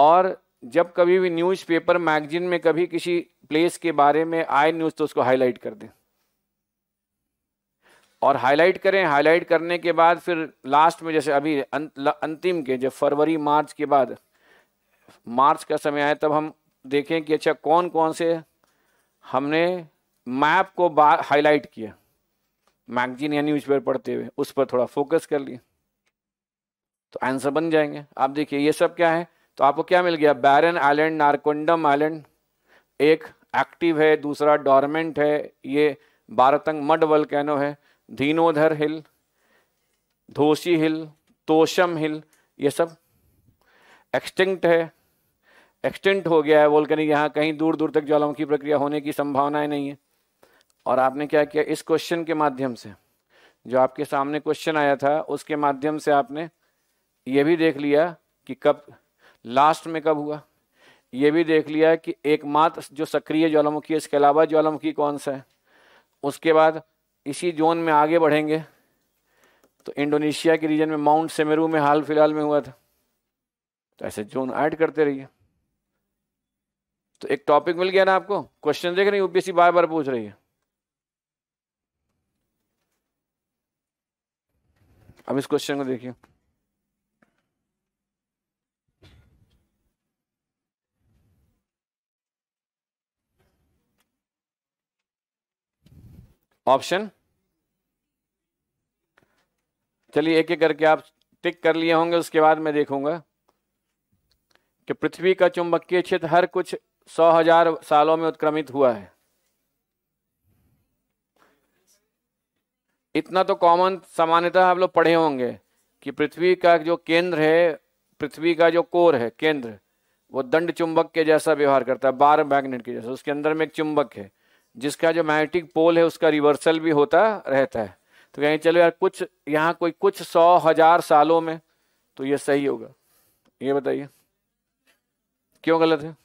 और जब कभी भी न्यूज़पेपर मैगजीन में कभी किसी प्लेस के बारे में आए न्यूज़ तो उसको हाईलाइट कर दें और हाईलाइट करें हाईलाइट करने के बाद फिर लास्ट में जैसे अभी अं-, अंतिम के जब फरवरी मार्च के बाद मार्च का समय आए तब हम देखें कि अच्छा कौन कौन से हमने मैप को हाईलाइट किया मैगजीन या न्यूज पेपर पढ़ते हुए उस पर थोड़ा फोकस कर लिया तो आंसर बन जाएंगे आप देखिए ये सब क्या है तो आपको क्या मिल गया बैरन आइलैंड नारकोंडम आइलैंड एक एक्टिव है दूसरा डॉर्मेंट है ये बारतंग मड कैनो है धीनोधर हिल धोसी हिल तोशम हिल ये सब एक्सटिंक्ट है एक्सटेंट हो गया है कर यहाँ कहीं दूर दूर तक ज्वालामुखी प्रक्रिया होने की संभावनाएं नहीं है और आपने क्या किया इस क्वेश्चन के माध्यम से जो आपके सामने क्वेश्चन आया था उसके माध्यम से आपने ये भी देख लिया कि कब लास्ट में कब हुआ ये भी देख लिया कि एकमात्र जो सक्रिय ज्वालामुखी है इसके अलावा ज्वालामुखी कौन सा है उसके बाद इसी जोन में आगे बढ़ेंगे तो इंडोनेशिया के रीजन में माउंट सेमेरू में हाल फिलहाल में हुआ था तो ऐसे जोन ऐड करते रहिए तो एक टॉपिक मिल गया ना आपको क्वेश्चन देख रही हैं यूपीएससी बार बार पूछ रही है अब इस क्वेश्चन को देखिए ऑप्शन चलिए एक एक करके आप टिक कर लिए होंगे उसके बाद मैं देखूंगा कि पृथ्वी का चुंबकीय क्षेत्र हर कुछ सौ हजार सालों में उत्क्रमित हुआ है इतना तो कॉमन सामान्यतः आप लोग पढ़े होंगे कि पृथ्वी का जो केंद्र है पृथ्वी का जो कोर है केंद्र वो दंड चुंबक के जैसा व्यवहार करता है बार मैग्नेट के जैसा उसके अंदर में एक चुंबक है जिसका जो मैग्नेटिक पोल है उसका रिवर्सल भी होता रहता है तो कहीं चलो यार कुछ यहाँ कोई कुछ सौ हजार सालों में तो ये सही होगा ये बताइए क्यों गलत है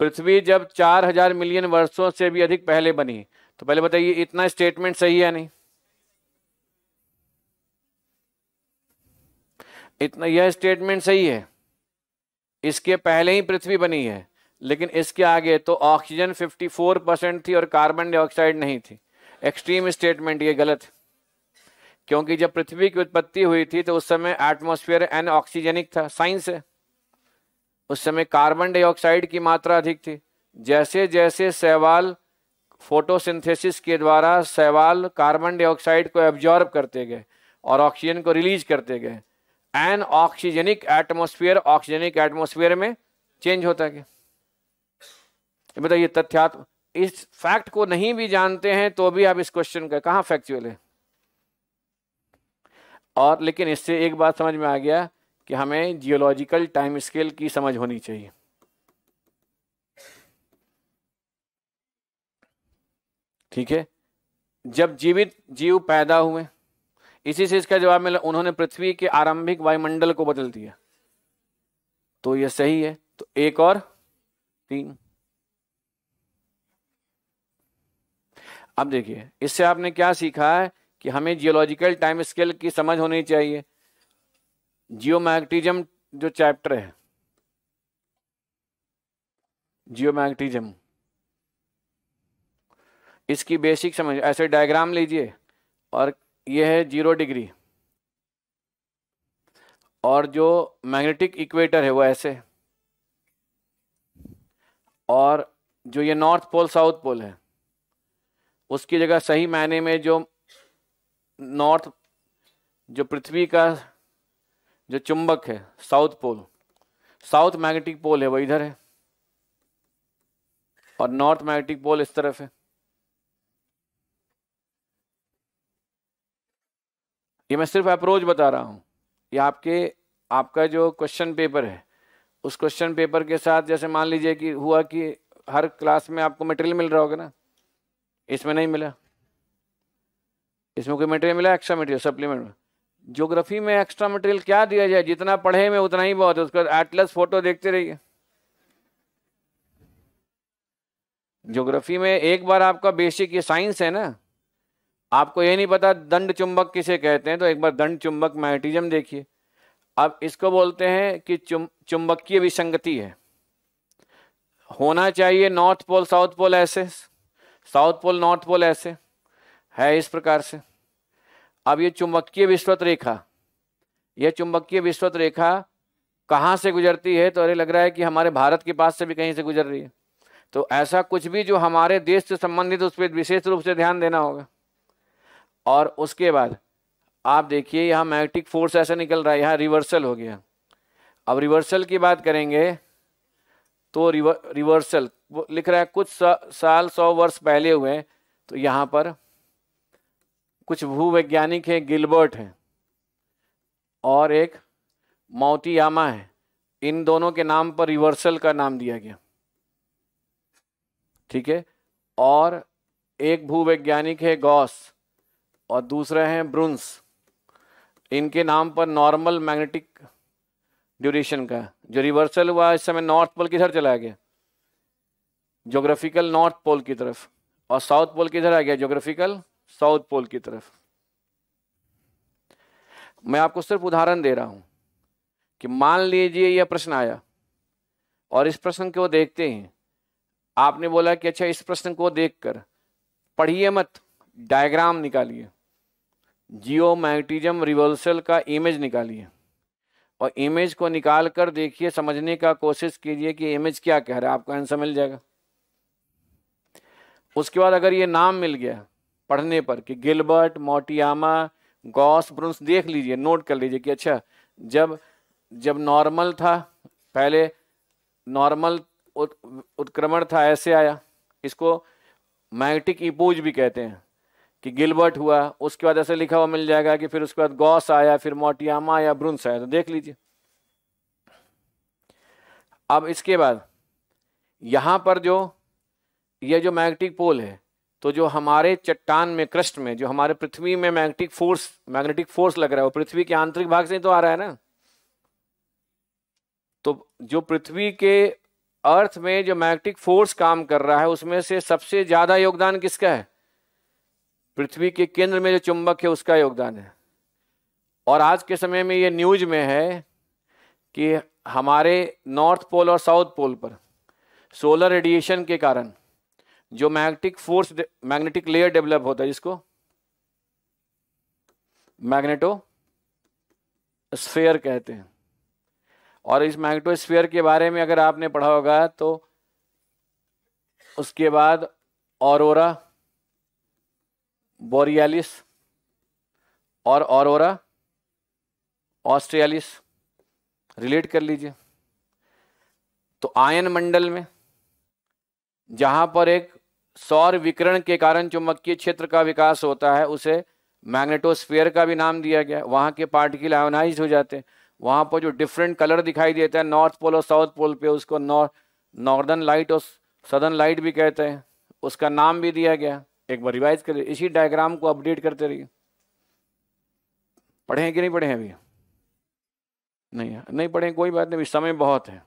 पृथ्वी जब चार हजार मिलियन वर्षों से भी अधिक पहले बनी तो पहले बताइए इतना स्टेटमेंट सही है नहीं इतना यह स्टेटमेंट सही है इसके पहले ही पृथ्वी बनी है लेकिन इसके आगे तो ऑक्सीजन 54 परसेंट थी और कार्बन डाइऑक्साइड नहीं थी एक्सट्रीम स्टेटमेंट ये गलत क्योंकि जब पृथ्वी की उत्पत्ति हुई थी तो उस समय एटमोस्फियर एन ऑक्सीजनिक था साइंस है उस समय कार्बन डाइऑक्साइड की मात्रा अधिक थी जैसे जैसे सहवाल फोटोसिंथेसिस के द्वारा सहवाल कार्बन डाइऑक्साइड को एब्जॉर्ब करते गए और ऑक्सीजन को रिलीज करते गए anoxygenic atmosphere oxygenic atmosphere में चेंज होता गया बताइए तथ्यात्म इस फैक्ट को नहीं भी जानते हैं तो भी आप इस क्वेश्चन का कहा फैक्चुअल है और लेकिन इससे एक बात समझ में आ गया कि हमें जियोलॉजिकल टाइम स्केल की समझ होनी चाहिए ठीक है जब जीवित जीव पैदा हुए इसी से इसका जवाब मिला उन्होंने पृथ्वी के आरंभिक वायुमंडल को बदल दिया तो यह सही है तो एक और तीन अब देखिए इससे आपने क्या सीखा है कि हमें जियोलॉजिकल टाइम स्केल की समझ होनी चाहिए जियोमैग्नेटिज्म जो चैप्टर है जियोमैग्नेटिज्म इसकी बेसिक समझ ऐसे डायग्राम लीजिए और यह है जीरो डिग्री और जो मैग्नेटिक इक्वेटर है वो ऐसे और जो ये नॉर्थ पोल साउथ पोल है उसकी जगह सही मायने में जो नॉर्थ जो पृथ्वी का जो चुंबक है south pole south magnetic pole है वो इधर है और नॉर्थ मैग्नेटिक पोल इस तरफ है ये मैं सिर्फ अप्रोच बता रहा हूं ये आपके आपका जो क्वेश्चन पेपर है उस क्वेश्चन पेपर के साथ जैसे मान लीजिए कि हुआ कि हर क्लास में आपको मटेरियल मिल रहा होगा ना इसमें नहीं मिला इसमें कोई मटेरियल मिला एक्स्ट्रा मटेरियल सप्लीमेंट में ज्योग्राफी में एक्स्ट्रा मटेरियल क्या दिया जाए जितना पढ़े में उतना ही बहुत है उसका एटलस फोटो देखते रहिए ज्योग्राफी में एक बार आपका बेसिक ये साइंस है ना आपको ये नहीं पता दंड चुंबक किसे कहते हैं तो एक बार दंड चुंबक मैग्नेटिज्म देखिए अब इसको बोलते हैं कि चुम चुंबकीय विसंगति है होना चाहिए नॉर्थ पोल साउथ पोल ऐसे साउथ पोल नॉर्थ पोल ऐसे है इस प्रकार से अब ये चुंबकीय विश्वत रेखा ये चुंबकीय विश्वत रेखा कहाँ से गुजरती है तो अरे लग रहा है कि हमारे भारत के पास से भी कहीं से गुजर रही है तो ऐसा कुछ भी जो हमारे देश से संबंधित उस पर विशेष रूप से ध्यान देना होगा और उसके बाद आप देखिए यहाँ मैग्नेटिक फोर्स ऐसा निकल रहा है यहाँ रिवर्सल हो गया अब रिवर्सल की बात करेंगे तो रिवर रिवर्सल लिख रहा है कुछ सा, साल सौ वर्ष पहले हुए तो यहाँ पर कुछ भूवैज्ञानिक हैं गिलबर्ट हैं और एक माउटीयामा है इन दोनों के नाम पर रिवर्सल का नाम दिया गया ठीक है और एक भूवैज्ञानिक है गॉस और दूसरा है ब्रुंस इनके नाम पर नॉर्मल मैग्नेटिक ड्यूरेशन का जो रिवर्सल हुआ इस समय नॉर्थ पोल किधर चला गया जोग्राफिकल नॉर्थ पोल की तरफ और साउथ पोल किधर आ गया ज्योग्राफिकल साउथ पोल की तरफ मैं आपको सिर्फ उदाहरण दे रहा हूं कि मान लीजिए यह प्रश्न आया और इस प्रश्न को देखते हैं आपने बोला कि अच्छा इस प्रश्न को देखकर पढ़िए मत डायग्राम निकालिए जियो मैग्नेटिज्म रिवर्सल का इमेज निकालिए और इमेज को निकाल कर देखिए समझने का कोशिश कीजिए कि इमेज क्या कह रहा है आपको आंसर मिल जाएगा उसके बाद अगर ये नाम मिल गया पढ़ने पर कि गिलबर्ट मोटियामा गॉस ब्रुंस देख लीजिए नोट कर लीजिए कि अच्छा जब जब नॉर्मल था पहले नॉर्मल उत्क्रमण था ऐसे आया इसको मैग्नेटिक इपोज भी कहते हैं कि गिलबर्ट हुआ उसके बाद ऐसे लिखा हुआ मिल जाएगा कि फिर उसके बाद गॉस आया फिर मोटियामा आया ब्रुंस आया तो देख लीजिए अब इसके बाद यहां पर जो ये जो मैग्नेटिक पोल है तो जो हमारे चट्टान में क्रस्ट में जो हमारे पृथ्वी में मैग्नेटिक फोर्स मैग्नेटिक फोर्स लग रहा है वो पृथ्वी के आंतरिक भाग से ही तो आ रहा है ना तो जो पृथ्वी के अर्थ में जो मैग्नेटिक फोर्स काम कर रहा है उसमें से सबसे ज्यादा योगदान किसका है पृथ्वी के केंद्र में जो चुंबक है उसका योगदान है और आज के समय में ये न्यूज में है कि हमारे नॉर्थ पोल और साउथ पोल पर सोलर रेडिएशन के कारण जो magnetic force magnetic layer develop होता है जिसको मैग्नेटो स्फेयर कहते हैं और इस स्फेयर के बारे में अगर आपने पढ़ा होगा तो उसके बाद ऑरोरा बोरियालिस और ऑरोरा ऑस्ट्रियालिस रिलेट कर लीजिए तो आयन मंडल में जहां पर एक सौर विकिरण के कारण चुंबकीय क्षेत्र का विकास होता है उसे मैग्नेटोस्फीयर का भी नाम दिया गया वहाँ के पार्टिकल आयोनाइज हो जाते हैं वहाँ पर जो डिफरेंट कलर दिखाई देता है नॉर्थ पोल और साउथ पोल पे उसको नॉर्थ नॉर्दर्न लाइट और सदर्न लाइट भी कहते हैं उसका नाम भी दिया गया एक बार रिवाइज करिए इसी डायग्राम को अपडेट करते रहिए पढ़े हैं कि नहीं पढ़े हैं अभी नहीं नहीं पढ़े कोई बात नहीं समय बहुत है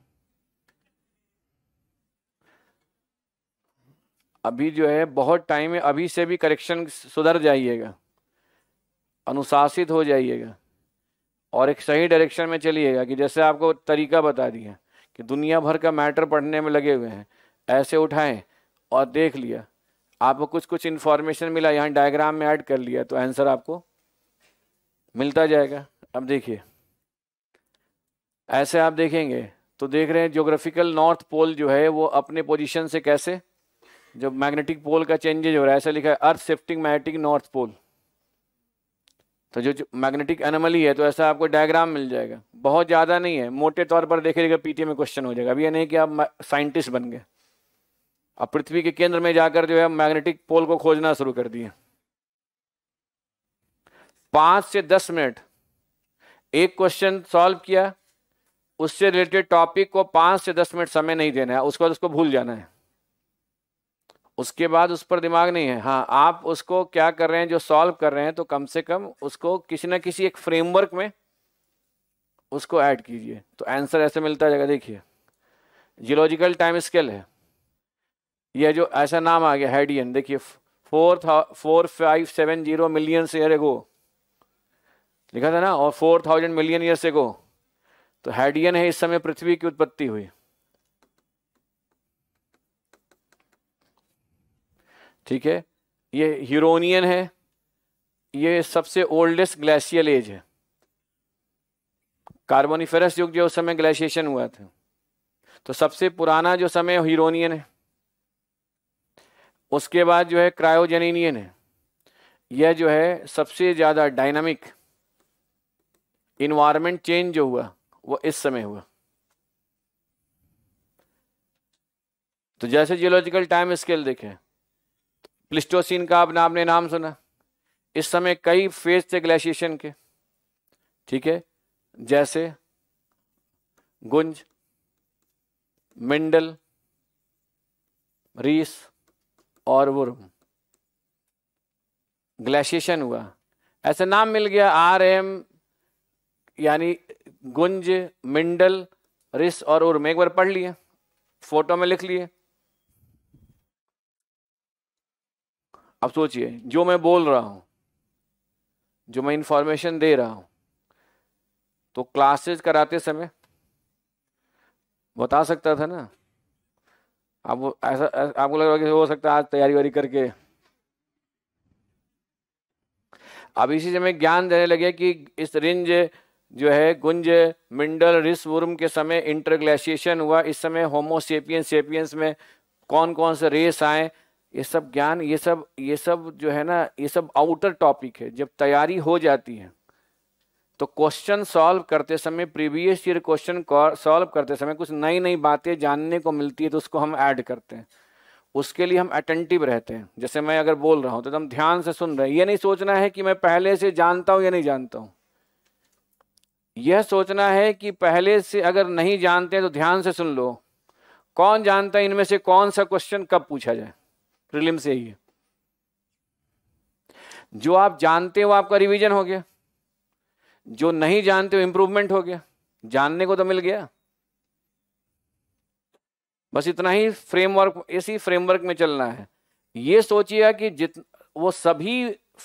अभी जो है बहुत टाइम है अभी से भी करेक्शन सुधर जाइएगा अनुशासित हो जाइएगा और एक सही डायरेक्शन में चलिएगा कि जैसे आपको तरीका बता दिया कि दुनिया भर का मैटर पढ़ने में लगे हुए हैं ऐसे उठाएं और देख लिया आपको कुछ कुछ इन्फॉर्मेशन मिला यहाँ डायग्राम में ऐड कर लिया तो आंसर आपको मिलता जाएगा अब देखिए ऐसे आप देखेंगे तो देख रहे हैं ज्योग्राफिकल नॉर्थ पोल जो है वो अपने पोजिशन से कैसे जब मैग्नेटिक पोल का चेंजेज हो रहा है ऐसा लिखा है earth shifting magnetic north pole तो जो, मैग्नेटिक एनोमली है तो ऐसा आपको डायग्राम मिल जाएगा बहुत ज़्यादा नहीं है मोटे तौर पर देखेगा पीटीए में क्वेश्चन हो जाएगा अभी यह नहीं कि आप साइंटिस्ट बन गए अब पृथ्वी के केंद्र में जाकर जो है मैग्नेटिक पोल को खोजना शुरू कर दिए पांच से दस मिनट एक क्वेश्चन सॉल्व किया उससे रिलेटेड टॉपिक को पांच से दस मिनट समय नहीं देना है उसके बाद उसको भूल जाना है उसके बाद उस पर दिमाग नहीं है हाँ आप उसको क्या कर रहे हैं जो सॉल्व कर रहे हैं तो कम से कम उसको किसी ना किसी एक फ्रेमवर्क में उसको ऐड कीजिए तो आंसर ऐसे मिलता जाएगा देखिए जियोलॉजिकल टाइम स्केल है यह जो ऐसा नाम आ गया हैडियन देखिए फोर था four five seven zero million year ago लिखा था ना और फोर थाउजेंड मिलियन ईयर से गो तो हैडियन है इस समय पृथ्वी की उत्पत्ति हुई ठीक है ये हीरोनियन है ये सबसे ओल्डेस्ट ग्लेशियल एज है कार्बोनिफेरस युग जो उस समय ग्लेशिएशन हुआ था तो सबसे पुराना जो समय हीरोनियन है उसके बाद जो है क्रायोजेनियन है यह जो है सबसे ज़्यादा डायनामिक इन्वायरमेंट चेंज जो हुआ वो इस समय हुआ तो जैसे जियोलॉजिकल टाइम स्केल देखें प्लिस्टोसिन का आपने आपने नाम सुना इस समय कई फेज थे ग्लेशिएशन के ठीक है जैसे गुंज मिंडल रीस और वुर्म ग्लेशिएशन हुआ ऐसे नाम मिल गया आर एम यानी गुंज मिंडल रिस और उर्म एक बार पढ़ लिए फोटो में लिख लिए अब सोचिए जो मैं बोल रहा हूं जो मैं इंफॉर्मेशन दे रहा हूं तो क्लासेस कराते समय बता सकता था ना आपको ऐसा आपको लग रहा कि हो सकता है आज तैयारी वारी करके अब इसी से मैं ज्ञान देने लगे कि इस रिंज जो है गुंज मिंडल रिस के समय इंटरग्लेशिएशन हुआ इस समय होमोसेपियंस सेपियंस में कौन कौन से रेस आए ये सब ज्ञान ये सब ये सब जो है ना ये सब आउटर टॉपिक है जब तैयारी हो जाती है तो क्वेश्चन सॉल्व करते समय प्रीवियस ईयर क्वेश्चन सॉल्व करते समय कुछ नई नई बातें जानने को मिलती है तो उसको हम ऐड करते हैं उसके लिए हम अटेंटिव रहते हैं जैसे मैं अगर बोल रहा हूँ तो एकदम ध्यान से सुन रहे हैं ये नहीं सोचना है कि मैं पहले से जानता हूँ या नहीं जानता हूँ यह सोचना है कि पहले से अगर नहीं जानते तो ध्यान से सुन लो कौन जानता है इनमें से कौन सा क्वेश्चन कब पूछा जाए प्रीलिम्स यही है जो आप जानते हो आपका रिवीजन हो गया जो नहीं जानते हो इंप्रूवमेंट हो गया जानने को तो मिल गया बस इतना ही फ्रेमवर्क इसी फ्रेमवर्क में चलना है ये सोचिए कि जित वो सभी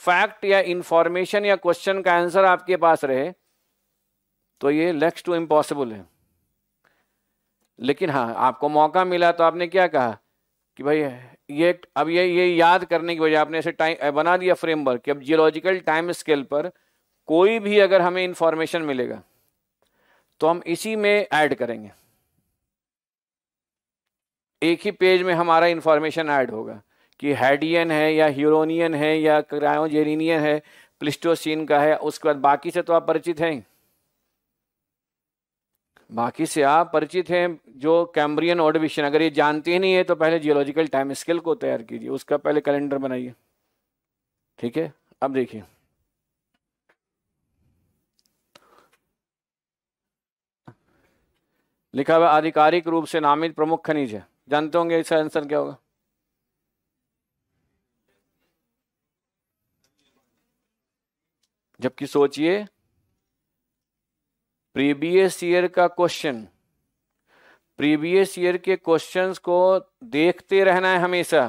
फैक्ट या इंफॉर्मेशन या क्वेश्चन का आंसर आपके पास रहे तो ये लेक्स टू इम्पॉसिबल है लेकिन हाँ आपको मौका मिला तो आपने क्या कहा कि भाई ये अब ये ये याद करने की वजह आपने ऐसे टाइम बना दिया फ्रेमवर्क कि अब जियोलॉजिकल टाइम स्केल पर कोई भी अगर हमें इंफॉर्मेशन मिलेगा तो हम इसी में ऐड करेंगे एक ही पेज में हमारा इंफॉर्मेशन ऐड होगा कि हैडियन है या ह्यूरोनियन है या क्रायोजेरिनियन है प्लिस्टोसिन का है उसके बाद बाकी से तो आप परिचित हैं बाकी से आप परिचित हैं जो कैम्ब्रियन ऑडिविशन अगर ये जानते ही नहीं है तो पहले जियोलॉजिकल टाइम स्केल को तैयार कीजिए उसका पहले कैलेंडर बनाइए ठीक है अब देखिए लिखा हुआ आधिकारिक रूप से नामित प्रमुख खनिज है जानते होंगे इसका आंसर क्या होगा जबकि सोचिए प्रीवियस ईयर का क्वेश्चन प्रीवियस ईयर के क्वेश्चंस को देखते रहना है हमेशा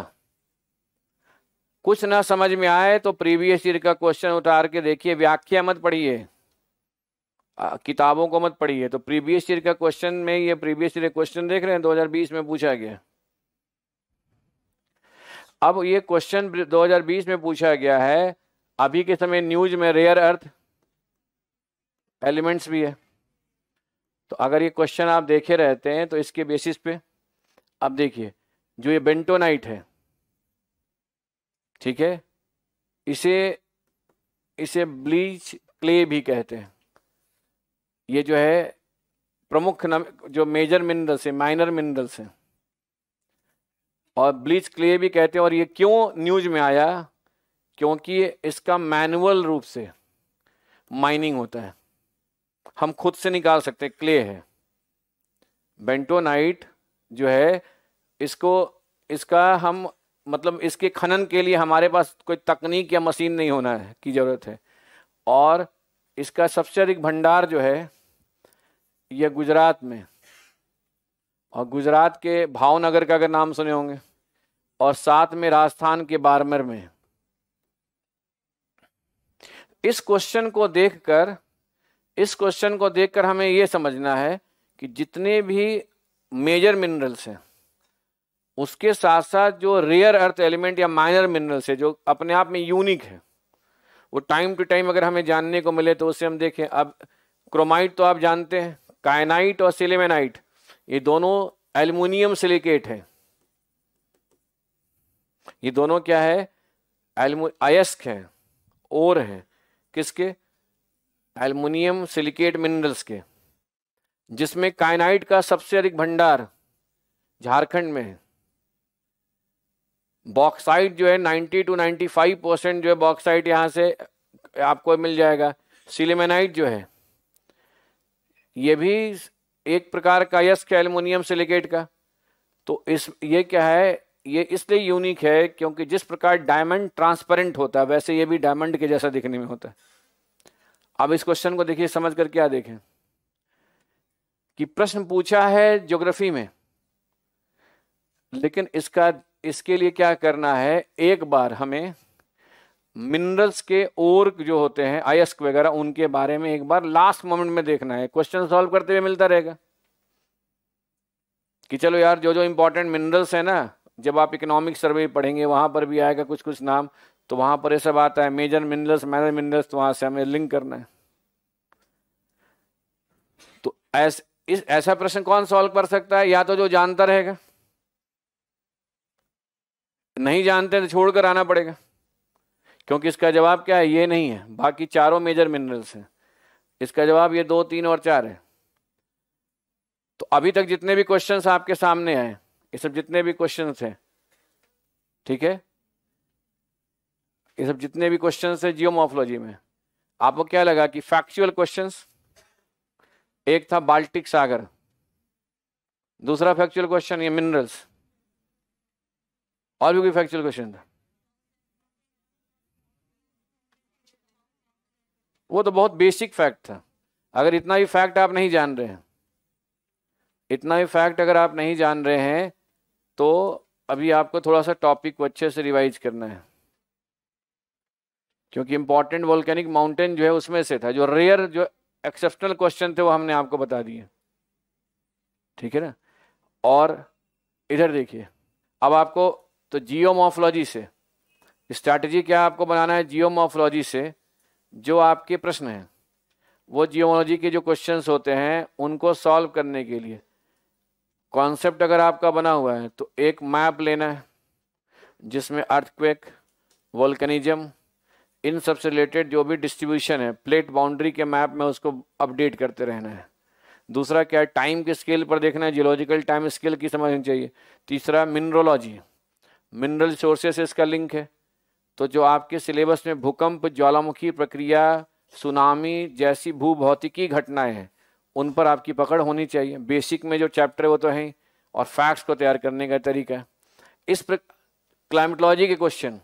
कुछ ना समझ में आए तो प्रीवियस ईयर का क्वेश्चन उतार के देखिए व्याख्या मत पढ़िए किताबों को मत पढ़िए तो प्रीवियस ईयर का क्वेश्चन में ये प्रीवियस ईयर क्वेश्चन देख रहे हैं 2020 में पूछा गया अब ये क्वेश्चन 2020 में पूछा गया है अभी के समय न्यूज में रेयर अर्थ एलिमेंट्स भी है तो अगर ये क्वेश्चन आप देखे रहते हैं तो इसके बेसिस पे आप देखिए जो ये बेंटोनाइट है ठीक है इसे इसे ब्लीच क्ले भी कहते हैं ये जो है प्रमुख जो मेजर मिनरल्स है माइनर मिनरल्स हैं और ब्लीच क्ले भी कहते हैं और ये क्यों न्यूज में आया क्योंकि इसका मैनुअल रूप से माइनिंग होता है हम खुद से निकाल सकते क्ले है बेंटोनाइट जो है इसको इसका हम मतलब इसके खनन के लिए हमारे पास कोई तकनीक या मशीन नहीं होना है की ज़रूरत है और इसका सबसे अधिक भंडार जो है यह गुजरात में और गुजरात के भावनगर का अगर नाम सुने होंगे और साथ में राजस्थान के बारमेर में इस क्वेश्चन को देखकर इस क्वेश्चन को देखकर हमें ये समझना है कि जितने भी मेजर मिनरल्स हैं उसके साथ साथ जो रेयर अर्थ एलिमेंट या माइनर मिनरल्स है जो अपने आप में यूनिक है वो टाइम टू टाइम अगर हमें जानने को मिले तो उससे हम देखें अब क्रोमाइट तो आप जानते हैं कायनाइट और सिलेमेनाइट ये दोनों एल्यूमिनियम सिलिकेट है ये दोनों क्या है अयस्क हैं और हैं किसके एल्युमिनियम सिलिकेट मिनरल्स के जिसमें काइनाइट का सबसे अधिक भंडार झारखंड में है बॉक्साइट जो है 90 टू 95 परसेंट जो है बॉक्साइट यहाँ से आपको मिल जाएगा सिलिमेनाइट जो है ये भी एक प्रकार का यस्क एल्युमिनियम सिलिकेट का तो इस ये क्या है ये इसलिए यूनिक है क्योंकि जिस प्रकार डायमंड ट्रांसपेरेंट होता है वैसे ये भी डायमंड के जैसा दिखने में होता है अब इस क्वेश्चन को देखिए समझ कर क्या देखें कि प्रश्न पूछा है ज्योग्राफी में लेकिन इसका इसके लिए क्या करना है एक बार हमें मिनरल्स के और जो होते हैं आयस्क वगैरह उनके बारे में एक बार लास्ट मोमेंट में देखना है क्वेश्चन सॉल्व करते हुए मिलता रहेगा कि चलो यार जो जो इंपॉर्टेंट मिनरल्स है ना जब आप इकोनॉमिक सर्वे पढ़ेंगे वहां पर भी आएगा कुछ कुछ नाम तो वहां पर यह सब आता है मेजर मिनरल्स माइनर मिनरल्स तो वहां से हमें लिंक करना है तो ऐस, इस ऐसा प्रश्न कौन सॉल्व कर सकता है या तो जो जानता रहेगा नहीं जानते तो छोड़ कर आना पड़ेगा क्योंकि इसका जवाब क्या है ये नहीं है बाकी चारों मेजर मिनरल्स हैं इसका जवाब ये दो तीन और चार है तो अभी तक जितने भी क्वेश्चंस आपके सामने आए ये सब जितने भी क्वेश्चंस हैं ठीक है ये सब जितने भी क्वेश्चन है जियोमोफोलॉजी में आपको क्या लगा कि फैक्चुअल क्वेश्चन एक था बाल्टिक सागर दूसरा फैक्चुअल क्वेश्चन ये मिनरल्स और भी कोई फैक्चुअल क्वेश्चन था वो तो बहुत बेसिक फैक्ट था अगर इतना ही फैक्ट आप नहीं जान रहे हैं इतना ही फैक्ट अगर आप नहीं जान रहे हैं तो अभी आपको थोड़ा सा टॉपिक को अच्छे से रिवाइज करना है क्योंकि इंपॉर्टेंट वोल्केनिक माउंटेन जो है उसमें से था जो रेयर जो एक्सेप्शनल क्वेश्चन थे वो हमने आपको बता दिए ठीक है ना और इधर देखिए अब आपको तो जियोमोफोलॉजी से स्ट्रैटेजी क्या आपको बनाना है जियोमोफोलॉजी से जो आपके प्रश्न हैं वो जियोमोलॉजी के जो क्वेश्चंस होते हैं उनको सॉल्व करने के लिए कॉन्सेप्ट अगर आपका बना हुआ है तो एक मैप लेना है जिसमें अर्थक्वेक वोल्कनिज्म इन सब से रिलेटेड जो भी डिस्ट्रीब्यूशन है प्लेट बाउंड्री के मैप में उसको अपडेट करते रहना है दूसरा क्या है टाइम के स्केल पर देखना है जियोलॉजिकल टाइम स्केल की समझनी चाहिए तीसरा मिनरोलॉजी मिनरल सोर्सेस से इसका लिंक है तो जो आपके सिलेबस में भूकंप ज्वालामुखी प्रक्रिया सुनामी जैसी भू भौतिकी घटनाएं हैं उन पर आपकी पकड़ होनी चाहिए बेसिक में जो चैप्टर वो तो हैं और फैक्ट्स को तैयार करने का तरीका है इस क्लाइमेटोलॉजी के क्वेश्चन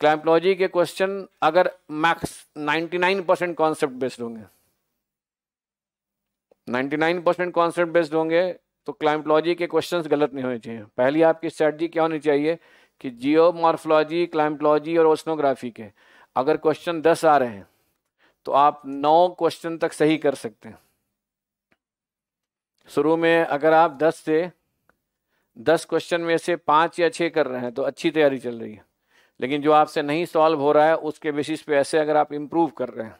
क्लैम्पलॉजी के क्वेश्चन अगर मैक्स 99 परसेंट कॉन्सेप्ट बेस्ड होंगे 99 परसेंट कॉन्सेप्ट बेस्ड होंगे तो क्लाइम्पोलॉजी के क्वेश्चंस गलत नहीं होने चाहिए पहली आपकी स्ट्रैटी क्या होनी चाहिए कि जियो मॉर्फोलॉजी क्लाइम्पोलॉजी और ओस्नोग्राफी के अगर क्वेश्चन दस आ रहे हैं तो आप नौ क्वेश्चन तक सही कर सकते हैं शुरू में अगर आप दस से दस क्वेश्चन में से पाँच या छः कर रहे हैं तो अच्छी तैयारी चल रही है लेकिन जो आपसे नहीं सॉल्व हो रहा है उसके बेसिस पे ऐसे अगर आप इम्प्रूव कर रहे हैं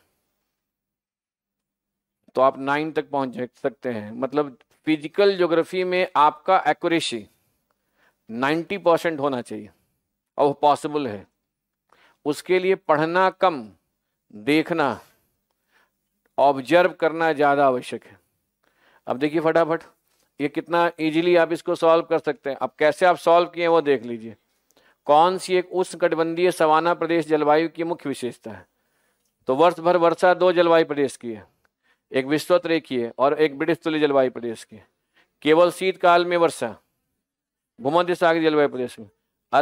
तो आप नाइन तक पहुंच सकते हैं मतलब फिजिकल ज्योग्राफी में आपका एक्यूरेसी 90 परसेंट होना चाहिए और वो पॉसिबल है उसके लिए पढ़ना कम देखना ऑब्जर्व करना ज़्यादा आवश्यक है अब देखिए फटाफट ये कितना इजीली आप इसको सॉल्व कर सकते हैं अब कैसे आप सॉल्व किए वो देख लीजिए कौन सी एक उष्ण कटिबंधीय सवाना प्रदेश जलवायु की मुख्य विशेषता है तो वर्ष भर वर्षा दो जलवायु प्रदेश की है एक विश्वत रेखीय है और एक ब्रिटिश तुल्य जलवायु प्रदेश की केवल शीतकाल में वर्षा भूमध्य सागर जलवायु प्रदेश में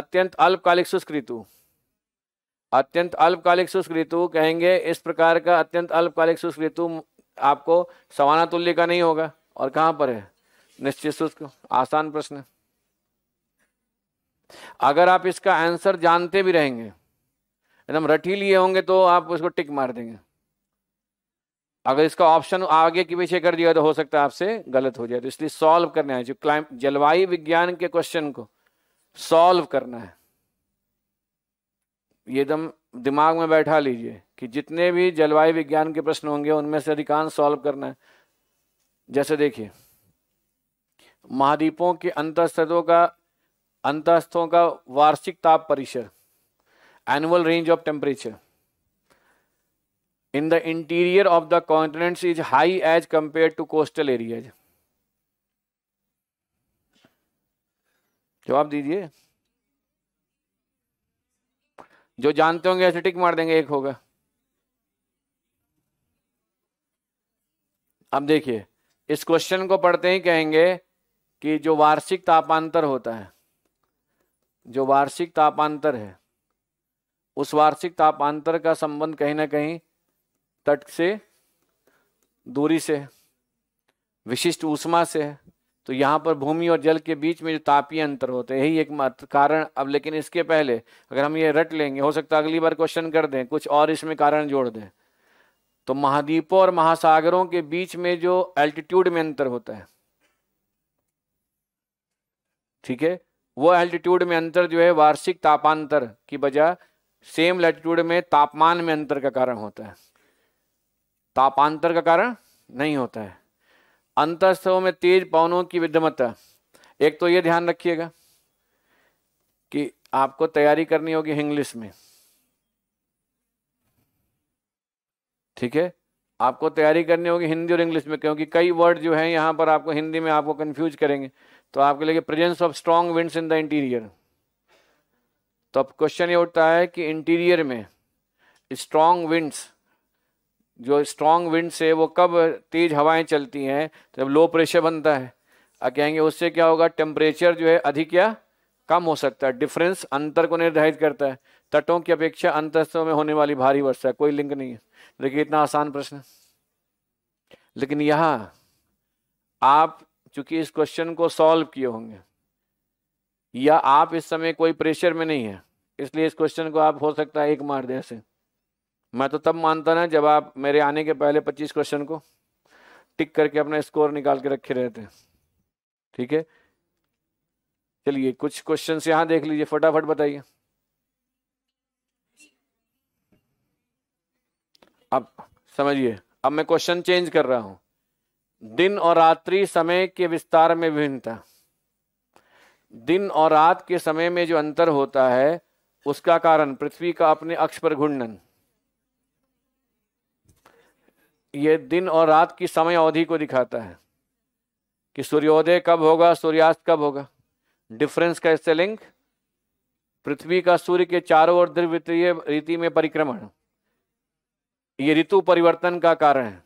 अत्यंत अल्पकालिक शुष्क ऋतु अत्यंत अल्पकालिक शुष्क ऋतु कहेंगे इस प्रकार का अत्यंत अल्पकालिक शुष्क ऋतु आपको सवाना तुल्य का नहीं होगा और कहाँ पर है निश्चित शुष्क आसान प्रश्न अगर आप इसका आंसर जानते भी रहेंगे एकदम रटी लिए होंगे तो आप उसको टिक मार देंगे अगर इसका ऑप्शन आगे के पीछे कर दिया तो हो सकता है आपसे गलत हो जाए तो इसलिए सॉल्व करने आए जो क्लाइम जलवायु विज्ञान के क्वेश्चन को सॉल्व करना है ये एकदम दिमाग में बैठा लीजिए कि जितने भी जलवायु विज्ञान के प्रश्न होंगे उनमें से अधिकांश सॉल्व करना है जैसे देखिए महाद्वीपों के अंतस्तों का अंतस्थों का वार्षिक ताप परिसर annual range of temperature in the interior of the continent is high as compared to coastal areas जवाब दीजिए जो जानते होंगे ऐसे टिक मार देंगे एक होगा अब देखिए इस क्वेश्चन को पढ़ते ही कहेंगे कि जो वार्षिक तापांतर होता है जो वार्षिक तापांतर है उस वार्षिक तापांतर का संबंध कहीं ना कहीं तट से दूरी से है विशिष्ट ऊष्मा से है तो यहाँ पर भूमि और जल के बीच में जो तापीय अंतर होते हैं यही एक कारण अब लेकिन इसके पहले अगर हम ये रट लेंगे हो सकता है अगली बार क्वेश्चन कर दें कुछ और इसमें कारण जोड़ दें तो महाद्वीपों और महासागरों के बीच में जो एल्टीट्यूड में अंतर होता है ठीक है वो एल्टीट्यूड में अंतर जो है वार्षिक तापांतर की बजाय सेम लैटिट्यूड में तापमान में अंतर का कारण होता है तापांतर का कारण नहीं होता है अंतस्थों में तेज पवनों की विद्यमता एक तो ये ध्यान रखिएगा कि आपको तैयारी करनी होगी इंग्लिश में ठीक है आपको तैयारी करनी होगी हिंदी और इंग्लिश में क्योंकि कई वर्ड जो है यहां पर आपको हिंदी में आपको कंफ्यूज करेंगे तो आपके लिए presence of strong winds in the interior तो अब क्वेश्चन ये उठता है कि इंटीरियर में स्ट्रॉन्ग विंड्स जो स्ट्रॉन्ग विंड से वो कब तेज़ हवाएं चलती हैं जब लो प्रेशर बनता है अब कहेंगे उससे क्या होगा टेम्परेचर जो है अधिक या कम हो सकता है डिफरेंस अंतर को निर्धारित करता है तटों की अपेक्षा अंतस्तों में होने वाली भारी वर्षा कोई लिंक नहीं है देखिए इतना आसान प्रश्न लेकिन यहाँ आप चूंकि इस क्वेश्चन को सॉल्व किए होंगे या आप इस समय कोई प्रेशर में नहीं है इसलिए इस क्वेश्चन को आप हो सकता है एक मार दे ऐसे मैं तो तब मानता ना जब आप मेरे आने के पहले पच्चीस क्वेश्चन को टिक करके अपना स्कोर निकाल के रखे रहते हैं ठीक है चलिए कुछ क्वेश्चन यहां देख लीजिए फटाफट बताइए अब समझिए अब मैं क्वेश्चन चेंज कर रहा हूं दिन और रात्रि समय के विस्तार में विभिन्नता दिन और रात के समय में जो अंतर होता है उसका कारण पृथ्वी का अपने अक्ष पर घूर्णन ये दिन और रात की समय अवधि को दिखाता है कि सूर्योदय कब होगा सूर्यास्त कब होगा डिफरेंस का इससे लिंक पृथ्वी का सूर्य के चारों ओर द्विवृत्तीय रीति में परिक्रमण ये ऋतु परिवर्तन का कारण है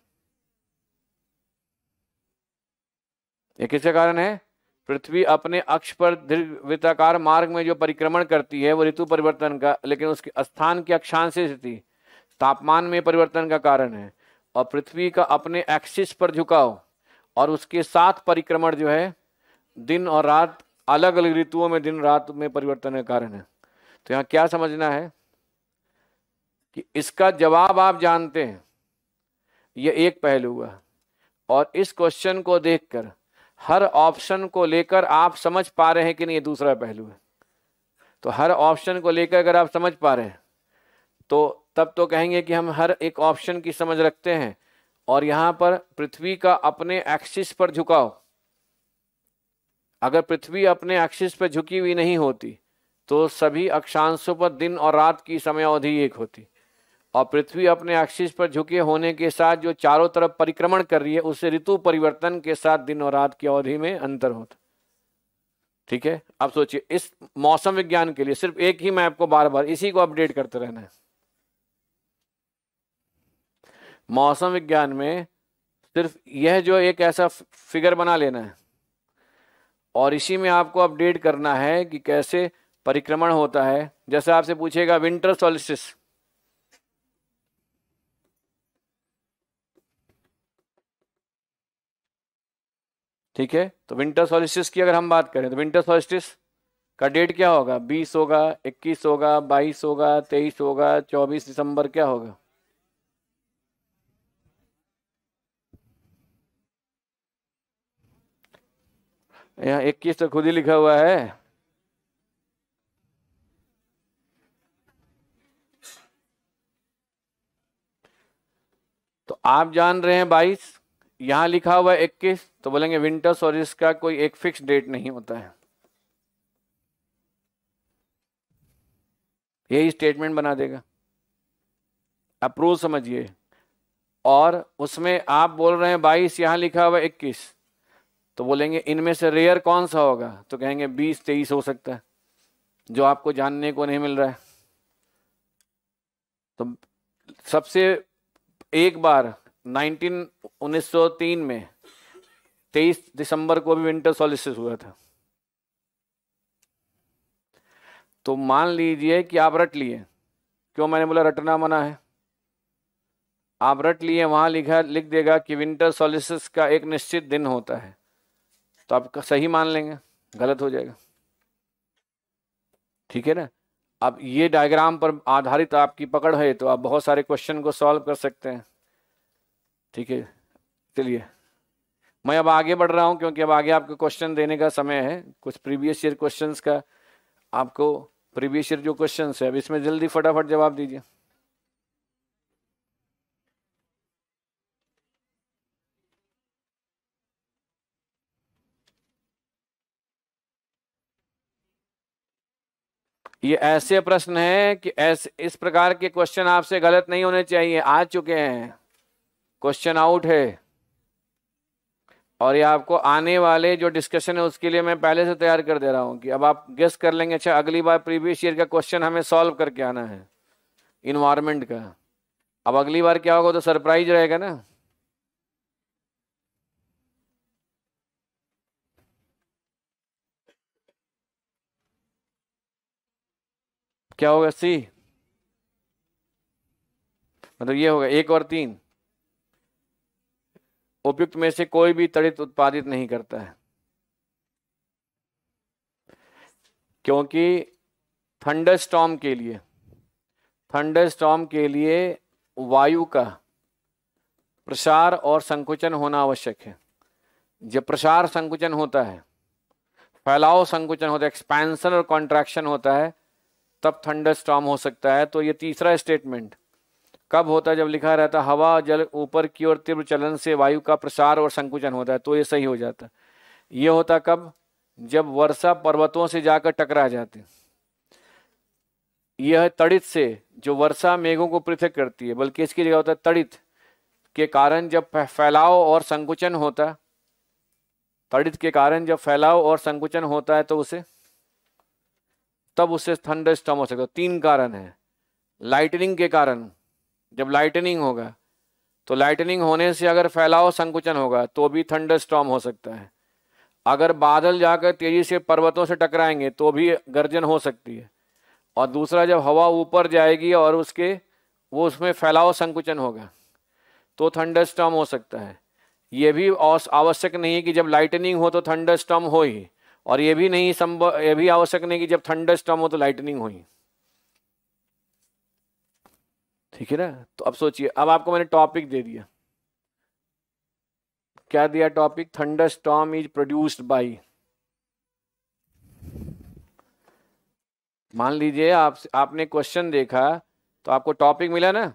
ये किसके कारण है पृथ्वी अपने अक्ष पर वृत्ताकार मार्ग में जो परिक्रमण करती है वो ऋतु परिवर्तन का लेकिन उसके स्थान की अक्षांश स्थिति तापमान में परिवर्तन का कारण है और पृथ्वी का अपने एक्सिस पर झुकाव और उसके साथ परिक्रमण जो है दिन और रात अलग अलग ऋतुओं में दिन रात में परिवर्तन का कारण है तो यहाँ क्या समझना है कि इसका जवाब आप जानते हैं यह एक पहलू हुआ और इस क्वेश्चन को देखकर हर ऑप्शन को लेकर आप समझ पा रहे हैं कि नहीं ये दूसरा पहलू है तो हर ऑप्शन को लेकर अगर आप समझ पा रहे हैं तो तब तो कहेंगे कि हम हर एक ऑप्शन की समझ रखते हैं और यहाँ पर पृथ्वी का अपने एक्सिस पर झुकाव अगर पृथ्वी अपने एक्सिस पर झुकी हुई नहीं होती तो सभी अक्षांशों पर दिन और रात की समयावधि एक होती और पृथ्वी अपने एक्सिस पर झुके होने के साथ जो चारों तरफ परिक्रमण कर रही है उससे ऋतु परिवर्तन के साथ दिन और रात की अवधि में अंतर होता ठीक है अब सोचिए इस मौसम विज्ञान के लिए सिर्फ एक ही मैप को बार बार इसी को अपडेट करते रहना है मौसम विज्ञान में सिर्फ यह जो एक ऐसा फिगर बना लेना है और इसी में आपको अपडेट करना है कि कैसे परिक्रमण होता है जैसे आपसे पूछेगा विंटर सोलिसिस ठीक है तो विंटर सॉलिस्टिस की अगर हम बात करें तो विंटर सॉलिस्टिस का डेट क्या होगा बीस होगा इक्कीस होगा बाईस होगा तेईस होगा चौबीस दिसंबर क्या होगा यहाँ इक्कीस तो खुद ही लिखा हुआ है तो आप जान रहे हैं बाईस यहाँ लिखा हुआ है इक्कीस तो बोलेंगे विंटर्स और इसका कोई एक फिक्स डेट नहीं होता है यही स्टेटमेंट बना देगा अप्रूव समझिए और उसमें आप बोल रहे हैं बाईस यहाँ लिखा हुआ इक्कीस तो बोलेंगे इनमें से रेयर कौन सा होगा तो कहेंगे बीस तेईस हो सकता है जो आपको जानने को नहीं मिल रहा है तो सबसे एक बार 1903 में 23 दिसंबर को भी विंटर सोलिसिस हुआ था तो मान लीजिए कि आप रट लिए क्यों मैंने बोला रटना मना है आप रट लिए वहां लिखा लिख देगा कि विंटर सोलिसिस का एक निश्चित दिन होता है तो आप सही मान लेंगे गलत हो जाएगा ठीक है ना अब ये डायग्राम पर आधारित आपकी पकड़ है तो आप बहुत सारे क्वेश्चन को सॉल्व कर सकते हैं ठीक है चलिए मैं अब आगे बढ़ रहा हूँ क्योंकि अब आगे आपको क्वेश्चन देने का समय है कुछ प्रीवियस ईयर क्वेश्चंस का आपको प्रीवियस ईयर जो क्वेश्चंस है अब इसमें जल्दी फटाफट जवाब दीजिए ये ऐसे प्रश्न है कि ऐसे इस प्रकार के क्वेश्चन आपसे गलत नहीं होने चाहिए आ चुके हैं क्वेश्चन आउट है और ये आपको आने वाले जो डिस्कशन है उसके लिए मैं पहले से तैयार कर दे रहा हूँ कि अब आप गेस कर लेंगे अच्छा अगली बार प्रीवियस ईयर का क्वेश्चन हमें सॉल्व करके आना है इन्वायरमेंट का अब अगली बार क्या होगा तो सरप्राइज रहेगा ना क्या होगा सी मतलब ये होगा एक और तीन उपयुक्त में से कोई भी तड़ित उत्पादित नहीं करता है क्योंकि थंडर स्टॉम के लिए थंडर स्टॉम के लिए वायु का प्रसार और संकुचन होना आवश्यक है जब प्रसार संकुचन होता है फैलाव संकुचन होता है एक्सपेंशन और कॉन्ट्रैक्शन होता है तब थंडर स्टॉम हो सकता है तो ये तीसरा स्टेटमेंट कब होता है जब लिखा रहता है हवा जल ऊपर की ओर तीव्र चलन से वायु का प्रसार और संकुचन होता है तो ये सही हो जाता है ये होता कब जब वर्षा पर्वतों से जाकर टकरा जाते यह तड़ित से जो वर्षा मेघों को पृथक करती है बल्कि इसकी जगह होता है तड़ित के कारण जब फैलाव और संकुचन होता तड़ित के कारण जब फैलाव और संकुचन होता है तो उसे तब उसे थंडर स्टॉम हो सकता तीन कारण है लाइटनिंग के कारण जब लाइटनिंग होगा तो लाइटनिंग होने से अगर फैलाव संकुचन होगा तो भी थंडर स्टॉम हो सकता है अगर बादल जाकर तेजी से पर्वतों से टकराएंगे तो भी गर्जन हो सकती है और दूसरा जब हवा ऊपर जाएगी और उसके वो उसमें फैलाव संकुचन होगा तो थंडर स्टॉम हो सकता है ये भी आवश्यक नहीं है कि जब लाइटनिंग हो तो थंडर स्टॉम हो ही और ये भी नहीं संभव ये भी आवश्यक नहीं कि जब थंडर स्टॉम हो तो लाइटनिंग हो ही ठीक है ना तो अब सोचिए अब आपको मैंने टॉपिक दे दिया क्या दिया topic thunderstorm is produced by मान लीजिए आप आपने क्वेश्चन देखा तो आपको टॉपिक मिला ना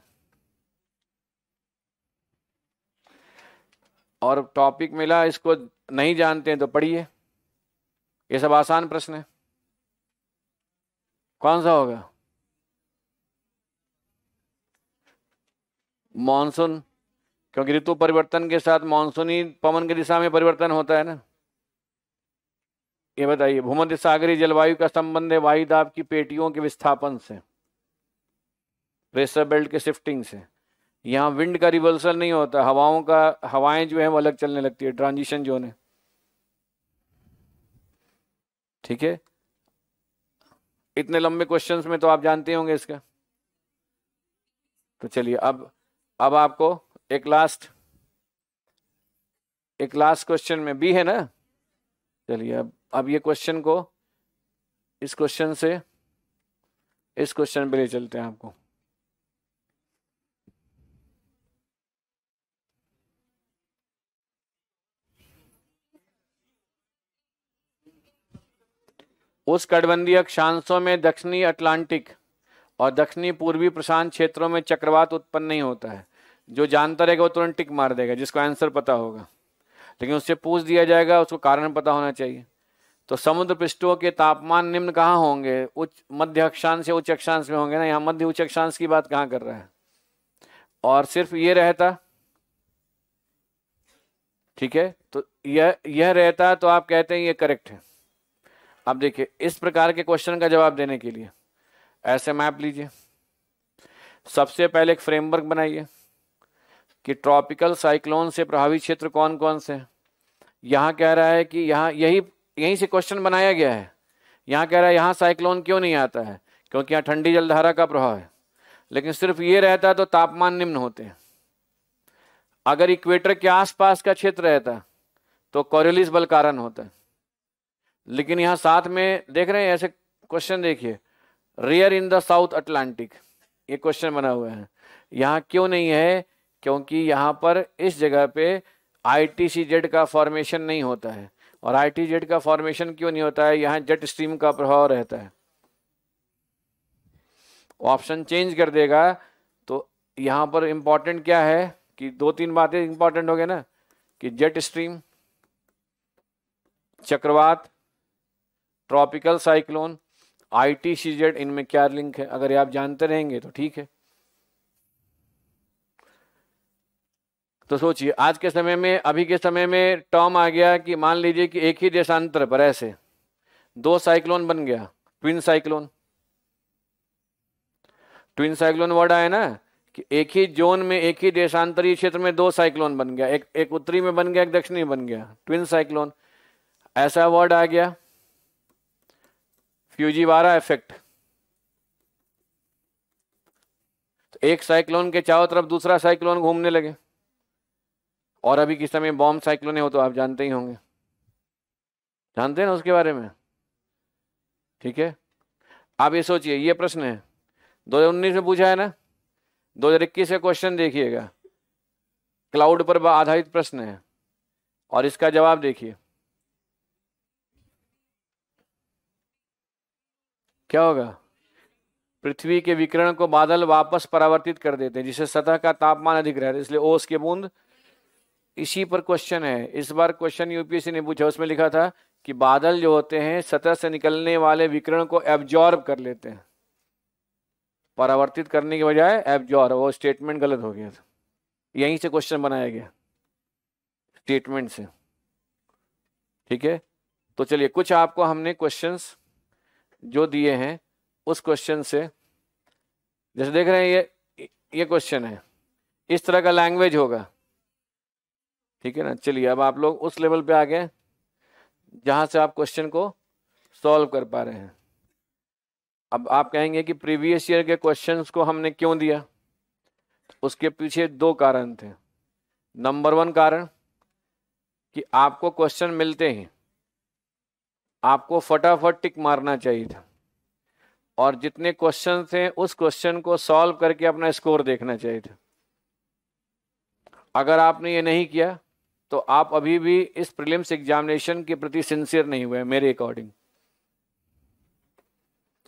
और टॉपिक मिला इसको नहीं जानते हैं तो पढ़िए ये सब आसान प्रश्न है कौन सा होगा मानसून क्योंकि ऋतु परिवर्तन के साथ मानसूनी पवन की दिशा में परिवर्तन होता है ना ये बताइए भूमध्य सागरी जलवायु का संबंध है वायुदाब की पेटियों के विस्थापन से प्रेशर बेल्ट के शिफ्टिंग से यहाँ विंड का रिवर्सल नहीं होता हवाओं का हवाएं जो है वो अलग चलने लगती है ट्रांजिशन जोन है ठीक है इतने लंबे क्वेश्चंस में तो आप जानते होंगे इसका तो चलिए अब अब आपको एक लास्ट एक लास्ट क्वेश्चन में बी है ना चलिए अब अब ये क्वेश्चन को इस क्वेश्चन से इस क्वेश्चन पे ले चलते हैं आपको उस कटबंधी अक्षांशों में दक्षिणी अटलांटिक और दक्षिणी पूर्वी प्रशांत क्षेत्रों में चक्रवात उत्पन्न नहीं होता है जो जानता रहेगा वो तुरंत टिक मार देगा जिसको आंसर पता होगा लेकिन उससे पूछ दिया जाएगा उसको कारण पता होना चाहिए तो समुद्र पृष्ठों के तापमान निम्न कहाँ होंगे उच्च मध्य अक्षांश या उच्च अक्षांश में होंगे ना यहाँ मध्य उच्च अक्षांश की बात कहाँ कर रहा है और सिर्फ ये रहता ठीक है तो यह यह रहता तो आप कहते हैं ये करेक्ट है आप देखिए इस प्रकार के क्वेश्चन का जवाब देने के लिए ऐसे मैप लीजिए सबसे पहले एक फ्रेमवर्क बनाइए कि ट्रॉपिकल साइक्लोन से प्रभावित क्षेत्र कौन कौन से हैं यहाँ कह रहा है कि यहाँ यही यहीं से क्वेश्चन बनाया गया है यहाँ कह रहा है यहाँ साइक्लोन क्यों नहीं आता है क्योंकि यहाँ ठंडी जलधारा का प्रभाव है लेकिन सिर्फ ये रहता तो तापमान निम्न होते हैं अगर इक्वेटर के आसपास का क्षेत्र रहता तो कॉरेलिस बल कारण होता है लेकिन यहाँ साथ में देख रहे हैं ऐसे क्वेश्चन देखिए rare in the South Atlantic ये क्वेश्चन बना हुआ है यहाँ क्यों नहीं है क्योंकि यहाँ पर इस जगह पे जेड का फॉर्मेशन नहीं होता है और जेड का फॉर्मेशन क्यों नहीं होता है यहाँ जेट स्ट्रीम का प्रभाव रहता है ऑप्शन चेंज कर देगा तो यहाँ पर इम्पॉर्टेंट क्या है कि दो तीन बातें इंपॉर्टेंट हो गए ना कि जेट स्ट्रीम चक्रवात tropical cyclone I T C Z इनमें क्या लिंक है अगर आप जानते रहेंगे तो ठीक है तो सोचिए आज के समय में अभी के समय में टर्म आ गया कि मान लीजिए कि एक ही देशांतर पर ऐसे दो साइक्लोन बन गया twin cyclone twin cyclone word आया ना कि एक ही जोन में एक ही देशांतरीय क्षेत्र में दो साइक्लोन बन गया एक एक उत्तरी में बन गया एक दक्षिणी में बन गया ट्विन साइक्लोन ऐसा वर्ड आ गया फ्यूजीवारा इफेक्ट तो एक साइक्लोन के चारों तरफ दूसरा साइक्लोन घूमने लगे और अभी किस समय बॉम्ब साइक्लोन हो तो आप जानते ही होंगे जानते हैं ना उसके बारे में ठीक है आप ये सोचिए ये प्रश्न है 2019 में पूछा है ना 2021 से क्वेश्चन देखिएगा क्लाउड पर आधारित प्रश्न है और इसका जवाब देखिए क्या होगा पृथ्वी के विकिरण को बादल वापस परावर्तित कर देते हैं जिससे सतह का तापमान अधिक रहता है इसलिए ओस के बूंद इसी पर क्वेश्चन है इस बार क्वेश्चन यूपीएससी ने पूछा उसमें लिखा था कि बादल जो होते हैं सतह से निकलने वाले विकिरण को एब्जॉर्ब कर लेते हैं परावर्तित करने के बजाय एब्जॉर्ब वो स्टेटमेंट गलत हो गया था यहीं से क्वेश्चन बनाया गया स्टेटमेंट से ठीक है तो चलिए कुछ आपको हमने क्वेश्चंस जो दिए हैं उस क्वेश्चन से जैसे देख रहे हैं ये ये क्वेश्चन है इस तरह का लैंग्वेज होगा ठीक है ना चलिए अब आप लोग उस लेवल पे आ गए जहाँ से आप क्वेश्चन को सॉल्व कर पा रहे हैं अब आप कहेंगे कि प्रीवियस ईयर के क्वेश्चंस को हमने क्यों दिया उसके पीछे दो कारण थे नंबर वन कारण कि आपको क्वेश्चन मिलते ही आपको फटाफट टिक मारना चाहिए था और जितने क्वेश्चन थे उस क्वेश्चन को सॉल्व करके अपना स्कोर देखना चाहिए था अगर आपने ये नहीं किया तो आप अभी भी इस प्रीलिम्स एग्जामिनेशन के प्रति सिंसियर नहीं हुए मेरे अकॉर्डिंग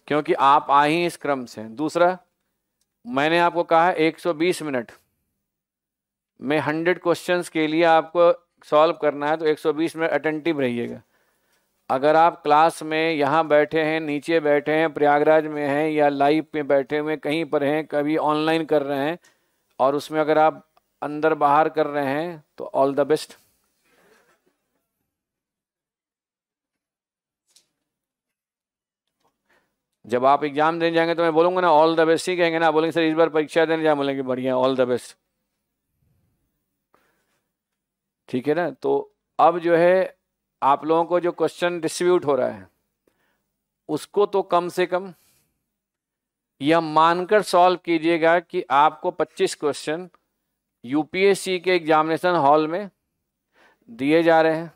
क्योंकि आप आ ही इस क्रम से दूसरा मैंने आपको कहा 120 मिनट में 100 क्वेश्चंस के लिए आपको सॉल्व करना है तो 120 मिनट अटेंटिव रहिएगा अगर आप क्लास में यहाँ बैठे हैं नीचे बैठे हैं प्रयागराज में हैं या लाइव पे बैठे हुए कहीं पर हैं कभी ऑनलाइन कर रहे हैं और उसमें अगर आप अंदर बाहर कर रहे हैं तो ऑल द बेस्ट जब आप एग्जाम देने जाएंगे तो मैं बोलूंगा ना ऑल द बेस्ट ही कहेंगे ना बोलेंगे सर इस बार परीक्षा देने जाए बोलेंगे बढ़िया ऑल द बेस्ट ठीक है ना तो अब जो है आप लोगों को जो क्वेश्चन डिस्ट्रीब्यूट हो रहा है उसको तो कम से कम यह मानकर सॉल्व कीजिएगा कि आपको 25 क्वेश्चन यूपीएससी के एग्जामिनेशन हॉल में दिए जा रहे हैं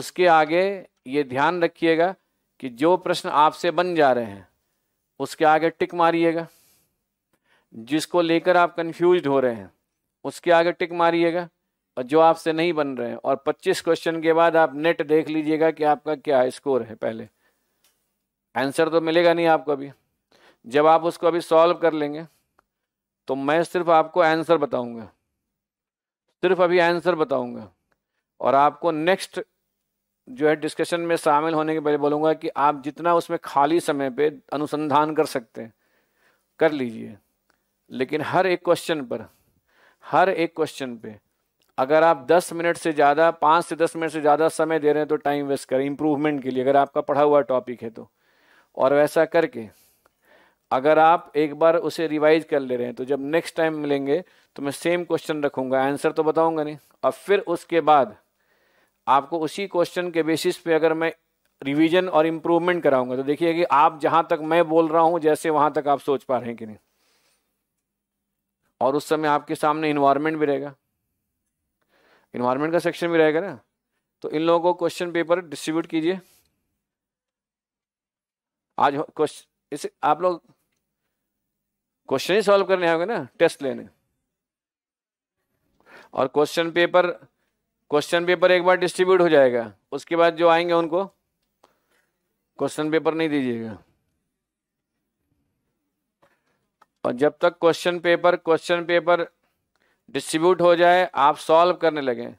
उसके आगे ये ध्यान रखिएगा कि जो प्रश्न आपसे बन जा रहे हैं उसके आगे टिक मारिएगा जिसको लेकर आप कन्फ्यूज हो रहे हैं उसके आगे टिक मारिएगा और जो आपसे नहीं बन रहे हैं और 25 क्वेश्चन के बाद आप नेट देख लीजिएगा कि आपका क्या स्कोर है पहले आंसर तो मिलेगा नहीं आपको अभी जब आप उसको अभी सॉल्व कर लेंगे तो मैं सिर्फ आपको आंसर बताऊंगा सिर्फ अभी आंसर बताऊंगा और आपको नेक्स्ट जो है डिस्कशन में शामिल होने के पहले बोलूँगा कि आप जितना उसमें खाली समय पर अनुसंधान कर सकते हैं कर लीजिए लेकिन हर एक क्वेश्चन पर हर एक क्वेश्चन पर अगर आप 10 मिनट से ज़्यादा पाँच से 10 मिनट से ज़्यादा समय दे रहे हैं तो टाइम वेस्ट करें इम्प्रूवमेंट के लिए अगर आपका पढ़ा हुआ टॉपिक है तो और वैसा करके अगर आप एक बार उसे रिवाइज कर ले रहे हैं तो जब नेक्स्ट टाइम मिलेंगे तो मैं सेम क्वेश्चन रखूँगा आंसर तो बताऊँगा नहीं और फिर उसके बाद आपको उसी क्वेश्चन के बेसिस पे अगर मैं रिवीजन और इम्प्रूवमेंट कराऊंगा तो देखिए कि आप जहाँ तक मैं बोल रहा हूँ जैसे वहाँ तक आप सोच पा रहे हैं कि नहीं और उस समय आपके सामने इन्वायरमेंट भी रहेगा इन्वायरमेंट का सेक्शन भी रहेगा ना तो इन लोगों को क्वेश्चन पेपर डिस्ट्रीब्यूट कीजिए आज क्वेश्चन इसे आप लोग क्वेश्चन ही सॉल्व करने आओगे ना टेस्ट लेने और क्वेश्चन पेपर क्वेश्चन पेपर एक बार डिस्ट्रीब्यूट हो जाएगा उसके बाद जो आएंगे उनको क्वेश्चन पेपर नहीं दीजिएगा और जब तक question paper question paper distribute हो जाए आप सॉल्व करने लगे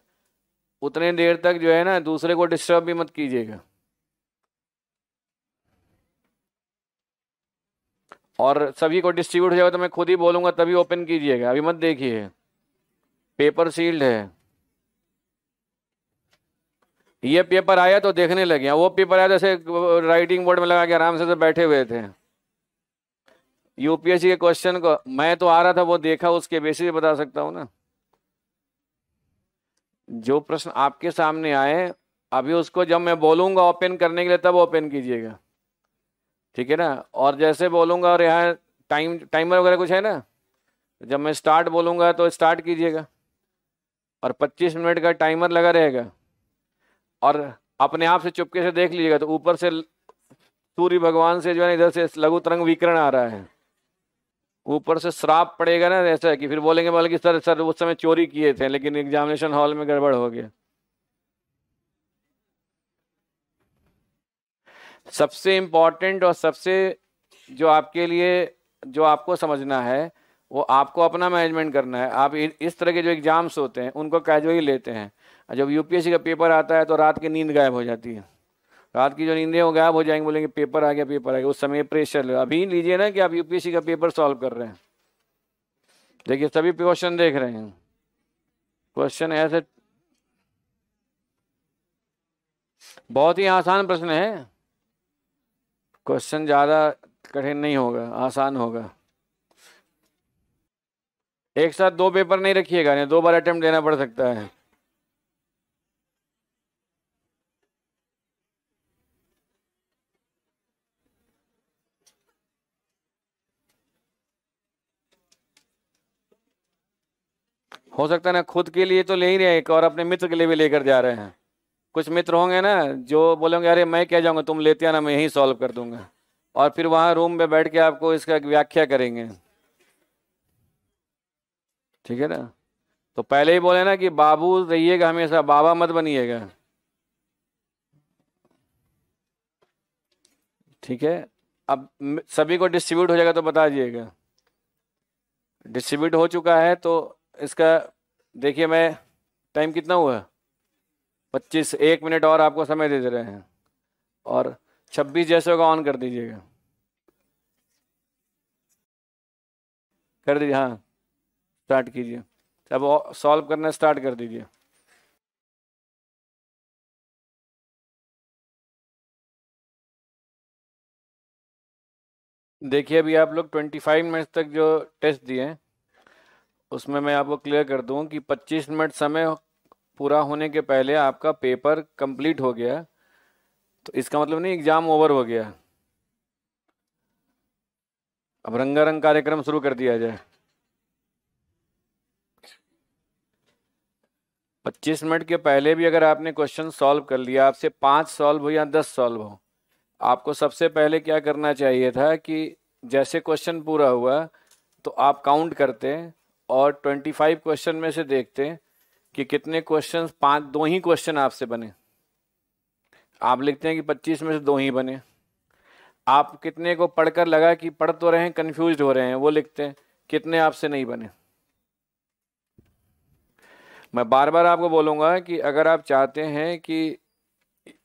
उतने देर तक जो है ना दूसरे को डिस्टर्ब भी मत कीजिएगा और सभी को डिस्ट्रीब्यूट हो जाएगा तो मैं खुद ही बोलूंगा तभी ओपन कीजिएगा अभी मत देखिए पेपर सील्ड है ये पेपर आया तो देखने लगे हाँ, वो पेपर आया जैसे राइटिंग बोर्ड में लगा के आराम से तो बैठे हुए थे यूपीएससी के क्वेश्चन को मैं तो आ रहा था वो देखा उसके बेसिस बता सकता हूँ ना जो प्रश्न आपके सामने आए अभी उसको जब मैं बोलूँगा ओपन करने के लिए तब ओपन कीजिएगा ठीक है ना और जैसे बोलूँगा और यहाँ टाइम टाइमर वगैरह कुछ है ना जब मैं स्टार्ट बोलूंगा तो स्टार्ट कीजिएगा और 25 मिनट का टाइमर लगा रहेगा और अपने आप से चुपके से देख लीजिएगा तो ऊपर से सूर्य भगवान से जो है इधर से लघु तरंग विकरण आ रहा है ऊपर से श्राप पड़ेगा ना ऐसा कि फिर बोलेंगे बोले कि सर सर उस समय चोरी किए थे लेकिन एग्जामिनेशन हॉल में गड़बड़ हो गया सबसे इम्पॉर्टेंट और सबसे जो आपके लिए जो आपको समझना है वो आपको अपना मैनेजमेंट करना है आप इस तरह के जो एग्ज़ाम्स होते हैं उनको कैजुअली लेते हैं जब यूपीएससी का पेपर आता है तो रात की नींद गायब हो जाती है रात की जो नींदें हो गायब हो जाएंगे बोलेंगे पेपर आ गया पेपर आ गया उस समय प्रेशर ले अभी लीजिए ना कि आप यूपीएससी का पेपर सॉल्व कर रहे हैं देखिए सभी क्वेश्चन देख रहे हैं क्वेश्चन ऐसे बहुत ही आसान प्रश्न है क्वेश्चन ज़्यादा कठिन नहीं होगा आसान होगा एक साथ दो पेपर नहीं रखिएगा नहीं तो दो बार अटेम्प्ट देना पड़ सकता है हो सकता है ना खुद के लिए तो ले ही रहे और अपने मित्र के लिए भी लेकर जा रहे हैं कुछ मित्र होंगे ना जो बोलेंगे अरे मैं क्या जाऊँगा तुम लेते आना मैं यहीं सॉल्व कर दूंगा और फिर वहाँ रूम में बैठ के आपको इसका व्याख्या करेंगे ठीक है ना तो पहले ही बोले ना कि बाबू रहिएगा हमेशा बाबा मत बनिएगा ठीक है अब सभी को डिस्ट्रीब्यूट हो जाएगा तो बता दिएगा डिस्ट्रीब्यूट हो चुका है तो इसका देखिए मैं टाइम कितना हुआ है पच्चीस एक मिनट और आपको समय दे दे रहे हैं और छब्बीस जैसे होगा ऑन कर दीजिएगा कर दीजिए हाँ स्टार्ट कीजिए अब सॉल्व करना स्टार्ट कर दीजिए देखिए अभी आप लोग ट्वेंटी फाइव मिनट्स तक जो टेस्ट दिए हैं उसमें मैं आपको क्लियर कर दूँ कि 25 मिनट समय पूरा होने के पहले आपका पेपर कंप्लीट हो गया तो इसका मतलब नहीं एग्ज़ाम ओवर हो गया अब रंगारंग कार्यक्रम शुरू कर दिया जाए 25 मिनट के पहले भी अगर आपने क्वेश्चन सॉल्व कर लिया आपसे पांच सॉल्व हो या दस सॉल्व हो आपको सबसे पहले क्या करना चाहिए था कि जैसे क्वेश्चन पूरा हुआ तो आप काउंट करते और 25 क्वेश्चन में से देखते हैं कि कितने क्वेश्चन पांच दो ही क्वेश्चन आपसे बने आप लिखते हैं कि 25 में से दो ही बने आप कितने को पढ़कर लगा कि पढ़ तो रहे हैं कन्फ्यूज हो रहे हैं वो लिखते हैं कितने आपसे नहीं बने मैं बार बार आपको बोलूँगा कि अगर आप चाहते हैं कि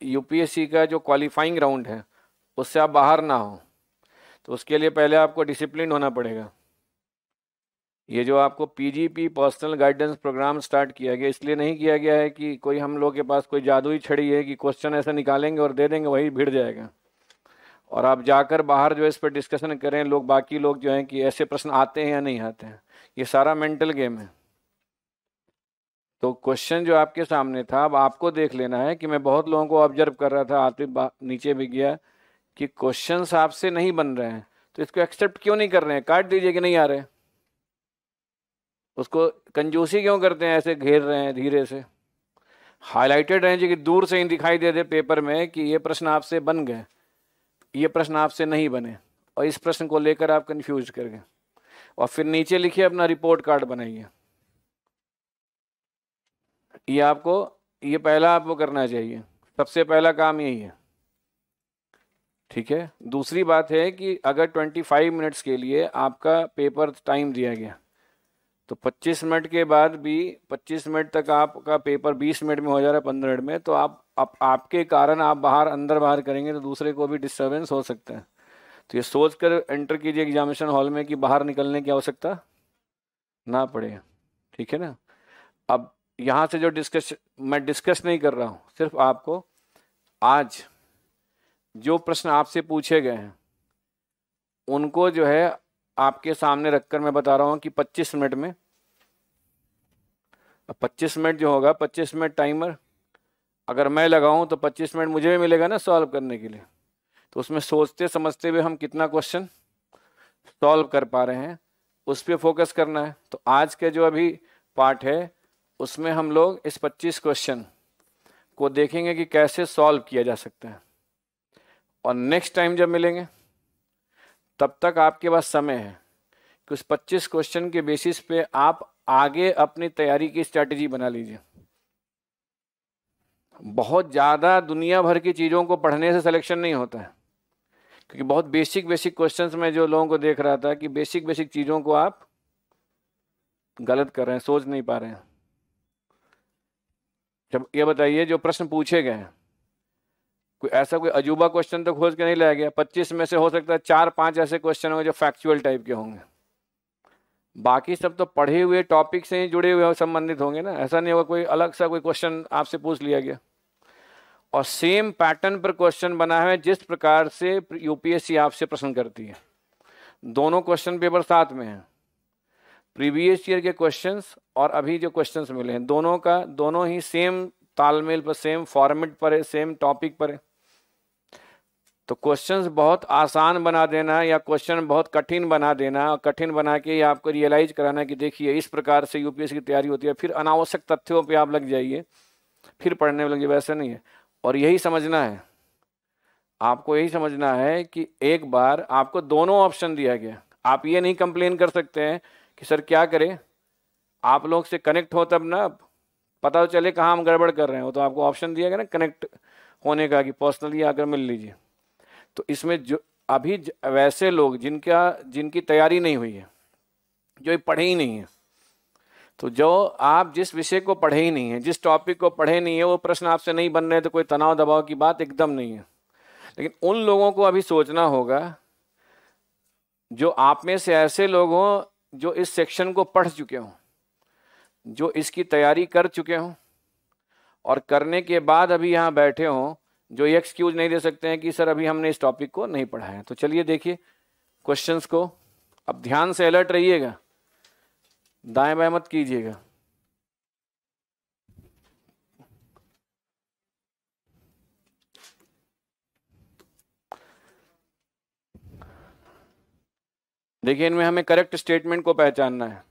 यूपीएससी का जो क्वालिफाइंग राउंड है उससे आप बाहर ना हो तो उसके लिए पहले आपको डिसिप्लिन होना पड़ेगा ये जो आपको PGP personal guidance programme start किया गया इसलिए नहीं किया गया है कि कोई हम लोग के पास कोई जादुई छड़ी है कि क्वेश्चन ऐसा निकालेंगे और दे देंगे वही भिड़ जाएगा और आप जाकर बाहर जो इस पर डिस्कशन करें लोग बाकी लोग जो हैं कि ऐसे प्रश्न आते हैं या नहीं आते हैं ये सारा मेंटल गेम है तो क्वेश्चन जो आपके सामने था अब आपको देख लेना है कि मैं बहुत लोगों को ऑब्जर्व कर रहा था आते नीचे भी गया कि क्वेश्चन आपसे नहीं बन रहे हैं तो इसको एक्सेप्ट क्यों नहीं कर रहे हैं काट दीजिए कि नहीं आ रहे हैं उसको कंजूसी क्यों करते हैं ऐसे घेर रहे हैं धीरे से हाईलाइटेड रहे जो कि दूर से ही दिखाई दे दे पेपर में कि ये प्रश्न आपसे बन गए ये प्रश्न आपसे नहीं बने और इस प्रश्न को लेकर आप कंफ्यूज कर गए और फिर नीचे लिखिए अपना रिपोर्ट कार्ड बनाइए ये आपको ये पहला आपको करना चाहिए सबसे पहला काम यही है ठीक है दूसरी बात है कि अगर 25 मिनट्स के लिए आपका पेपर टाइम दिया गया तो 25 मिनट के बाद भी 25 मिनट तक आपका पेपर 20 मिनट में हो जा रहा है पंद्रह मिनट में तो आप, आप आपके कारण आप बाहर अंदर बाहर करेंगे तो दूसरे को भी डिस्टर्बेंस हो सकता है तो ये सोच कर एंटर कीजिए एग्जामिनेशन हॉल में कि बाहर निकलने की आवश्यकता ना पड़े ठीक है ना अब यहाँ से जो डिस्कस मैं डिस्कस नहीं कर रहा हूँ सिर्फ आपको आज जो प्रश्न आपसे पूछे गए हैं उनको जो है आपके सामने रखकर मैं बता रहा हूँ कि 25 मिनट में 25 मिनट जो होगा 25 मिनट टाइमर अगर मैं लगाऊं तो 25 मिनट मुझे भी मिलेगा ना सॉल्व करने के लिए तो उसमें सोचते समझते हुए हम कितना क्वेश्चन सॉल्व कर पा रहे हैं उस पर फोकस करना है तो आज के जो अभी पार्ट है उसमें हम लोग इस 25 क्वेश्चन को देखेंगे कि कैसे सॉल्व किया जा सकता है और नेक्स्ट टाइम जब मिलेंगे तब तक आपके पास समय है कि उस पच्चीस क्वेश्चन के बेसिस पे आप आगे अपनी तैयारी की स्ट्रैटेजी बना लीजिए बहुत ज़्यादा दुनिया भर की चीज़ों को पढ़ने से सिलेक्शन नहीं होता है क्योंकि बहुत बेसिक बेसिक क्वेश्चंस में जो लोगों को देख रहा था कि बेसिक बेसिक चीज़ों को आप गलत कर रहे हैं सोच नहीं पा रहे हैं जब ये बताइए जो प्रश्न पूछे गए हैं कोई ऐसा कोई अजूबा क्वेश्चन तो खोज के नहीं लाया गया पच्चीस में से हो सकता है चार पांच ऐसे क्वेश्चन होंगे जो फैक्चुअल टाइप के होंगे बाकी सब तो पढ़े हुए टॉपिक से ही जुड़े हुए संबंधित होंगे ना ऐसा नहीं होगा कोई अलग सा कोई क्वेश्चन आपसे पूछ लिया गया और सेम पैटर्न पर क्वेश्चन बना है जिस प्रकार से यूपीएससी आपसे प्रश्न करती है दोनों क्वेश्चन पेपर साथ में है प्रीवियस ईयर के क्वेश्चंस और अभी जो क्वेश्चंस मिले हैं दोनों का दोनों ही सेम तालमेल पर सेम फॉर्मेट पर है सेम टॉपिक पर है तो क्वेश्चंस बहुत आसान बना देना या क्वेश्चन बहुत कठिन बना देना और कठिन बना के आपको रियलाइज कराना कि देखिए इस प्रकार से यूपीएससी की तैयारी होती है फिर अनावश्यक तथ्यों पे आप लग जाइए फिर पढ़ने में लग जाइए वैसे नहीं है और यही समझना है आपको यही समझना है कि एक बार आपको दोनों ऑप्शन दिया गया आप ये नहीं कंप्लेन कर सकते हैं कि सर क्या करें आप लोग से कनेक्ट हो तब ना पता तो चले कहाँ हम गड़बड़ कर रहे हैं वो तो आपको ऑप्शन दिया गया ना कनेक्ट होने का कि पर्सनली आकर मिल लीजिए तो इसमें जो अभी वैसे लोग जिनका जिनकी तैयारी नहीं हुई है जो पढ़े ही नहीं है तो जो आप जिस विषय को पढ़े ही नहीं है जिस टॉपिक को पढ़े नहीं है वो प्रश्न आपसे नहीं बन रहे तो कोई तनाव दबाव की बात एकदम नहीं है लेकिन उन लोगों को अभी सोचना होगा जो आप में से ऐसे लोग हों जो इस सेक्शन को पढ़ चुके हों जो इसकी तैयारी कर चुके हों और करने के बाद अभी यहाँ बैठे हों जो ये एक्सक्यूज नहीं दे सकते हैं कि सर अभी हमने इस टॉपिक को नहीं पढ़ा है तो चलिए देखिए क्वेश्चंस को अब ध्यान से अलर्ट रहिएगा दाएं बाएं मत कीजिएगा देखिए इनमें हमें करेक्ट स्टेटमेंट को पहचानना है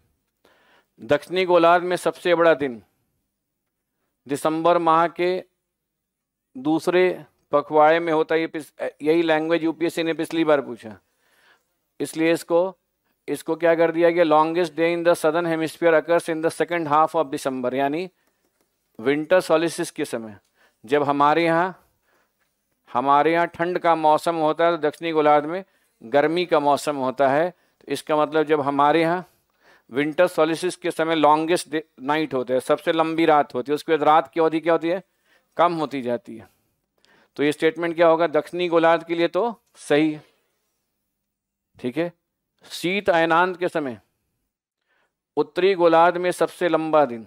दक्षिणी गोलार्ध में सबसे बड़ा दिन दिसंबर माह के दूसरे पखवाड़े में होता ये यही लैंग्वेज यूपीएससी ने पिछली बार पूछा इसलिए इसको इसको क्या कर दिया गया longest day in the southern hemisphere occurs in the second half of December यानी विंटर सॉलिसिस के समय जब हमारे यहाँ हमारे यहाँ ठंड का मौसम होता है तो दक्षिणी गोलार्ध में गर्मी का मौसम होता है तो इसका मतलब जब हमारे यहाँ विंटर सॉलिसिस के समय लॉन्गेस्ट नाइट होते हैं सबसे लंबी रात होती है उसके बाद रात की अवधि क्या होती है कम होती जाती है तो ये स्टेटमेंट क्या होगा दक्षिणी गोलार्ध के लिए तो सही है ठीक है शीत आयनांत के समय उत्तरी गोलार्ध में सबसे लंबा दिन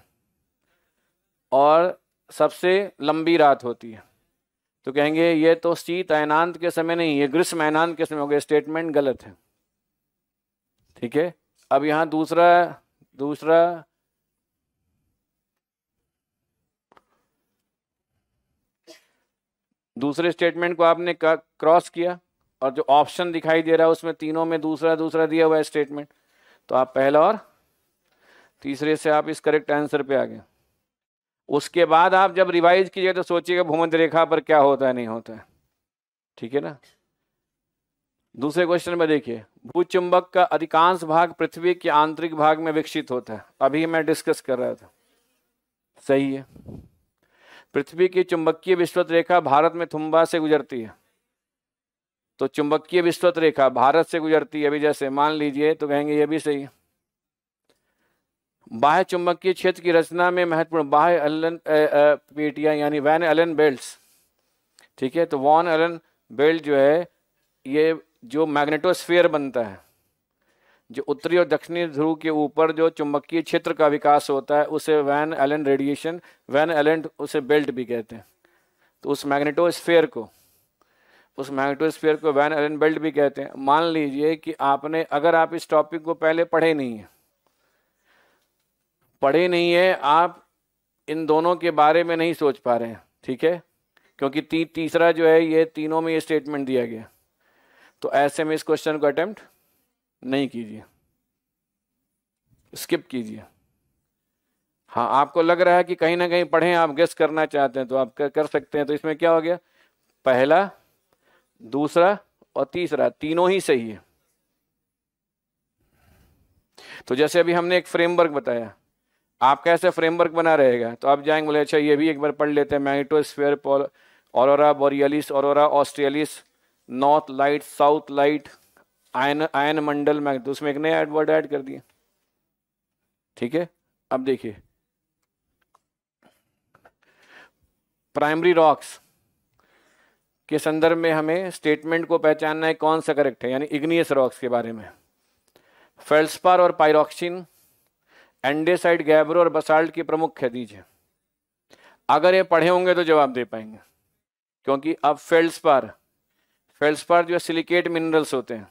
और सबसे लंबी रात होती है तो कहेंगे ये तो शीत आयनांत के समय नहीं ये ग्रीष्म आयनांत के समय हो गया स्टेटमेंट गलत है ठीक है अब यहाँ दूसरा दूसरा दूसरे स्टेटमेंट को आपने क्रॉस किया और जो ऑप्शन दिखाई दे रहा है उसमें तीनों में दूसरा दूसरा दिया हुआ है स्टेटमेंट तो आप पहला और तीसरे से आप इस करेक्ट आंसर पे आ गए उसके बाद आप जब रिवाइज कीजिए तो सोचिएगा भूमध्य रेखा पर क्या होता है नहीं होता है ठीक है ना दूसरे क्वेश्चन में देखिए भूचुंबक का अधिकांश भाग पृथ्वी के आंतरिक भाग में विकसित होता है अभी मैं डिस्कस कर रहा था सही है पृथ्वी की चुंबकीय विश्वत रेखा भारत में थुम्बा से गुजरती है तो चुंबकीय विश्वत रेखा भारत से गुजरती है अभी जैसे मान लीजिए तो कहेंगे ये भी सही है बाह्य चुंबकीय क्षेत्र की रचना में महत्वपूर्ण बाह्य अलन पीटिया यानी वैन अलन बेल्ट ठीक है तो वॉन अलन बेल्ट जो है ये जो मैग्नेटोस्फीयर बनता है जो उत्तरी और दक्षिणी ध्रुव के ऊपर जो चुंबकीय क्षेत्र का विकास होता है उसे Van Allen radiation Van Allen उसे बेल्ट भी कहते हैं तो उस मैग्नेटोस्फेयर को उस मैग्नेटोस्फेयर को वैन एलन बेल्ट भी कहते हैं मान लीजिए कि आपने अगर आप इस टॉपिक को पहले पढ़े नहीं है पढ़े नहीं है आप इन दोनों के बारे में नहीं सोच पा रहे हैं ठीक है क्योंकि ती, तीसरा जो है ये तीनों में ये स्टेटमेंट दिया गया तो ऐसे में इस क्वेश्चन को अटैम्प्ट नहीं कीजिए स्किप कीजिए हाँ आपको लग रहा है कि कहीं ना कहीं पढ़ें आप गेस्ट करना चाहते हैं तो आप कर सकते हैं तो इसमें क्या हो गया पहला दूसरा और तीसरा तीनों ही सही है तो जैसे अभी हमने एक फ्रेमवर्क बताया आप कैसे फ्रेमवर्क बना रहेगा तो आप जाएंगे बोले अच्छा ये भी एक बार पढ़ लेते हैं pole aurora borealis aurora australis north light south light ion ion मंडल मैग्नेट तो उसमें एक नया एडवर्ड ऐड कर दिया ठीक है अब देखिए प्राइमरी रॉक्स के संदर्भ में हमें स्टेटमेंट को पहचानना है कौन सा करेक्ट है यानी इग्नियस रॉक्स के बारे में फेल्सपार और पायरॉक्सिन एंडेसाइड गैब्रो और बसाल्ट के प्रमुख खदीज हैं अगर ये पढ़े होंगे तो जवाब दे पाएंगे क्योंकि अब फेल्सपार फेल्सपार जो सिलिकेट मिनरल्स होते हैं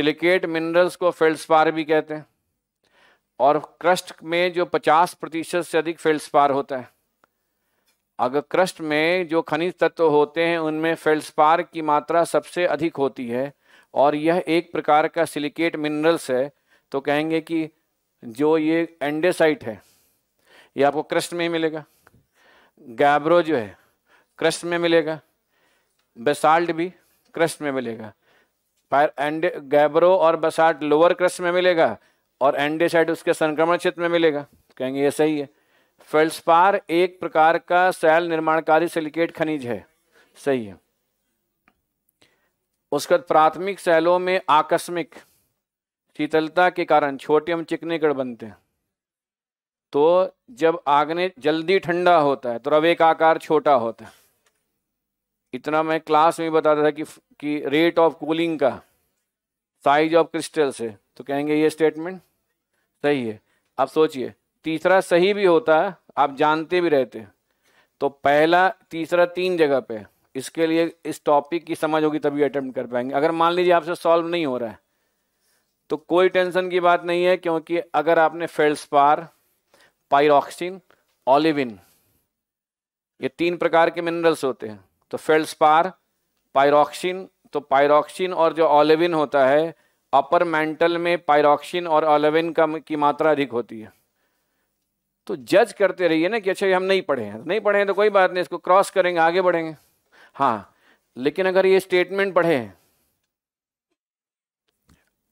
सिलिकेट मिनरल्स को फेल्सपार भी कहते हैं और क्रस्ट में जो 50 प्रतिशत से अधिक फेल्सपार होता है अगर क्रस्ट में जो खनिज तत्व होते हैं उनमें फेल्सपार की मात्रा सबसे अधिक होती है और यह एक प्रकार का सिलिकेट मिनरल्स है तो कहेंगे कि जो ये एंडेसाइट है ये आपको क्रस्ट में ही मिलेगा गैब्रो जो है क्रस्ट में मिलेगा बेसाल्ट भी क्रस्ट में मिलेगा फायर एंडे गैब्रो और बसाट लोअर क्रस्ट में मिलेगा और साइड उसके संक्रमण क्षेत्र में मिलेगा कहेंगे ये सही है फेल्सपार एक प्रकार का सेल निर्माणकारी सिलिकेट खनिज है सही है उसके बाद प्राथमिक सेलों में आकस्मिक शीतलता के कारण छोटे हम चिकने कड़ बनते हैं तो जब आगने जल्दी ठंडा होता है तो रवे का आकार छोटा होता है इतना मैं क्लास में बताता था कि कि रेट ऑफ कूलिंग का साइज ऑफ क्रिस्टल से तो कहेंगे ये स्टेटमेंट सही है आप सोचिए तीसरा सही भी होता है आप जानते भी रहते तो पहला तीसरा तीन जगह पे इसके लिए इस टॉपिक की समझ होगी तभी अटैम्प्ट कर पाएंगे अगर मान लीजिए आपसे सॉल्व नहीं हो रहा है तो कोई टेंशन की बात नहीं है क्योंकि अगर आपने फेल्सपार पायरॉक्सिन ऑलिविन ये तीन प्रकार के मिनरल्स होते हैं तो फेल्सपार पायरोक्सिन तो पायरोक्सिन और जो ऑलेविन होता है अपर मेंटल में पायरोक्सिन और ऑलेविन का की मात्रा अधिक होती है तो जज करते रहिए ना कि अच्छा ये हम नहीं पढ़े हैं नहीं पढ़े हैं तो कोई बात नहीं इसको क्रॉस करेंगे आगे बढ़ेंगे हाँ लेकिन अगर ये स्टेटमेंट पढ़े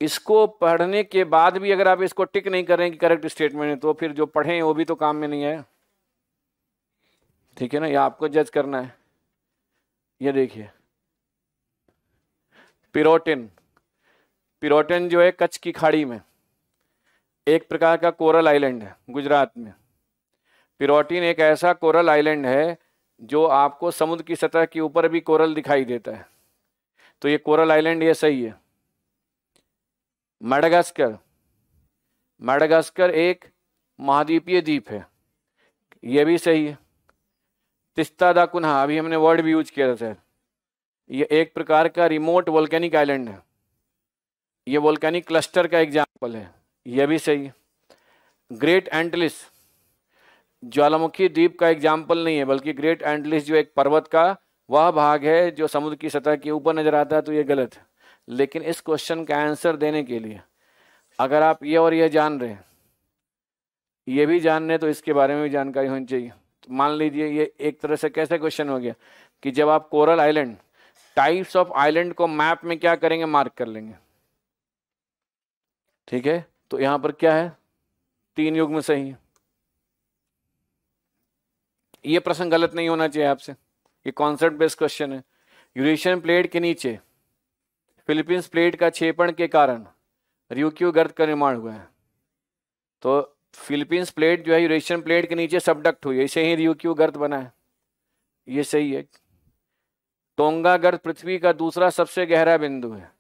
इसको पढ़ने के बाद भी अगर आप इसको टिक नहीं करें कि करेक्ट स्टेटमेंट है तो फिर जो पढ़े वो भी तो काम में नहीं है ठीक है ना ये आपको जज करना है ये देखिए पिरोटिन पिरोटिन जो है कच्छ की खाड़ी में एक प्रकार का कोरल आइलैंड है गुजरात में पिरोटिन एक ऐसा कोरल आइलैंड है जो आपको समुद्र की सतह के ऊपर भी कोरल दिखाई देता है तो ये कोरल आइलैंड ये सही है मैडगास्कर मैडगास्कर एक महाद्वीपीय द्वीप है ये भी सही है तिस्ता दा कुन्हा अभी हमने वर्ड भी यूज किया था सर ये एक प्रकार का रिमोट वोल्केनिक आइलैंड है ये वोल्केनिक क्लस्टर का एग्जाम्पल है यह भी सही है ग्रेट एंटलिस ज्वालामुखी द्वीप का एग्जाम्पल नहीं है बल्कि ग्रेट एंटलिस जो एक पर्वत का वह भाग है जो समुद्र की सतह के ऊपर नजर आता है तो ये गलत है लेकिन इस क्वेश्चन का आंसर देने के लिए अगर आप ये और यह जान रहे हैं ये भी जान रहे तो इसके बारे में भी जानकारी होनी चाहिए मान लीजिए ये एक तरह से कैसे क्वेश्चन हो गया कि जब आप coral island types of island को मैप में क्या करेंगे मार्क कर लेंगे ठीक है तो यहां पर क्या है तीन युग में सही है ये प्रश्न गलत नहीं होना चाहिए आपसे ये कॉन्सेप्ट बेस्ड क्वेश्चन है यूरेशियन प्लेट के नीचे फिलीपींस प्लेट का छेपण के कारण रियुक्यू गर्द का निर्माण हुआ है तो फिलीपींस प्लेट जो है यूरेशियन प्लेट के नीचे सबडक्ट हुई है इसे ही क्यू गर्त बना है ये सही है टोंगा गर्त पृथ्वी का दूसरा सबसे गहरा बिंदु है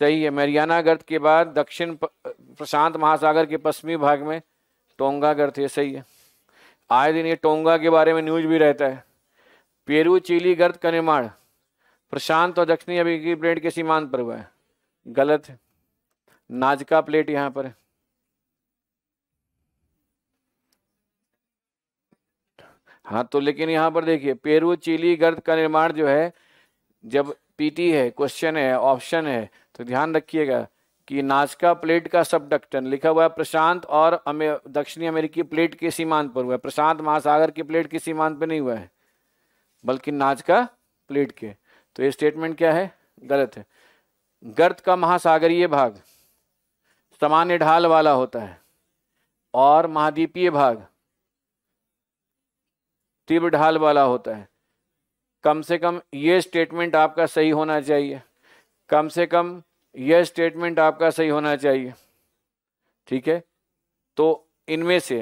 सही है मैरियाना गर्त के बाद दक्षिण प्रशांत महासागर के पश्चिमी भाग में टोंगा गर्त ये सही है आए दिन ये टोंगा के बारे में न्यूज भी रहता है पेरू चिली गर्त का निर्माण प्रशांत और दक्षिणी अभी प्लेट के सीमांत पर हुआ है गलत है नाजका प्लेट यहाँ पर है हाँ तो लेकिन यहाँ पर देखिए पेरू चिली गर्द का निर्माण जो है जब पीटी है क्वेश्चन है ऑप्शन है तो ध्यान रखिएगा कि नाजका प्लेट का सबडक्टन लिखा हुआ है प्रशांत और अमे दक्षिणी अमेरिकी प्लेट के सीमांत पर हुआ है प्रशांत महासागर की प्लेट के सीमांत पर नहीं हुआ है बल्कि नाजका प्लेट के तो ये स्टेटमेंट क्या है गलत है गर्द का महासागरीय भाग सामान्य ढाल वाला होता है और महाद्वीपीय भाग तीव्र ढाल वाला होता है कम से कम ये स्टेटमेंट आपका सही होना चाहिए कम से कम यह स्टेटमेंट आपका सही होना चाहिए ठीक है तो इनमें से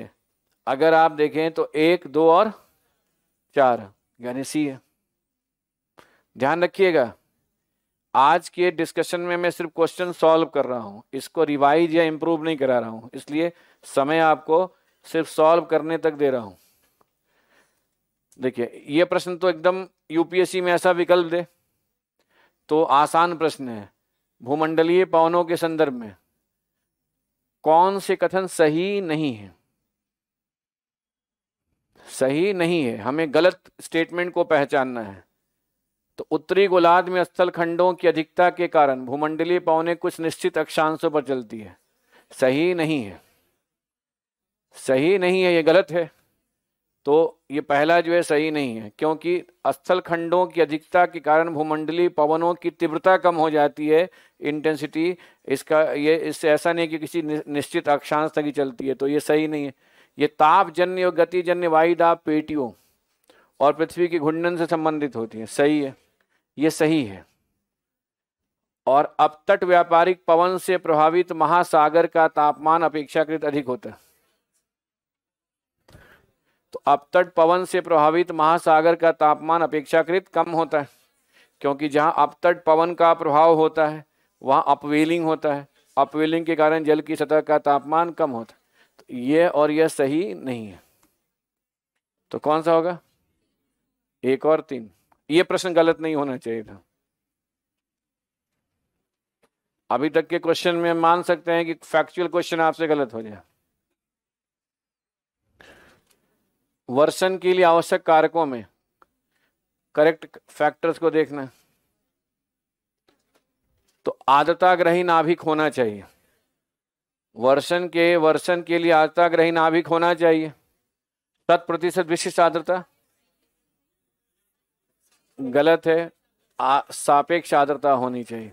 अगर आप देखें तो एक दो और चार यानी सी है ध्यान रखिएगा आज के डिस्कशन में मैं सिर्फ क्वेश्चन सॉल्व कर रहा हूँ इसको रिवाइज या इंप्रूव नहीं करा रहा हूँ इसलिए समय आपको सिर्फ सॉल्व करने तक दे रहा हूं देखिए ये प्रश्न तो एकदम यूपीएससी में ऐसा विकल्प दे तो आसान प्रश्न है भूमंडलीय पवनों के संदर्भ में कौन से कथन सही नहीं है सही नहीं है हमें गलत स्टेटमेंट को पहचानना है तो उत्तरी गोलार्ध में स्थल खंडों की अधिकता के कारण भूमंडलीय पवने कुछ निश्चित अक्षांशों पर चलती है सही नहीं है सही नहीं है ये गलत है तो ये पहला जो है सही नहीं है क्योंकि स्थल खंडों की अधिकता के कारण भूमंडली पवनों की तीव्रता कम हो जाती है इंटेंसिटी इसका ये इससे ऐसा नहीं कि किसी निश्चित अक्षांश तक ही चलती है तो ये सही नहीं है ये तापजन्य और गतिजन्य वायुदाब पेटियों और पृथ्वी के घुंडन से संबंधित होती है सही है ये सही है और अब तट व्यापारिक पवन से प्रभावित महासागर का तापमान अपेक्षाकृत अधिक होता है अब तट पवन से प्रभावित महासागर का तापमान अपेक्षाकृत कम होता है क्योंकि जहाँ अपतट पवन का प्रभाव होता है वहाँ अपवेलिंग होता है अपवेलिंग के कारण जल की सतह का तापमान कम होता है तो यह और यह सही नहीं है तो कौन सा होगा एक और तीन ये प्रश्न गलत नहीं होना चाहिए था अभी तक के क्वेश्चन में मान सकते हैं कि फैक्चुअल क्वेश्चन आपसे गलत हो जाए वर्षन के लिए आवश्यक कारकों में करेक्ट फैक्टर्स को देखना तो आदताग्रही नाभिक होना चाहिए वर्षन के वर्षन के लिए आदताग्रही नाभिक होना चाहिए शत प्रतिशत विशिष्ट आद्रता गलत है सापेक्ष आद्रता होनी चाहिए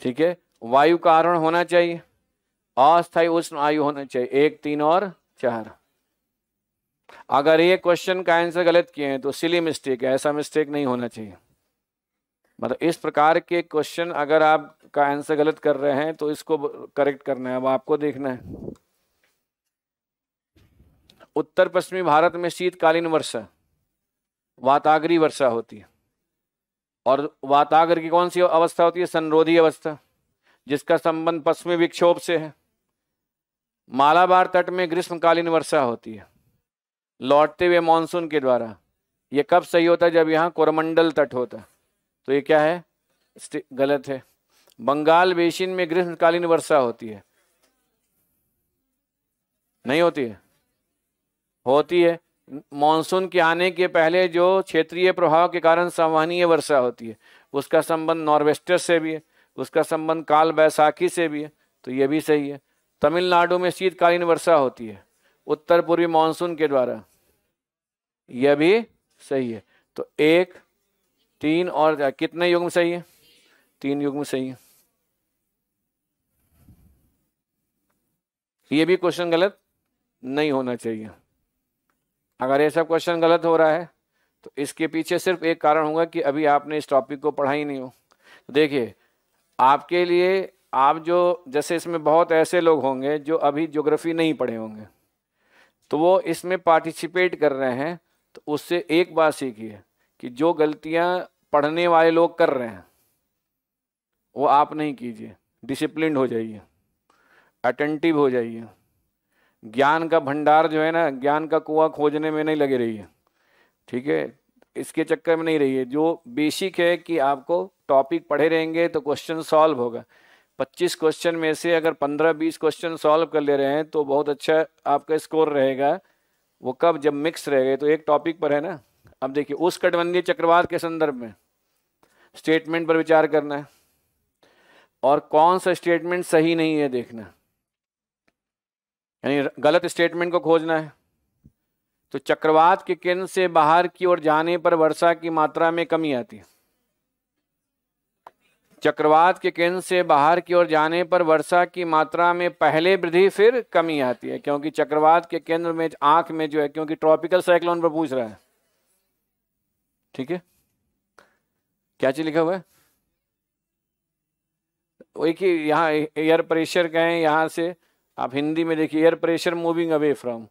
ठीक है वायु का आरोह होना चाहिए अस्थायी उष्ण आयु होना चाहिए एक तीन और चार अगर ये क्वेश्चन का आंसर गलत किए हैं तो सिली मिस्टेक है ऐसा मिस्टेक नहीं होना चाहिए मतलब इस प्रकार के क्वेश्चन अगर आप का आंसर गलत कर रहे हैं तो इसको करेक्ट करना है अब आपको देखना है उत्तर पश्चिमी भारत में शीतकालीन वर्षा वातागरी वर्षा होती है और वातागर की कौन सी अवस्था होती है संरोधी अवस्था जिसका संबंध पश्चिमी विक्षोभ से है मालाबार तट में ग्रीष्मकालीन वर्षा होती है लौटते हुए मानसून के द्वारा ये कब सही होता है जब यहाँ कोरमंडल तट होता तो ये क्या है गलत है बंगाल बेसिन में ग्रीष्मकालीन वर्षा होती है नहीं होती है होती है मानसून के आने के पहले जो क्षेत्रीय प्रभाव के कारण संवहनीय वर्षा होती है उसका संबंध नॉर्वेस्टर से भी है उसका संबंध काल बैसाखी से भी है तो ये भी सही है तमिलनाडु में शीतकालीन वर्षा होती है उत्तर पूर्वी मानसून के द्वारा यह भी सही है तो एक तीन और कितने युग्म सही है तीन युग में सही है ये भी क्वेश्चन गलत नहीं होना चाहिए अगर ये सब क्वेश्चन गलत हो रहा है तो इसके पीछे सिर्फ एक कारण होगा कि अभी आपने इस टॉपिक को पढ़ा ही नहीं हो तो देखिए आपके लिए आप जो जैसे इसमें बहुत ऐसे लोग होंगे जो अभी ज्योग्राफी नहीं पढ़े होंगे तो वो इसमें पार्टिसिपेट कर रहे हैं तो उससे एक बात सीखिए कि जो गलतियां पढ़ने वाले लोग कर रहे हैं वो आप नहीं कीजिए डिसिप्लिन हो जाइए अटेंटिव हो जाइए ज्ञान का भंडार जो है ना ज्ञान का कुआं खोजने में नहीं लगे रहिए ठीक है इसके चक्कर में नहीं रहिए जो बेसिक है कि आपको टॉपिक पढ़े रहेंगे तो क्वेश्चन सॉल्व होगा 25 क्वेश्चन में से अगर 15-20 क्वेश्चन सॉल्व कर ले रहे हैं तो बहुत अच्छा आपका स्कोर रहेगा वो कब जब मिक्स रहेगा तो एक टॉपिक पर है ना अब देखिए उस कटबंदी चक्रवात के संदर्भ में स्टेटमेंट पर विचार करना है और कौन सा स्टेटमेंट सही नहीं है देखना यानी गलत स्टेटमेंट को खोजना है तो चक्रवात के केंद्र से बाहर की ओर जाने पर वर्षा की मात्रा में कमी आती है चक्रवात के केंद्र से बाहर की ओर जाने पर वर्षा की मात्रा में पहले वृद्धि फिर कमी आती है क्योंकि चक्रवात के केंद्र में आंख में जो है क्योंकि ट्रॉपिकल साइक्लोन पर पूछ रहा है ठीक है क्या चीज लिखा हुआ है वही कि यहाँ एयर प्रेशर कहें यहां से आप हिंदी में देखिए air pressure moving away from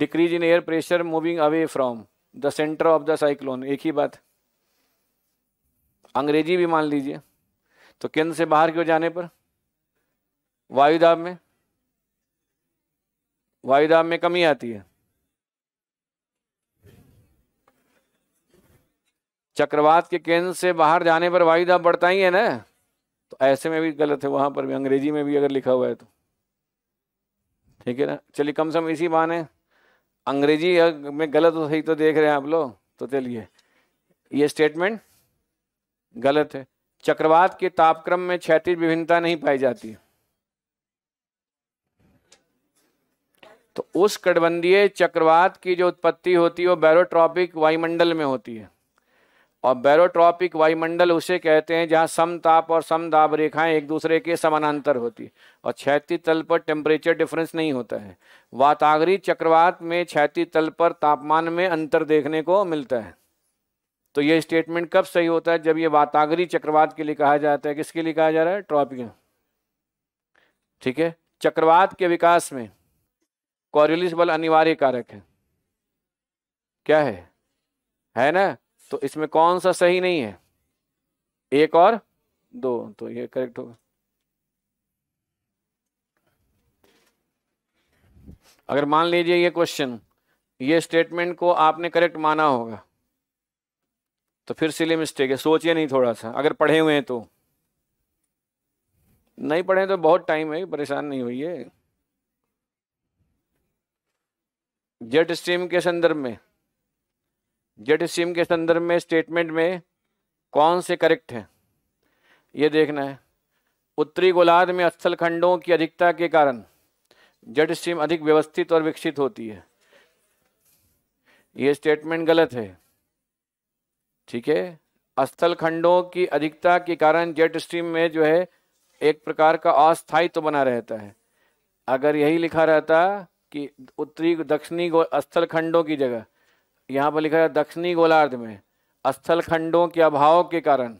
decrease in air pressure moving away from the centre of the cyclone एक ही बात अंग्रेजी भी मान लीजिए तो केंद्र से बाहर क्यों जाने पर वायुदाब में वायुदाब में कमी आती है चक्रवात के केंद्र से बाहर जाने पर वायुदाब बढ़ता ही है ना तो ऐसे में भी गलत है वहां पर भी अंग्रेजी में भी अगर लिखा हुआ है तो ठीक है ना चलिए कम से कम इसी बहाने अंग्रेजी में गलत हो सही तो देख रहे हैं आप लोग तो चलिए ये स्टेटमेंट गलत है चक्रवात के तापक्रम में क्षैतिज विभिन्नता नहीं पाई जाती तो उस कटबंधीय चक्रवात की जो उत्पत्ति होती है वो बैरोट्रॉपिक वायुमंडल में होती है और बैरोट्रॉपिक वायुमंडल उसे कहते हैं जहाँ समताप और समदाब रेखाएं एक दूसरे के समानांतर होती और क्षैती तल पर टेम्परेचर डिफरेंस नहीं होता है वातागरी चक्रवात में क्षैती तल पर तापमान में अंतर देखने को मिलता है तो ये स्टेटमेंट कब सही होता है जब ये वातागरी चक्रवात के लिए कहा जाता है किसके लिए कहा जा रहा है ट्रॉपिक ठीक है चक्रवात के विकास में कॉरिलिस बल अनिवार्य कारक है क्या है है ना तो इसमें कौन सा सही नहीं है एक और दो तो ये करेक्ट होगा अगर मान लीजिए ये क्वेश्चन ये स्टेटमेंट को आपने करेक्ट माना होगा तो फिर सिली मिस्टेक है सोचिए नहीं थोड़ा सा अगर पढ़े हुए हैं तो नहीं पढ़े तो बहुत टाइम है परेशान नहीं हुई है जेट स्ट्रीम के संदर्भ में जेड सिम के संदर्भ में स्टेटमेंट में कौन से करेक्ट हैं ये देखना है उत्तरी गोलार्ध में स्थलखंडों खंडों की अधिकता के कारण जेड सिम अधिक व्यवस्थित और विकसित होती है ये स्टेटमेंट गलत है ठीक है स्थलखंडों खंडों की अधिकता के कारण जेट स्ट्रीम में जो है एक प्रकार का अस्थायित्व तो बना रहता है अगर यही लिखा रहता कि उत्तरी दक्षिणी स्थल खंडों की जगह यहाँ पर लिखा है दक्षिणी गोलार्ध में स्थल खंडों के अभाव के कारण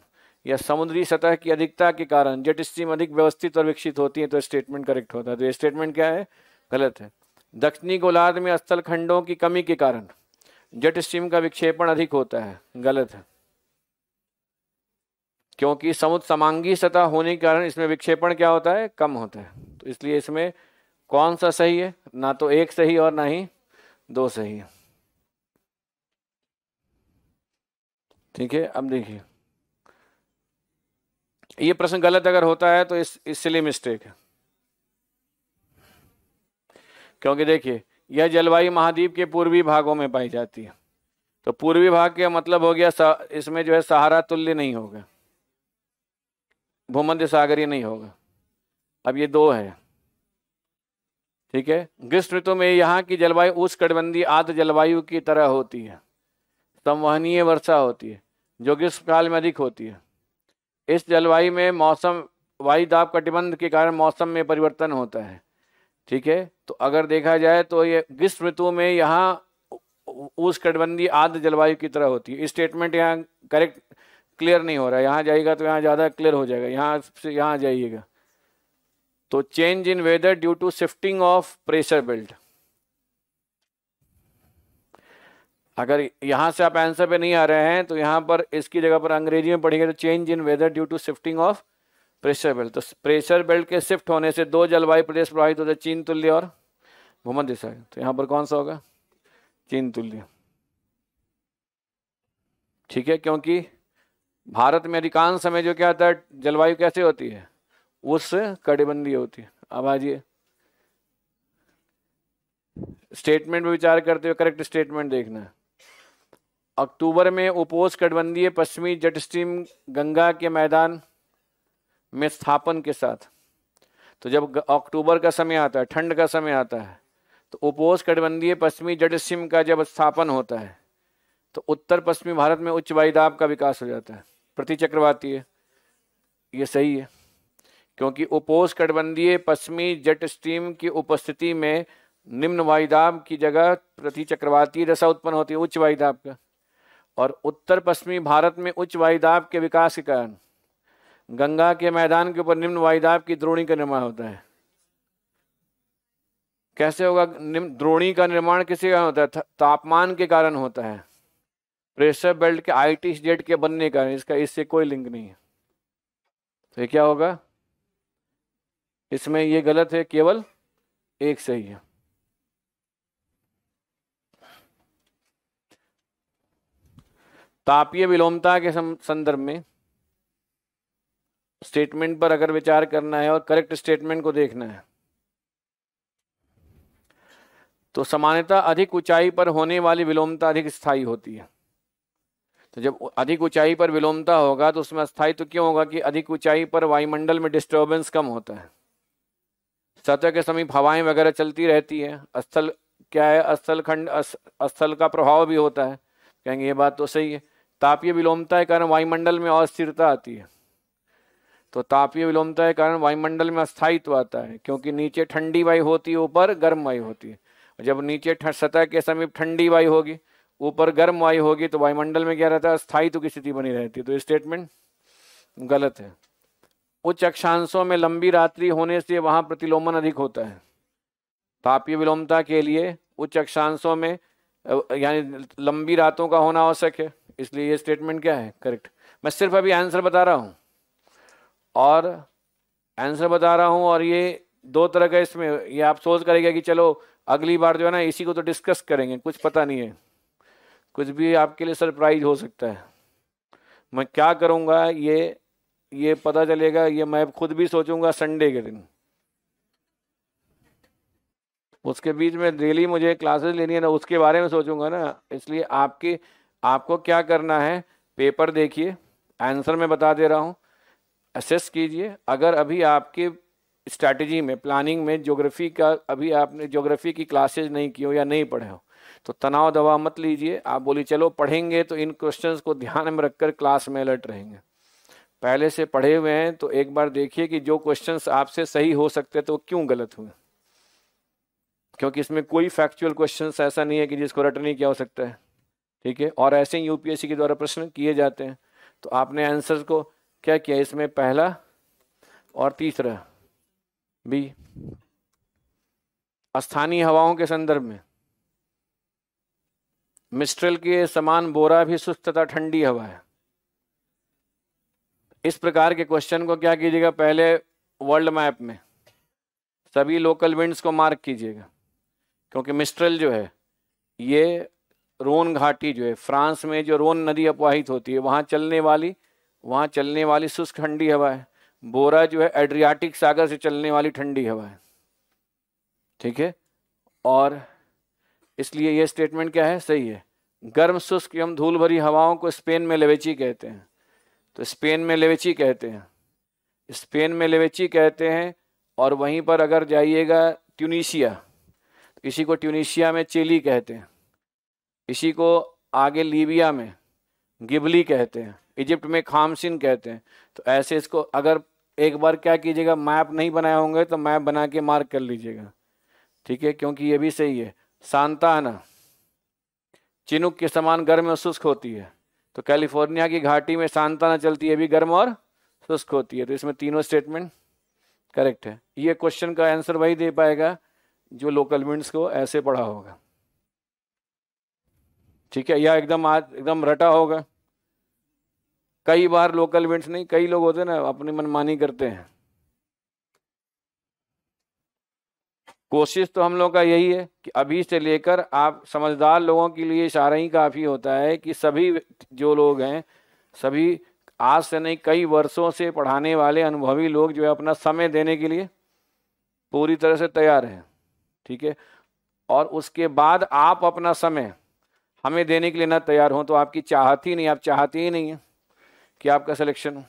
या समुद्री सतह की अधिकता के कारण जेट स्ट्रीम अधिक व्यवस्थित और विकसित होती है तो स्टेटमेंट करेक्ट होता है तो ये स्टेटमेंट क्या है गलत है दक्षिणी गोलार्ध में स्थल खंडों की कमी के कारण जेट स्ट्रीम का विक्षेपण अधिक होता है गलत है क्योंकि समुद्र समांगी सतह होने के कारण इसमें विक्षेपण क्या होता है कम होता है तो इसलिए इसमें कौन सा सही है ना तो एक सही और ना ही दो सही है ठीक है अब देखिए ये प्रश्न गलत अगर होता है तो इस इसलिए मिस्टेक है क्योंकि देखिए यह जलवायु महाद्वीप के पूर्वी भागों में पाई जाती है तो पूर्वी भाग के मतलब हो गया इसमें जो है सहारा तुल्य नहीं होगा भूमध्य सागरी नहीं होगा अब ये दो है ठीक है ग्रीष्म ऋतु में यहाँ की जलवायु उष्ण कटबंदी आद जलवायु की तरह होती है संवहनीय वर्षा होती है जो ग्रीष्म काल में अधिक होती है इस जलवायु में मौसम वायुदाब कटिबंध के कारण मौसम में परिवर्तन होता है ठीक है तो अगर देखा जाए तो ये ग्रीष्म ऋतु में यहाँ उस कटबंदी आद जलवायु की तरह होती है स्टेटमेंट यहाँ करेक्ट क्लियर नहीं हो रहा है यहाँ जाइएगा तो यहाँ ज़्यादा क्लियर हो जाएगा यहाँ से यहाँ जाइएगा तो change in weather due to shifting of pressure belt अगर यहाँ से आप आंसर पे नहीं आ रहे हैं तो यहाँ पर इसकी जगह पर अंग्रेजी में पढ़ेंगे तो change in weather due to shifting of pressure belt तो प्रेशर बेल्ट के शिफ्ट होने से दो जलवायु प्रदेश प्रभावित होते हैं चीन तुल्य और भूमध्य दिशा तो यहाँ पर कौन सा होगा चीन तुल्य ठीक है क्योंकि भारत में अधिकांश समय जो क्या होता है जलवायु कैसे होती है उस कटिबंदी होती है अब आजिए स्टेटमेंट में विचार करते हुए करेक्ट स्टेटमेंट देखना है अक्टूबर में उपोष गठबंधीय पश्चिमी जट स्ट्रीम गंगा के मैदान में स्थापन के साथ तो जब अक्टूबर का समय आता है ठंड का समय आता है तो उपोष गठबंधीय पश्चिमी जट स्ट्रीम का जब स्थापन होता है तो उत्तर पश्चिमी भारत में उच्च वायुदाब का विकास हो जाता है प्रति चक्रवाती है ये सही है क्योंकि उपोष गठबंधीय पश्चिमी जट स्ट्रीम की उपस्थिति में निम्न वायुदाब की जगह प्रति चक्रवाती दशा उत्पन्न होती है उच्च वायुदाब का और उत्तर पश्चिमी भारत में उच्च वायुदाब के विकास के कारण गंगा के मैदान के ऊपर निम्न वायुदाब की द्रोणी का निर्माण होता है कैसे होगा निम्न द्रोणी का निर्माण किसी कारण होता है तापमान के कारण होता है प्रेशर बेल्ट के आई टी जेट के बनने का इसका इससे कोई लिंक नहीं है तो ये क्या होगा इसमें ये गलत है केवल एक सही है तापीय विलोमता के संदर्भ में स्टेटमेंट पर अगर विचार करना है और करेक्ट स्टेटमेंट को देखना है तो सामान्यता अधिक ऊंचाई पर होने वाली विलोमता अधिक स्थायी होती है तो जब अधिक ऊंचाई पर विलोमता होगा तो उसमें अस्थायी तो क्यों होगा कि अधिक ऊंचाई पर वायुमंडल में डिस्टर्बेंस कम होता है सतह के समीप हवाएं वगैरह चलती रहती है स्थल क्या है स्थल खंड स्थल का प्रभाव भी होता है कहेंगे ये बात तो सही है तापीय विलोमता के कारण वायुमंडल में अस्थिरता आती है तो तापीय विलोमता के कारण वायुमंडल में अस्थायित्व आता है क्योंकि नीचे ठंडी वायु होती है ऊपर गर्म वायु होती है जब नीचे सतह के समीप ठंडी वायु होगी ऊपर गर्म वायु होगी तो वायुमंडल में क्या रहता है अस्थायित्व की स्थिति बनी रहती है तो स्टेटमेंट गलत है उच्च अक्षांशों में लंबी रात्रि होने से वहाँ प्रतिलोमन अधिक होता है तापीय विलोमता के लिए उच्च अक्षांशों में यानी लंबी रातों का होना आवश्यक है इसलिए ये स्टेटमेंट क्या है करेक्ट मैं सिर्फ अभी आंसर बता रहा हूँ और आंसर बता रहा हूँ और ये दो तरह का इसमें ये आप सोच करेंगे कि चलो अगली बार जो है ना इसी को तो डिस्कस करेंगे कुछ पता नहीं है कुछ भी आपके लिए सरप्राइज हो सकता है मैं क्या करूँगा ये ये पता चलेगा ये मैं खुद भी सोचूंगा संडे के दिन उसके बीच में डेली मुझे क्लासेस लेनी है ना उसके बारे में सोचूंगा ना इसलिए आपकी आपको क्या करना है पेपर देखिए आंसर मैं बता दे रहा हूँ असेस कीजिए अगर अभी आपके स्ट्रैटेजी में प्लानिंग में ज्योग्राफी का अभी आपने ज्योग्राफी की क्लासेज नहीं की हो या नहीं पढ़े हो तो तनाव दवा मत लीजिए आप बोलिए चलो पढ़ेंगे तो इन क्वेश्चंस को ध्यान में रखकर क्लास में अलर्ट रहेंगे पहले से पढ़े हुए हैं तो एक बार देखिए कि जो क्वेश्चंस आपसे सही हो सकते तो क्यों गलत हुए क्योंकि इसमें कोई फैक्चुअल क्वेश्चंस ऐसा नहीं है कि जिसको क्या हो सकता है ठीक है और ऐसे ही यूपीएससी के द्वारा प्रश्न किए जाते हैं तो आपने आंसर को क्या किया इसमें पहला और तीसरा बी स्थानीय हवाओं के संदर्भ में मिस्ट्रल के समान बोरा भी सुस्त तथा ठंडी हवा है इस प्रकार के क्वेश्चन को क्या कीजिएगा पहले वर्ल्ड मैप में सभी लोकल विंड्स को मार्क कीजिएगा क्योंकि मिस्ट्रल जो है ये रोन घाटी जो है फ्रांस में जो रोन नदी अपवाहित होती है वहाँ चलने वाली वहाँ चलने वाली शुष्क ठंडी हवा है बोरा जो है एड्रियाटिक सागर से चलने वाली ठंडी हवा है ठीक है और इसलिए यह स्टेटमेंट क्या है सही है गर्म शुष्क एवं धूल भरी हवाओं को स्पेन में लेवेची कहते हैं तो स्पेन में लेवेची कहते हैं स्पेन में लेवेची कहते हैं और वहीं पर अगर जाइएगा ट्यूनिशिया तो इसी को ट्यूनिशिया में चेली कहते हैं इसी को आगे लीबिया में गिबली कहते हैं इजिप्ट में खामसिन कहते हैं तो ऐसे इसको अगर एक बार क्या कीजिएगा मैप नहीं बनाए होंगे तो मैप बना के मार्क कर लीजिएगा ठीक है क्योंकि ये भी सही है ना चिनुक के समान गर्म और शुष्क होती है तो कैलिफोर्निया की घाटी में सांताना चलती है भी गर्म और शुष्क होती है तो इसमें तीनों स्टेटमेंट करेक्ट है ये क्वेश्चन का आंसर वही दे पाएगा जो लोकल मिनट्स को ऐसे पढ़ा होगा ठीक है या एकदम आज एकदम रटा होगा कई बार लोकल इवेंट्स नहीं कई लोग होते ना अपनी मनमानी करते हैं कोशिश तो हम लोग का यही है कि अभी से लेकर आप समझदार लोगों के लिए इशारा ही काफ़ी होता है कि सभी जो लोग हैं सभी आज से नहीं कई वर्षों से पढ़ाने वाले अनुभवी लोग जो है अपना समय देने के लिए पूरी तरह से तैयार हैं ठीक है और उसके बाद आप अपना समय हमें देने के लिए ना तैयार हों तो आपकी चाहती ही नहीं आप चाहते ही नहीं है कि आपका सिलेक्शन हो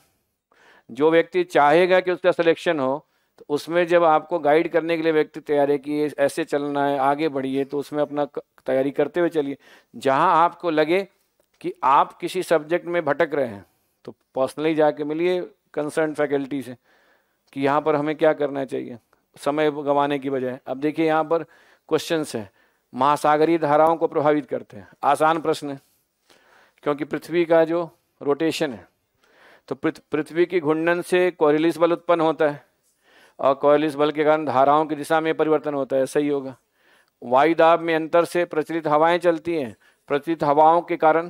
जो व्यक्ति चाहेगा कि उसका सिलेक्शन हो तो उसमें जब आपको गाइड करने के लिए व्यक्ति तैयार है कि ऐसे चलना है आगे बढ़िए तो उसमें अपना तैयारी करते हुए चलिए जहाँ आपको लगे कि आप किसी सब्जेक्ट में भटक रहे हैं तो पर्सनली जाके मिलिए कंसर्न फैकल्टी से कि यहाँ पर हमें क्या करना चाहिए समय गंवाने की बजाय अब देखिए यहाँ पर क्वेश्चंस हैं महासागरीय धाराओं को प्रभावित करते हैं आसान प्रश्न है क्योंकि पृथ्वी का जो रोटेशन है तो पृथ्वी की घुंडन से कोयलिस बल उत्पन्न होता है और कोरिलिस बल के कारण धाराओं की दिशा में परिवर्तन होता है सही होगा वायुदाब में अंतर से प्रचलित हवाएं चलती हैं प्रचलित हवाओं के कारण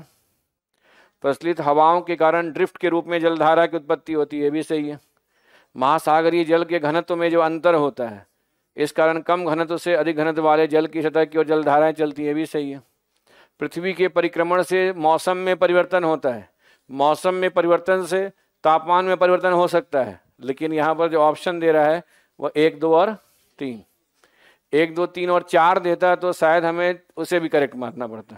प्रचलित हवाओं के कारण ड्रिफ्ट के रूप में जलधारा की उत्पत्ति होती है ये भी सही है महासागरीय जल के घनत्व में जो अंतर होता है इस कारण कम घनत्व से अधिक घनत्व वाले जल की सतह की ओर जलधाराएं चलती है भी सही है पृथ्वी के परिक्रमण से मौसम में परिवर्तन होता है मौसम में परिवर्तन से तापमान में परिवर्तन हो सकता है लेकिन यहाँ पर जो ऑप्शन दे रहा है वह एक दो और तीन एक दो तीन और चार देता तो शायद हमें उसे भी करेक्ट मानना पड़ता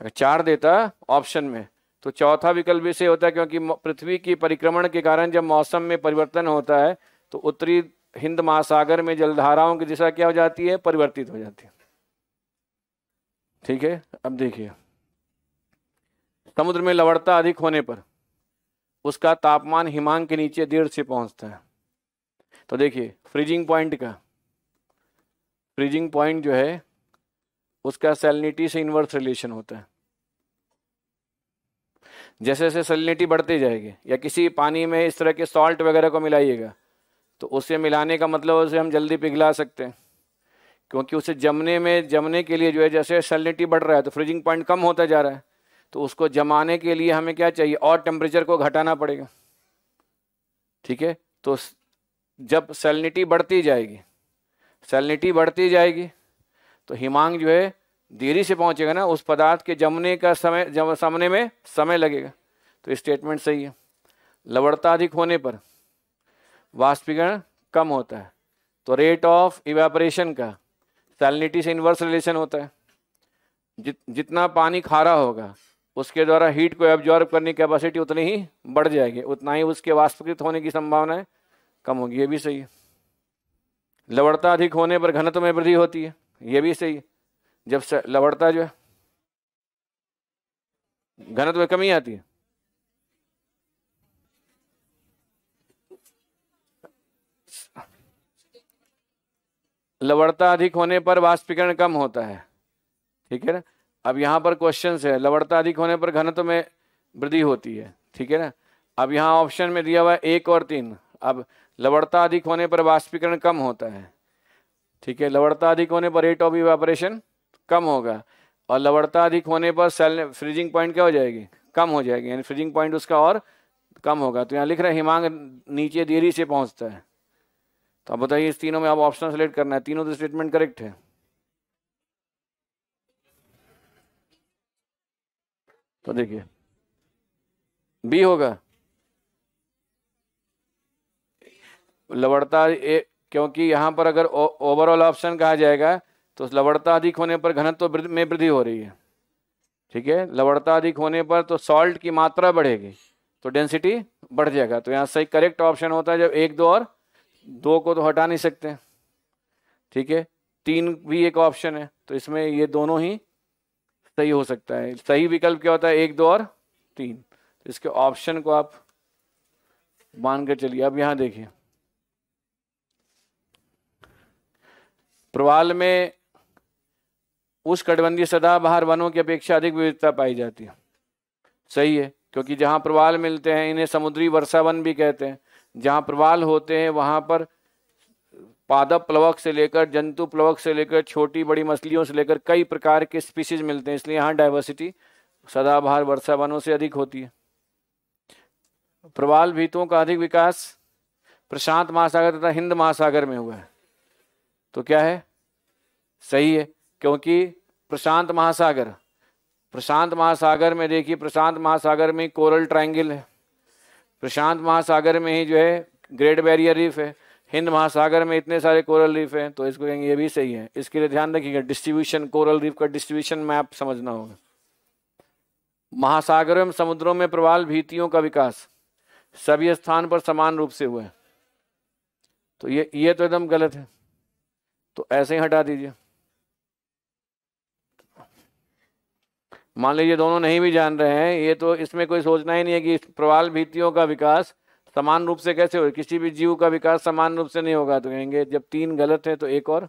अगर चार देता ऑप्शन में तो चौथा विकल्प भी से होता है क्योंकि पृथ्वी की परिक्रमण के कारण जब मौसम में परिवर्तन होता है तो उत्तरी हिंद महासागर में जलधाराओं की दिशा क्या हो जाती है परिवर्तित हो जाती है ठीक है अब देखिए समुद्र में लवड़ता अधिक होने पर उसका तापमान हिमांग के नीचे देर से पहुंचता है तो देखिए फ्रीजिंग पॉइंट का फ्रीजिंग पॉइंट जो है उसका सेलिनिटी से इन्वर्स रिलेशन होता है जैसे जैसे सेलिनिटी बढ़ती जाएगी या किसी पानी में इस तरह के सॉल्ट वगैरह को मिलाइएगा तो उसे मिलाने का मतलब उसे हम जल्दी पिघला सकते हैं क्योंकि उसे जमने में जमने के लिए जो है जैसे सेलिनिटी बढ़ रहा है तो फ्रीजिंग पॉइंट कम होता जा रहा है तो उसको जमाने के लिए हमें क्या चाहिए और टेम्परेचर को घटाना पड़ेगा ठीक है तो जब सेलिनिटी बढ़ती जाएगी सैलिनिटी बढ़ती जाएगी तो हिमांग जो है देरी से पहुंचेगा ना उस पदार्थ के जमने का समय जम, समने में समय लगेगा तो स्टेटमेंट सही है लवड़ता अधिक होने पर वाष्पीकरण कम होता है तो रेट ऑफ इवेपरेशन का सैलिनिटी से इन्वर्स रिलेशन होता है जित जितना पानी खारा होगा उसके द्वारा हीट को एब्जॉर्ब करने की कैपेसिटी उतनी ही बढ़ जाएगी उतना ही उसके वाष्पीकृत होने की संभावना कम होगी ये भी सही है लवड़ता अधिक होने पर घनत्व में वृद्धि होती है ये भी सही है जब लवड़ता जो है घनत्व में कमी आती है लवड़ता अधिक होने पर वाष्पीकरण कम होता है ठीक है ना अब यहाँ पर क्वेश्चन है लवड़ता अधिक होने पर घनत्व में वृद्धि होती है ठीक है ना अब यहाँ ऑप्शन में दिया हुआ है एक और तीन अब लवड़ता अधिक होने पर वाष्पीकरण कम होता है ठीक है लवड़ता अधिक होने पर रेट ऑफ इवेपरेशन कम होगा और लवड़ता अधिक होने पर सेल फ्रीजिंग पॉइंट क्या हो जाएगी कम हो जाएगी यानी फ्रीजिंग पॉइंट उसका और कम होगा तो यहाँ लिख रहे हिमांग नीचे देरी से पहुँचता है तो आप बताइए इस तीनों में आप ऑप्शन सेलेक्ट करना है तीनों तो स्टेटमेंट करेक्ट है तो देखिए बी होगा लवड़ता ए, क्योंकि यहाँ पर अगर ओवरऑल ऑप्शन कहा जाएगा तो लवड़ता अधिक होने पर घनत्व में वृद्धि हो रही है ठीक है लवड़ता अधिक होने पर तो सॉल्ट की मात्रा बढ़ेगी तो डेंसिटी बढ़ जाएगा तो यहाँ सही करेक्ट ऑप्शन होता है जब एक दो और दो को तो हटा नहीं सकते ठीक है तीन भी एक ऑप्शन है तो इसमें ये दोनों ही सही हो सकता है सही विकल्प क्या होता है एक दो और तीन तो इसके ऑप्शन को आप मान कर चलिए अब यहां देखिए प्रवाल में उस कटबंधी सदाबहार वनों की अपेक्षा अधिक विविधता पाई जाती है सही है क्योंकि जहां प्रवाल मिलते हैं इन्हें समुद्री वर्षा वन भी कहते हैं जहाँ प्रवाल होते हैं वहाँ पर पादप प्लवक से लेकर जंतु प्लवक से लेकर छोटी बड़ी मछलियों से लेकर कई प्रकार के स्पीसीज मिलते हैं इसलिए यहाँ डाइवर्सिटी सदाबहार वर्षा वनों से अधिक होती है प्रवाल भीतों का अधिक विकास प्रशांत महासागर तथा हिंद महासागर में हुआ है तो क्या है सही है क्योंकि प्रशांत महासागर प्रशांत महासागर में देखिए प्रशांत महासागर में कोरल ट्रायंगल है प्रशांत महासागर में ही जो है ग्रेट बैरियर रीफ है हिंद महासागर में इतने सारे कोरल रीफ हैं तो इसको कहेंगे ये भी सही है इसके लिए ध्यान रखिएगा डिस्ट्रीब्यूशन कोरल रीफ का डिस्ट्रीब्यूशन मैप समझना होगा महासागरों एवं समुद्रों में प्रवाल भीतियों का विकास सभी स्थान पर समान रूप से हुआ है तो ये ये तो एकदम गलत है तो ऐसे ही हटा दीजिए मान लीजिए दोनों नहीं भी जान रहे हैं ये तो इसमें कोई सोचना ही नहीं है कि प्रवाल भीतियों का विकास समान रूप से कैसे हो किसी भी जीव का विकास समान रूप से नहीं होगा तो कहेंगे जब तीन गलत है तो एक और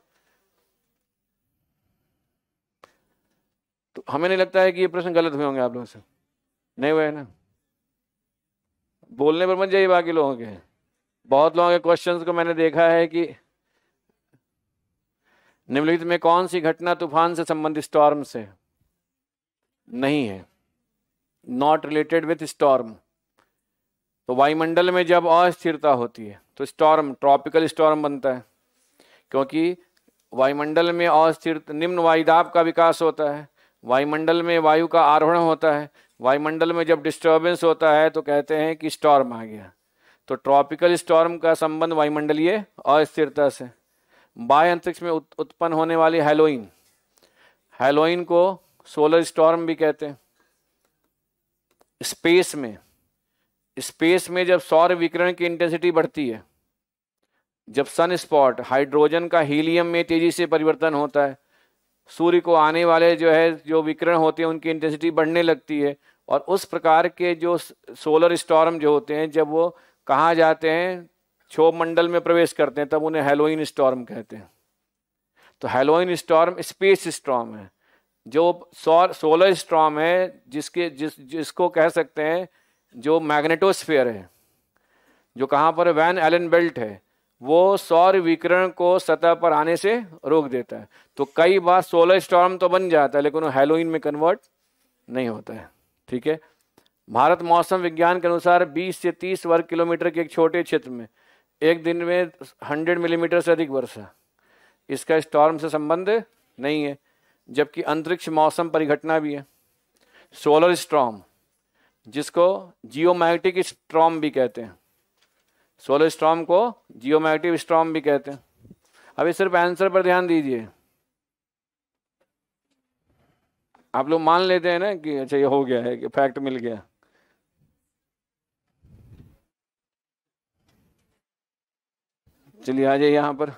तो हमें नहीं लगता है कि ये प्रश्न गलत हुए होंगे आप लोगों से नहीं हुए ना बोलने पर मत जाइए बाकी लोगों के बहुत लोगों के क्वेश्चंस को मैंने देखा है कि निम्नलिखित में कौन सी घटना तूफान से संबंधित स्टॉर्म से नहीं है नॉट रिलेटेड विथ स्टॉर्म तो वायुमंडल में जब अस्थिरता होती है तो स्टॉर्म ट्रॉपिकल स्टॉर्म बनता है क्योंकि वायुमंडल में अस्थिर निम्न वायुदाब का विकास होता है वायुमंडल में वायु का आरोहण होता है वायुमंडल में जब डिस्टर्बेंस होता है तो कहते हैं कि स्टॉर्म आ गया तो ट्रॉपिकल स्टॉर्म का संबंध वायुमंडलीय अस्थिरता से बाह्य अंतरिक्ष में उत, उत्पन्न होने वाली हेलोइन हेलोइन को सोलर स्टॉर्म भी कहते हैं स्पेस में स्पेस में जब सौर विकिरण की इंटेंसिटी बढ़ती है जब सन स्पॉट हाइड्रोजन का हीलियम में तेजी से परिवर्तन होता है सूर्य को आने वाले जो है जो विकिरण होते हैं उनकी इंटेंसिटी बढ़ने लगती है और उस प्रकार के जो सोलर स्टॉर्म जो होते हैं जब वो कहाँ जाते हैं क्षोभ मंडल में प्रवेश करते हैं तब उन्हें हेलोइन स्टॉर्म कहते हैं तो हेलोइन स्टॉर्म स्पेस स्टॉर्म है जो सौर सोलर स्ट्रॉम है जिसके जिस जिसको कह सकते हैं जो मैग्नेटोस्फीयर है जो कहाँ पर वैन एलन बेल्ट है वो सौर विकिरण को सतह पर आने से रोक देता है तो कई बार सोलर स्टॉर्म तो बन जाता है लेकिन वो हेलोइन में कन्वर्ट नहीं होता है ठीक है भारत मौसम विज्ञान के अनुसार 20 से 30 वर्ग किलोमीटर के एक छोटे क्षेत्र में एक दिन में 100 मिलीमीटर से अधिक वर्षा इसका स्टॉर्म से संबंध नहीं है जबकि अंतरिक्ष मौसम परिघटना भी है सोलर स्ट्रॉम जिसको जियोमैग्नेटिक स्ट्रॉम भी कहते हैं सोलर स्ट्रॉम को जियोमैग्नेटिक स्ट्रॉम भी कहते हैं अभी सिर्फ आंसर पर ध्यान दीजिए आप लोग मान लेते हैं ना कि अच्छा ये हो गया है कि फैक्ट मिल गया चलिए आ जाइए यहां पर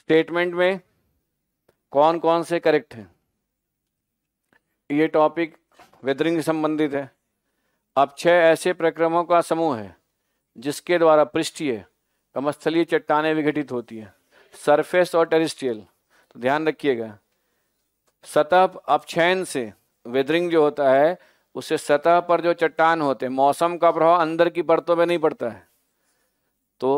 स्टेटमेंट में कौन कौन से करेक्ट हैं ये टॉपिक वेदरिंग से संबंधित है अब छह ऐसे प्रक्रमों का समूह है जिसके द्वारा पृष्ठीय कमस्थलीय चट्टानें विघटित होती हैं सरफेस और टेरिस्ट्रियल तो ध्यान रखिएगा सतह अपक्षयन से वेदरिंग जो होता है उससे सतह पर जो चट्टान होते हैं मौसम का प्रभाव अंदर की परतों में नहीं पड़ता है तो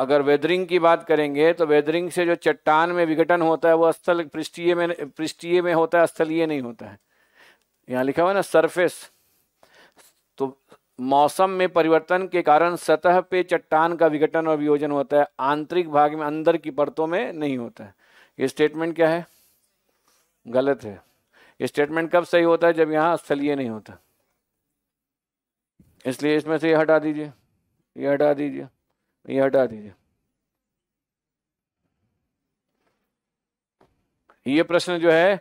अगर वेदरिंग की बात करेंगे तो वेदरिंग से जो चट्टान में विघटन होता है वो स्थल पृष्ठीय में पृष्ठीय में होता है स्थलीय नहीं होता है यहाँ लिखा हुआ ना सरफेस तो मौसम में परिवर्तन के कारण सतह पे चट्टान का विघटन और वियोजन होता है आंतरिक भाग में अंदर की परतों में नहीं होता है ये स्टेटमेंट क्या है गलत है ये स्टेटमेंट कब सही होता है जब यहाँ स्थलीय नहीं होता इसलिए इसमें से ये हटा दीजिए ये हटा दीजिए ये हटा दीजिए ये प्रश्न जो है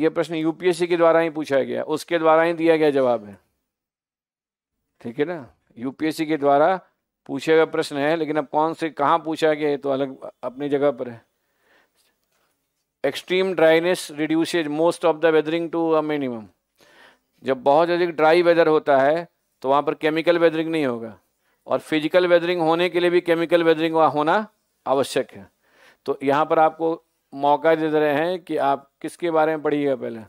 ये प्रश्न यूपीएससी के द्वारा ही पूछा गया उसके द्वारा ही दिया गया जवाब है ठीक है ना यूपीएससी के द्वारा पूछे गए प्रश्न है लेकिन अब कौन से कहाँ पूछा गया तो अलग अपनी जगह पर है extreme dryness reduces most of the weathering to a minimum जब बहुत अधिक ड्राई वेदर होता है तो वहाँ पर केमिकल वेदरिंग नहीं होगा और फिजिकल वेदरिंग होने के लिए भी केमिकल वेदरिंग होना आवश्यक है तो यहाँ पर आपको मौका दे रहे हैं कि आप किसके बारे में पढ़िएगा पहले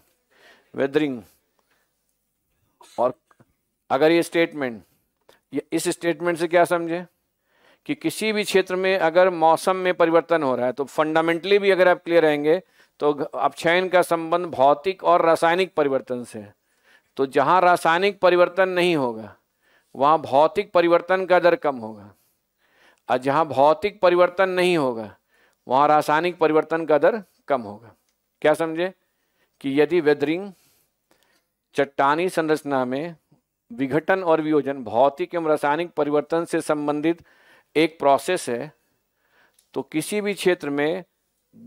वेदरिंग और अगर ये स्टेटमेंट इस स्टेटमेंट से क्या समझे कि किसी भी क्षेत्र में अगर मौसम में परिवर्तन हो रहा है तो फंडामेंटली भी अगर आप क्लियर रहेंगे तो चयन का संबंध भौतिक और रासायनिक परिवर्तन से है तो जहाँ रासायनिक परिवर्तन नहीं होगा वहाँ भौतिक परिवर्तन का दर कम होगा और जहाँ भौतिक परिवर्तन नहीं होगा वहाँ रासायनिक परिवर्तन का दर कम होगा क्या समझे कि यदि वेदरिंग चट्टानी संरचना में विघटन और वियोजन भौतिक एवं रासायनिक परिवर्तन से संबंधित एक प्रोसेस है तो किसी भी क्षेत्र में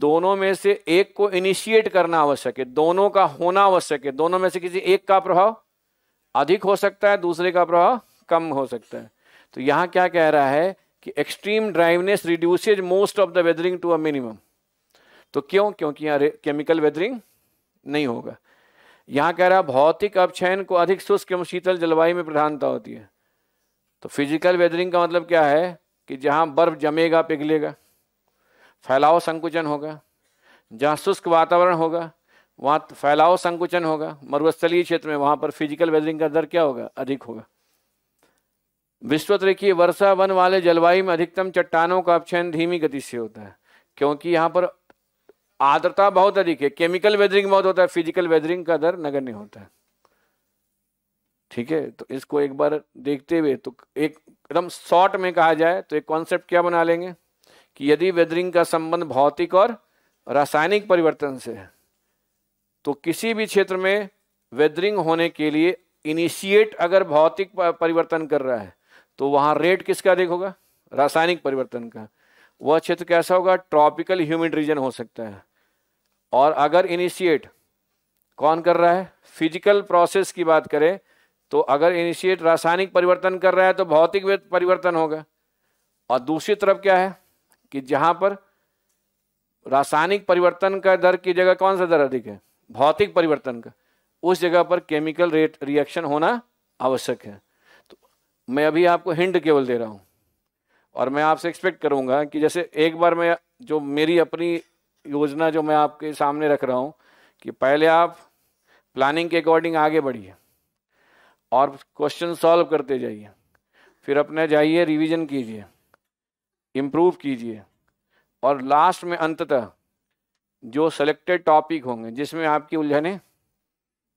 दोनों में से एक को इनिशिएट करना आवश्यक है दोनों का होना आवश्यक है दोनों में से किसी एक का प्रभाव अधिक हो सकता है दूसरे का प्रभाव कम हो सकता है तो यहाँ क्या कह रहा है कि extreme dryness reduces most of the weathering to a minimum तो क्यों क्योंकि यहाँ केमिकल वेदरिंग नहीं होगा यहाँ कह रहा भौतिक अपचयन को अधिक शुष्क एवं शीतल जलवायु में प्रधानता होती है तो फिजिकल वेदरिंग का मतलब क्या है कि जहाँ बर्फ जमेगा पिघलेगा फैलाव संकुचन होगा जहाँ शुष्क वातावरण होगा वहाँ फैलाव संकुचन होगा मरुस्थलीय क्षेत्र में वहाँ पर फिजिकल वेदरिंग का दर क्या होगा अधिक होगा विश्व तरीके वर्षा वन वाले जलवायु में अधिकतम चट्टानों का अपचयन धीमी गति से होता है क्योंकि यहाँ पर आर्द्रता बहुत अधिक है केमिकल वेदरिंग बहुत होता है फिजिकल वेदरिंग का दर नगण्य होता है ठीक है तो इसको एक बार देखते हुए तो एक एकदम शॉर्ट में कहा जाए तो एक कॉन्सेप्ट क्या बना लेंगे कि यदि वेदरिंग का संबंध भौतिक और रासायनिक परिवर्तन से है तो किसी भी क्षेत्र में वेदरिंग होने के लिए इनिशिएट अगर भौतिक परिवर्तन कर रहा है तो वहाँ रेट किसका अधिक होगा रासायनिक परिवर्तन का वह क्षेत्र कैसा होगा ट्रॉपिकल ह्यूमिड रीजन हो सकता है और अगर इनिशिएट कौन कर रहा है फिजिकल प्रोसेस की बात करें तो अगर इनिशिएट रासायनिक परिवर्तन कर रहा है तो भौतिक परिवर्तन होगा और दूसरी तरफ क्या है कि जहाँ पर रासायनिक परिवर्तन का दर की जगह कौन सा दर अधिक है भौतिक परिवर्तन का उस जगह पर केमिकल रेट रिएक्शन होना आवश्यक है मैं अभी आपको हिंड केवल दे रहा हूँ और मैं आपसे एक्सपेक्ट करूँगा कि जैसे एक बार मैं जो मेरी अपनी योजना जो मैं आपके सामने रख रहा हूँ कि पहले आप प्लानिंग के अकॉर्डिंग आगे बढ़िए और क्वेश्चन सॉल्व करते जाइए फिर अपने जाइए रिवीजन कीजिए इम्प्रूव कीजिए और लास्ट में अंततः जो सेलेक्टेड टॉपिक होंगे जिसमें आपकी उलझने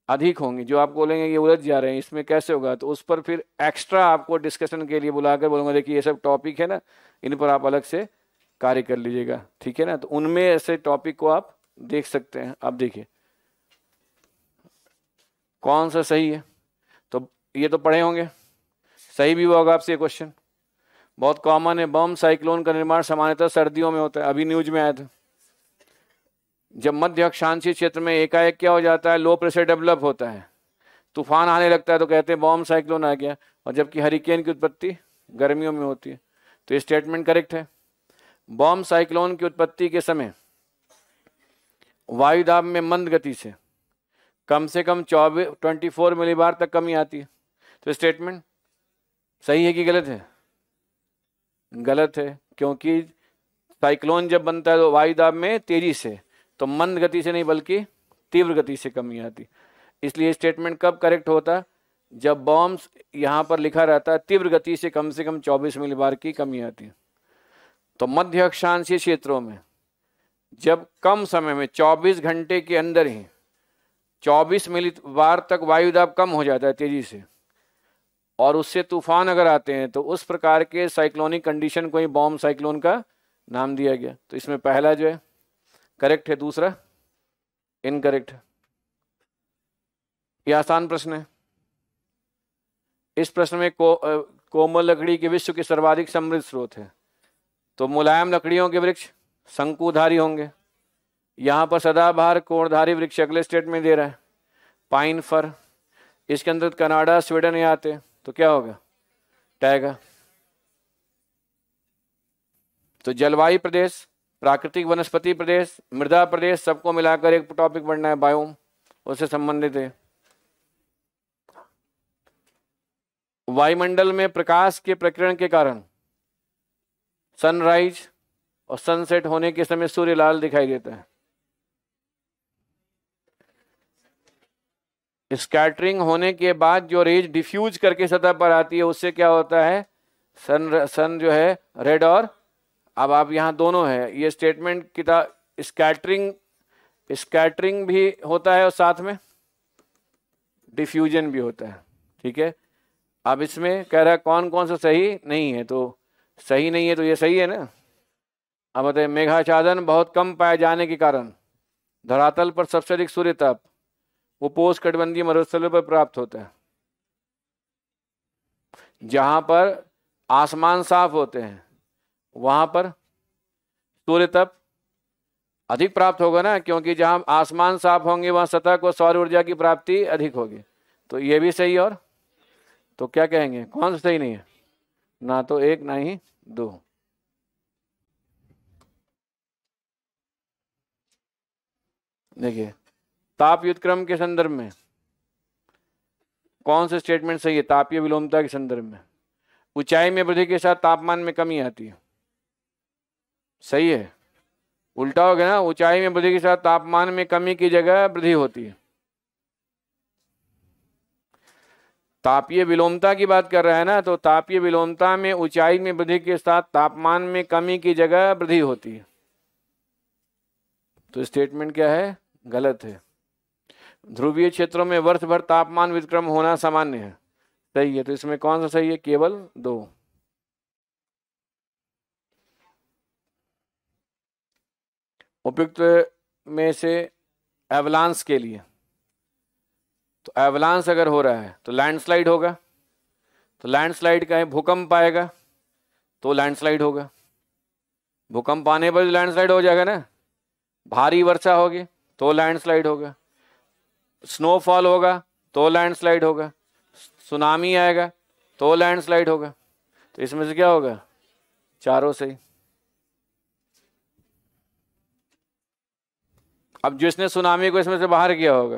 अधिक होंगी जो आप बोलेंगे ये उलझ जा रहे हैं इसमें कैसे होगा तो उस पर फिर एक्स्ट्रा आपको डिस्कशन के लिए बुलाकर बोलूँगा देखिए ये सब टॉपिक है ना इन पर आप अलग से कार्य कर लीजिएगा ठीक है ना तो उनमें ऐसे टॉपिक को आप देख सकते हैं आप देखिए कौन सा सही है तो ये तो पढ़े होंगे सही भी हुआ होगा आपसे ये क्वेश्चन बहुत कॉमन है बम साइक्लोन का निर्माण सामान्यतः सर्दियों में होता है अभी न्यूज में आया था जब मध्य अक्षांशी क्षेत्र में एकाएक क्या हो जाता है लो प्रेशर डेवलप होता है तूफान आने लगता है तो कहते हैं बॉम्ब साइक्लोन आ गया और जबकि हरिकेन की उत्पत्ति गर्मियों में होती है तो ये स्टेटमेंट करेक्ट है बॉम्ब साइक्लोन की उत्पत्ति के समय वायुदाब में मंद गति से कम से कम चौबीस ट्वेंटी फोर मिलीबार तक कमी आती है तो स्टेटमेंट सही है कि गलत है गलत है क्योंकि साइक्लोन जब बनता है तो वायुदाब में तेजी से तो मंद गति से नहीं बल्कि तीव्र गति से कमी आती इसलिए स्टेटमेंट कब करेक्ट होता जब बॉम्ब्स यहाँ पर लिखा रहता है तीव्र गति से कम से कम 24 बार की कमी आती तो मध्य अक्षांशीय क्षेत्रों में जब कम समय में 24 घंटे के अंदर ही 24 मिली बार तक वायुदाब कम हो जाता है तेजी से और उससे तूफान अगर आते हैं तो उस प्रकार के साइक्लोनिक कंडीशन को ही बॉम्ब साइक्लोन का नाम दिया गया तो इसमें पहला जो है करेक्ट है दूसरा इनकरेक्ट है यह आसान प्रश्न है इस प्रश्न में को, कोमल लकड़ी के विश्व के सर्वाधिक समृद्ध स्रोत है तो मुलायम लकड़ियों के वृक्ष शंकुधारी होंगे यहाँ पर सदाबहार कोणधारी वृक्ष अगले स्टेट में दे रहा है पाइन फर इसके अंदर कनाडा स्वीडन यहाँ आते तो क्या होगा टैगा तो जलवायु प्रदेश प्राकृतिक वनस्पति प्रदेश मृदा प्रदेश सबको मिलाकर एक टॉपिक बनना है बायोम उससे संबंधित है वायुमंडल में प्रकाश के प्रकरण के कारण सनराइज और सनसेट होने के समय सूर्य लाल दिखाई देता है स्कैटरिंग होने के बाद जो रेज डिफ्यूज करके सतह पर आती है उससे क्या होता है सन सन जो है रेड और अब आप यहाँ दोनों हैं ये स्टेटमेंट किता स्कैटरिंग स्कैटरिंग भी होता है और साथ में डिफ्यूजन भी होता है ठीक है अब इसमें कह रहा है कौन कौन सा सही नहीं है तो सही नहीं है तो ये सही है ना अब बताइए मेघाच्छादन बहुत कम पाए जाने के कारण धरातल पर सबसे अधिक सूर्य ताप पोष कटबंधी मरुस्थलों पर प्राप्त होता है जहाँ पर आसमान साफ होते हैं वहां पर सूर्य तप अधिक प्राप्त होगा ना क्योंकि जहां आसमान साफ होंगे वहां सतह को सौर ऊर्जा की प्राप्ति अधिक होगी तो ये भी सही और तो क्या कहेंगे कौन सा सही नहीं है ना तो एक ना ही दो देखिए ताप व्युतक्रम के संदर्भ में कौन से स्टेटमेंट सही है तापीय विलोमता के संदर्भ में ऊंचाई में वृद्धि के साथ तापमान में कमी आती है सही है उल्टा हो गया ना ऊंचाई में वृद्धि के साथ तापमान में कमी की जगह वृद्धि होती है तापीय विलोमता की बात कर रहे हैं ना तो तापीय विलोमता में ऊंचाई में वृद्धि के साथ तापमान में कमी की जगह वृद्धि होती है तो स्टेटमेंट क्या है गलत है ध्रुवीय क्षेत्रों में वर्ष भर तापमान विक्रम होना सामान्य है सही है तो इसमें कौन सा सही है केवल दो उपयुक्त में से एवलांस के लिए तो एवलांस अगर हो रहा है तो लैंडस्लाइड होगा तो लैंडस्लाइड का है भूकंप आएगा तो लैंडस्लाइड होगा भूकंप आने पर लैंडस्लाइड हो जाएगा ना भारी वर्षा होगी तो लैंडस्लाइड होगा स्नोफॉल होगा तो लैंडस्लाइड होगा सुनामी आएगा तो लैंडस्लाइड होगा तो इसमें से क्या होगा चारों से ही अब जिसने सुनामी को इसमें से बाहर किया होगा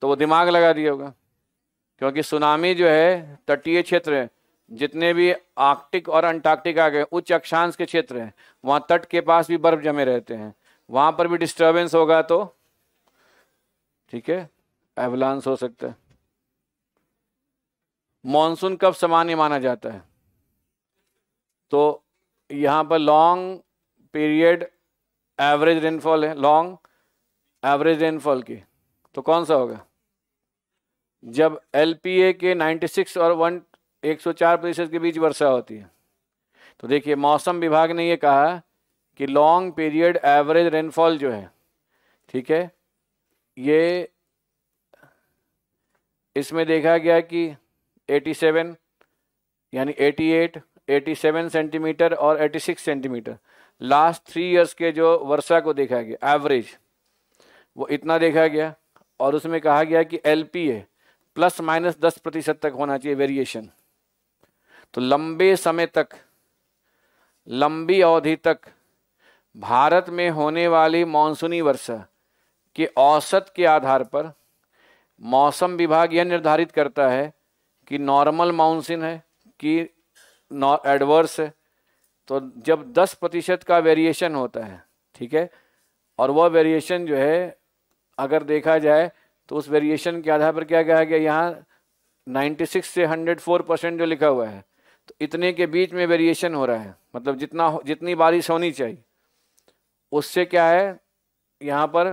तो वो दिमाग लगा दिया होगा क्योंकि सुनामी जो है तटीय क्षेत्र है जितने भी आर्कटिक और अंटार्कटिक आ गए उच्च अक्षांश के क्षेत्र हैं वहाँ तट के पास भी बर्फ जमे रहते हैं वहाँ पर भी डिस्टर्बेंस होगा तो ठीक है एवलांस हो सकता है मॉनसून कब सामान्य माना जाता है तो यहाँ पर लॉन्ग पीरियड एवरेज रेनफॉल है लॉन्ग एवरेज रेनफॉल की तो कौन सा होगा जब एल के 96 और 1 104 प्रतिशत के बीच वर्षा होती है तो देखिए मौसम विभाग ने ये कहा कि लॉन्ग पीरियड एवरेज रेनफॉल जो है ठीक है ये इसमें देखा गया कि 87 यानी 88 87 सेंटीमीटर और 86 सेंटीमीटर लास्ट थ्री इयर्स के जो वर्षा को देखा गया एवरेज वो इतना देखा गया और उसमें कहा गया कि एल है प्लस माइनस दस प्रतिशत तक होना चाहिए वेरिएशन तो लंबे समय तक लंबी अवधि तक भारत में होने वाली मानसूनी वर्षा के औसत के आधार पर मौसम विभाग यह निर्धारित करता है कि नॉर्मल मानसून है कि एडवर्स है तो जब 10 प्रतिशत का वेरिएशन होता है ठीक है और वह वेरिएशन जो है अगर देखा जाए तो उस वेरिएशन के आधार पर क्या कहा गया यहाँ 96 से 104 परसेंट जो लिखा हुआ है तो इतने के बीच में वेरिएशन हो रहा है मतलब जितना जितनी बारिश होनी चाहिए उससे क्या है यहाँ पर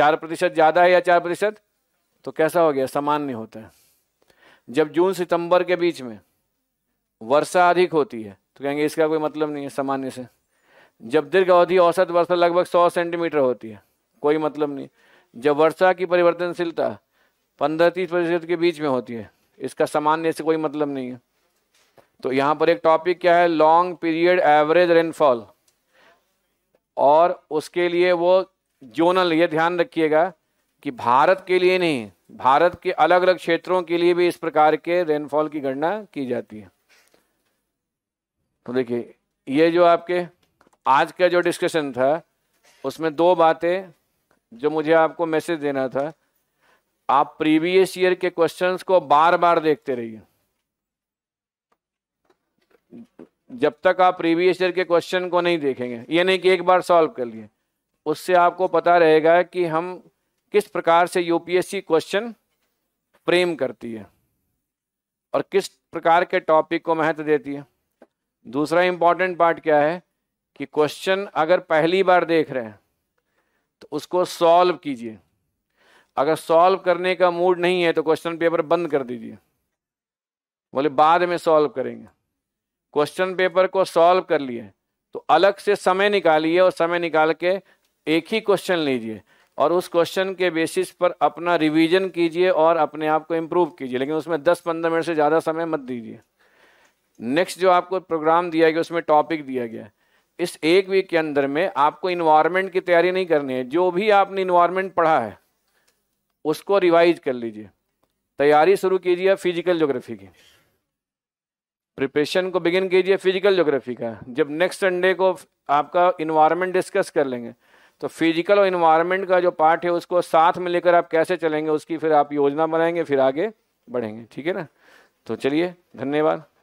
चार प्रतिशत ज़्यादा है या चार प्रतिशत तो कैसा हो गया सामान्य होता है जब जून सितंबर के बीच में वर्षा अधिक होती है तो कहेंगे इसका कोई मतलब नहीं है सामान्य से जब दीर्घ अवधि औसत वर्षा लगभग सौ सेंटीमीटर होती है कोई मतलब नहीं जब वर्षा की परिवर्तनशीलता पंद्रह तीस प्रतिशत के बीच में होती है इसका सामान्य से कोई मतलब नहीं है तो यहाँ पर एक टॉपिक क्या है लॉन्ग पीरियड एवरेज रेनफॉल और उसके लिए वो जोनल ये ध्यान रखिएगा कि भारत के लिए नहीं भारत के अलग अलग क्षेत्रों के लिए भी इस प्रकार के रेनफॉल की गणना की जाती है तो देखिए ये जो आपके आज का जो डिस्कशन था उसमें दो बातें जो मुझे आपको मैसेज देना था आप प्रीवियस ईयर के क्वेश्चंस को बार बार देखते रहिए जब तक आप प्रीवियस ईयर के क्वेश्चन को नहीं देखेंगे ये नहीं कि एक बार सॉल्व कर लिए उससे आपको पता रहेगा कि हम किस प्रकार से यूपीएससी क्वेश्चन प्रेम करती है और किस प्रकार के टॉपिक को महत्व देती है दूसरा इंपॉर्टेंट पार्ट क्या है कि क्वेश्चन अगर पहली बार देख रहे हैं तो उसको सॉल्व कीजिए अगर सॉल्व करने का मूड नहीं है तो क्वेश्चन पेपर बंद कर दीजिए बोले बाद में सॉल्व करेंगे क्वेश्चन पेपर को सॉल्व कर लिए तो अलग से समय निकालिए और समय निकाल के एक ही क्वेश्चन लीजिए और उस क्वेश्चन के बेसिस पर अपना रिवीजन कीजिए और अपने आप को इम्प्रूव कीजिए लेकिन उसमें दस पंद्रह मिनट से ज़्यादा समय मत दीजिए नेक्स्ट जो आपको प्रोग्राम दिया गया उसमें टॉपिक दिया गया इस एक वीक के अंदर में आपको इन्वायरमेंट की तैयारी नहीं करनी है जो भी आपने इन्वायरमेंट पढ़ा है उसको रिवाइज कर लीजिए तैयारी शुरू कीजिए फिजिकल जोग्राफी की प्रिपरेशन को बिगिन कीजिए फिजिकल जोग्राफी का जब नेक्स्ट संडे को आपका इन्वायरमेंट डिस्कस कर लेंगे तो फिजिकल और इन्वायरमेंट का जो पार्ट है उसको साथ में लेकर आप कैसे चलेंगे उसकी फिर आप योजना बनाएंगे फिर आगे बढ़ेंगे ठीक है ना तो चलिए धन्यवाद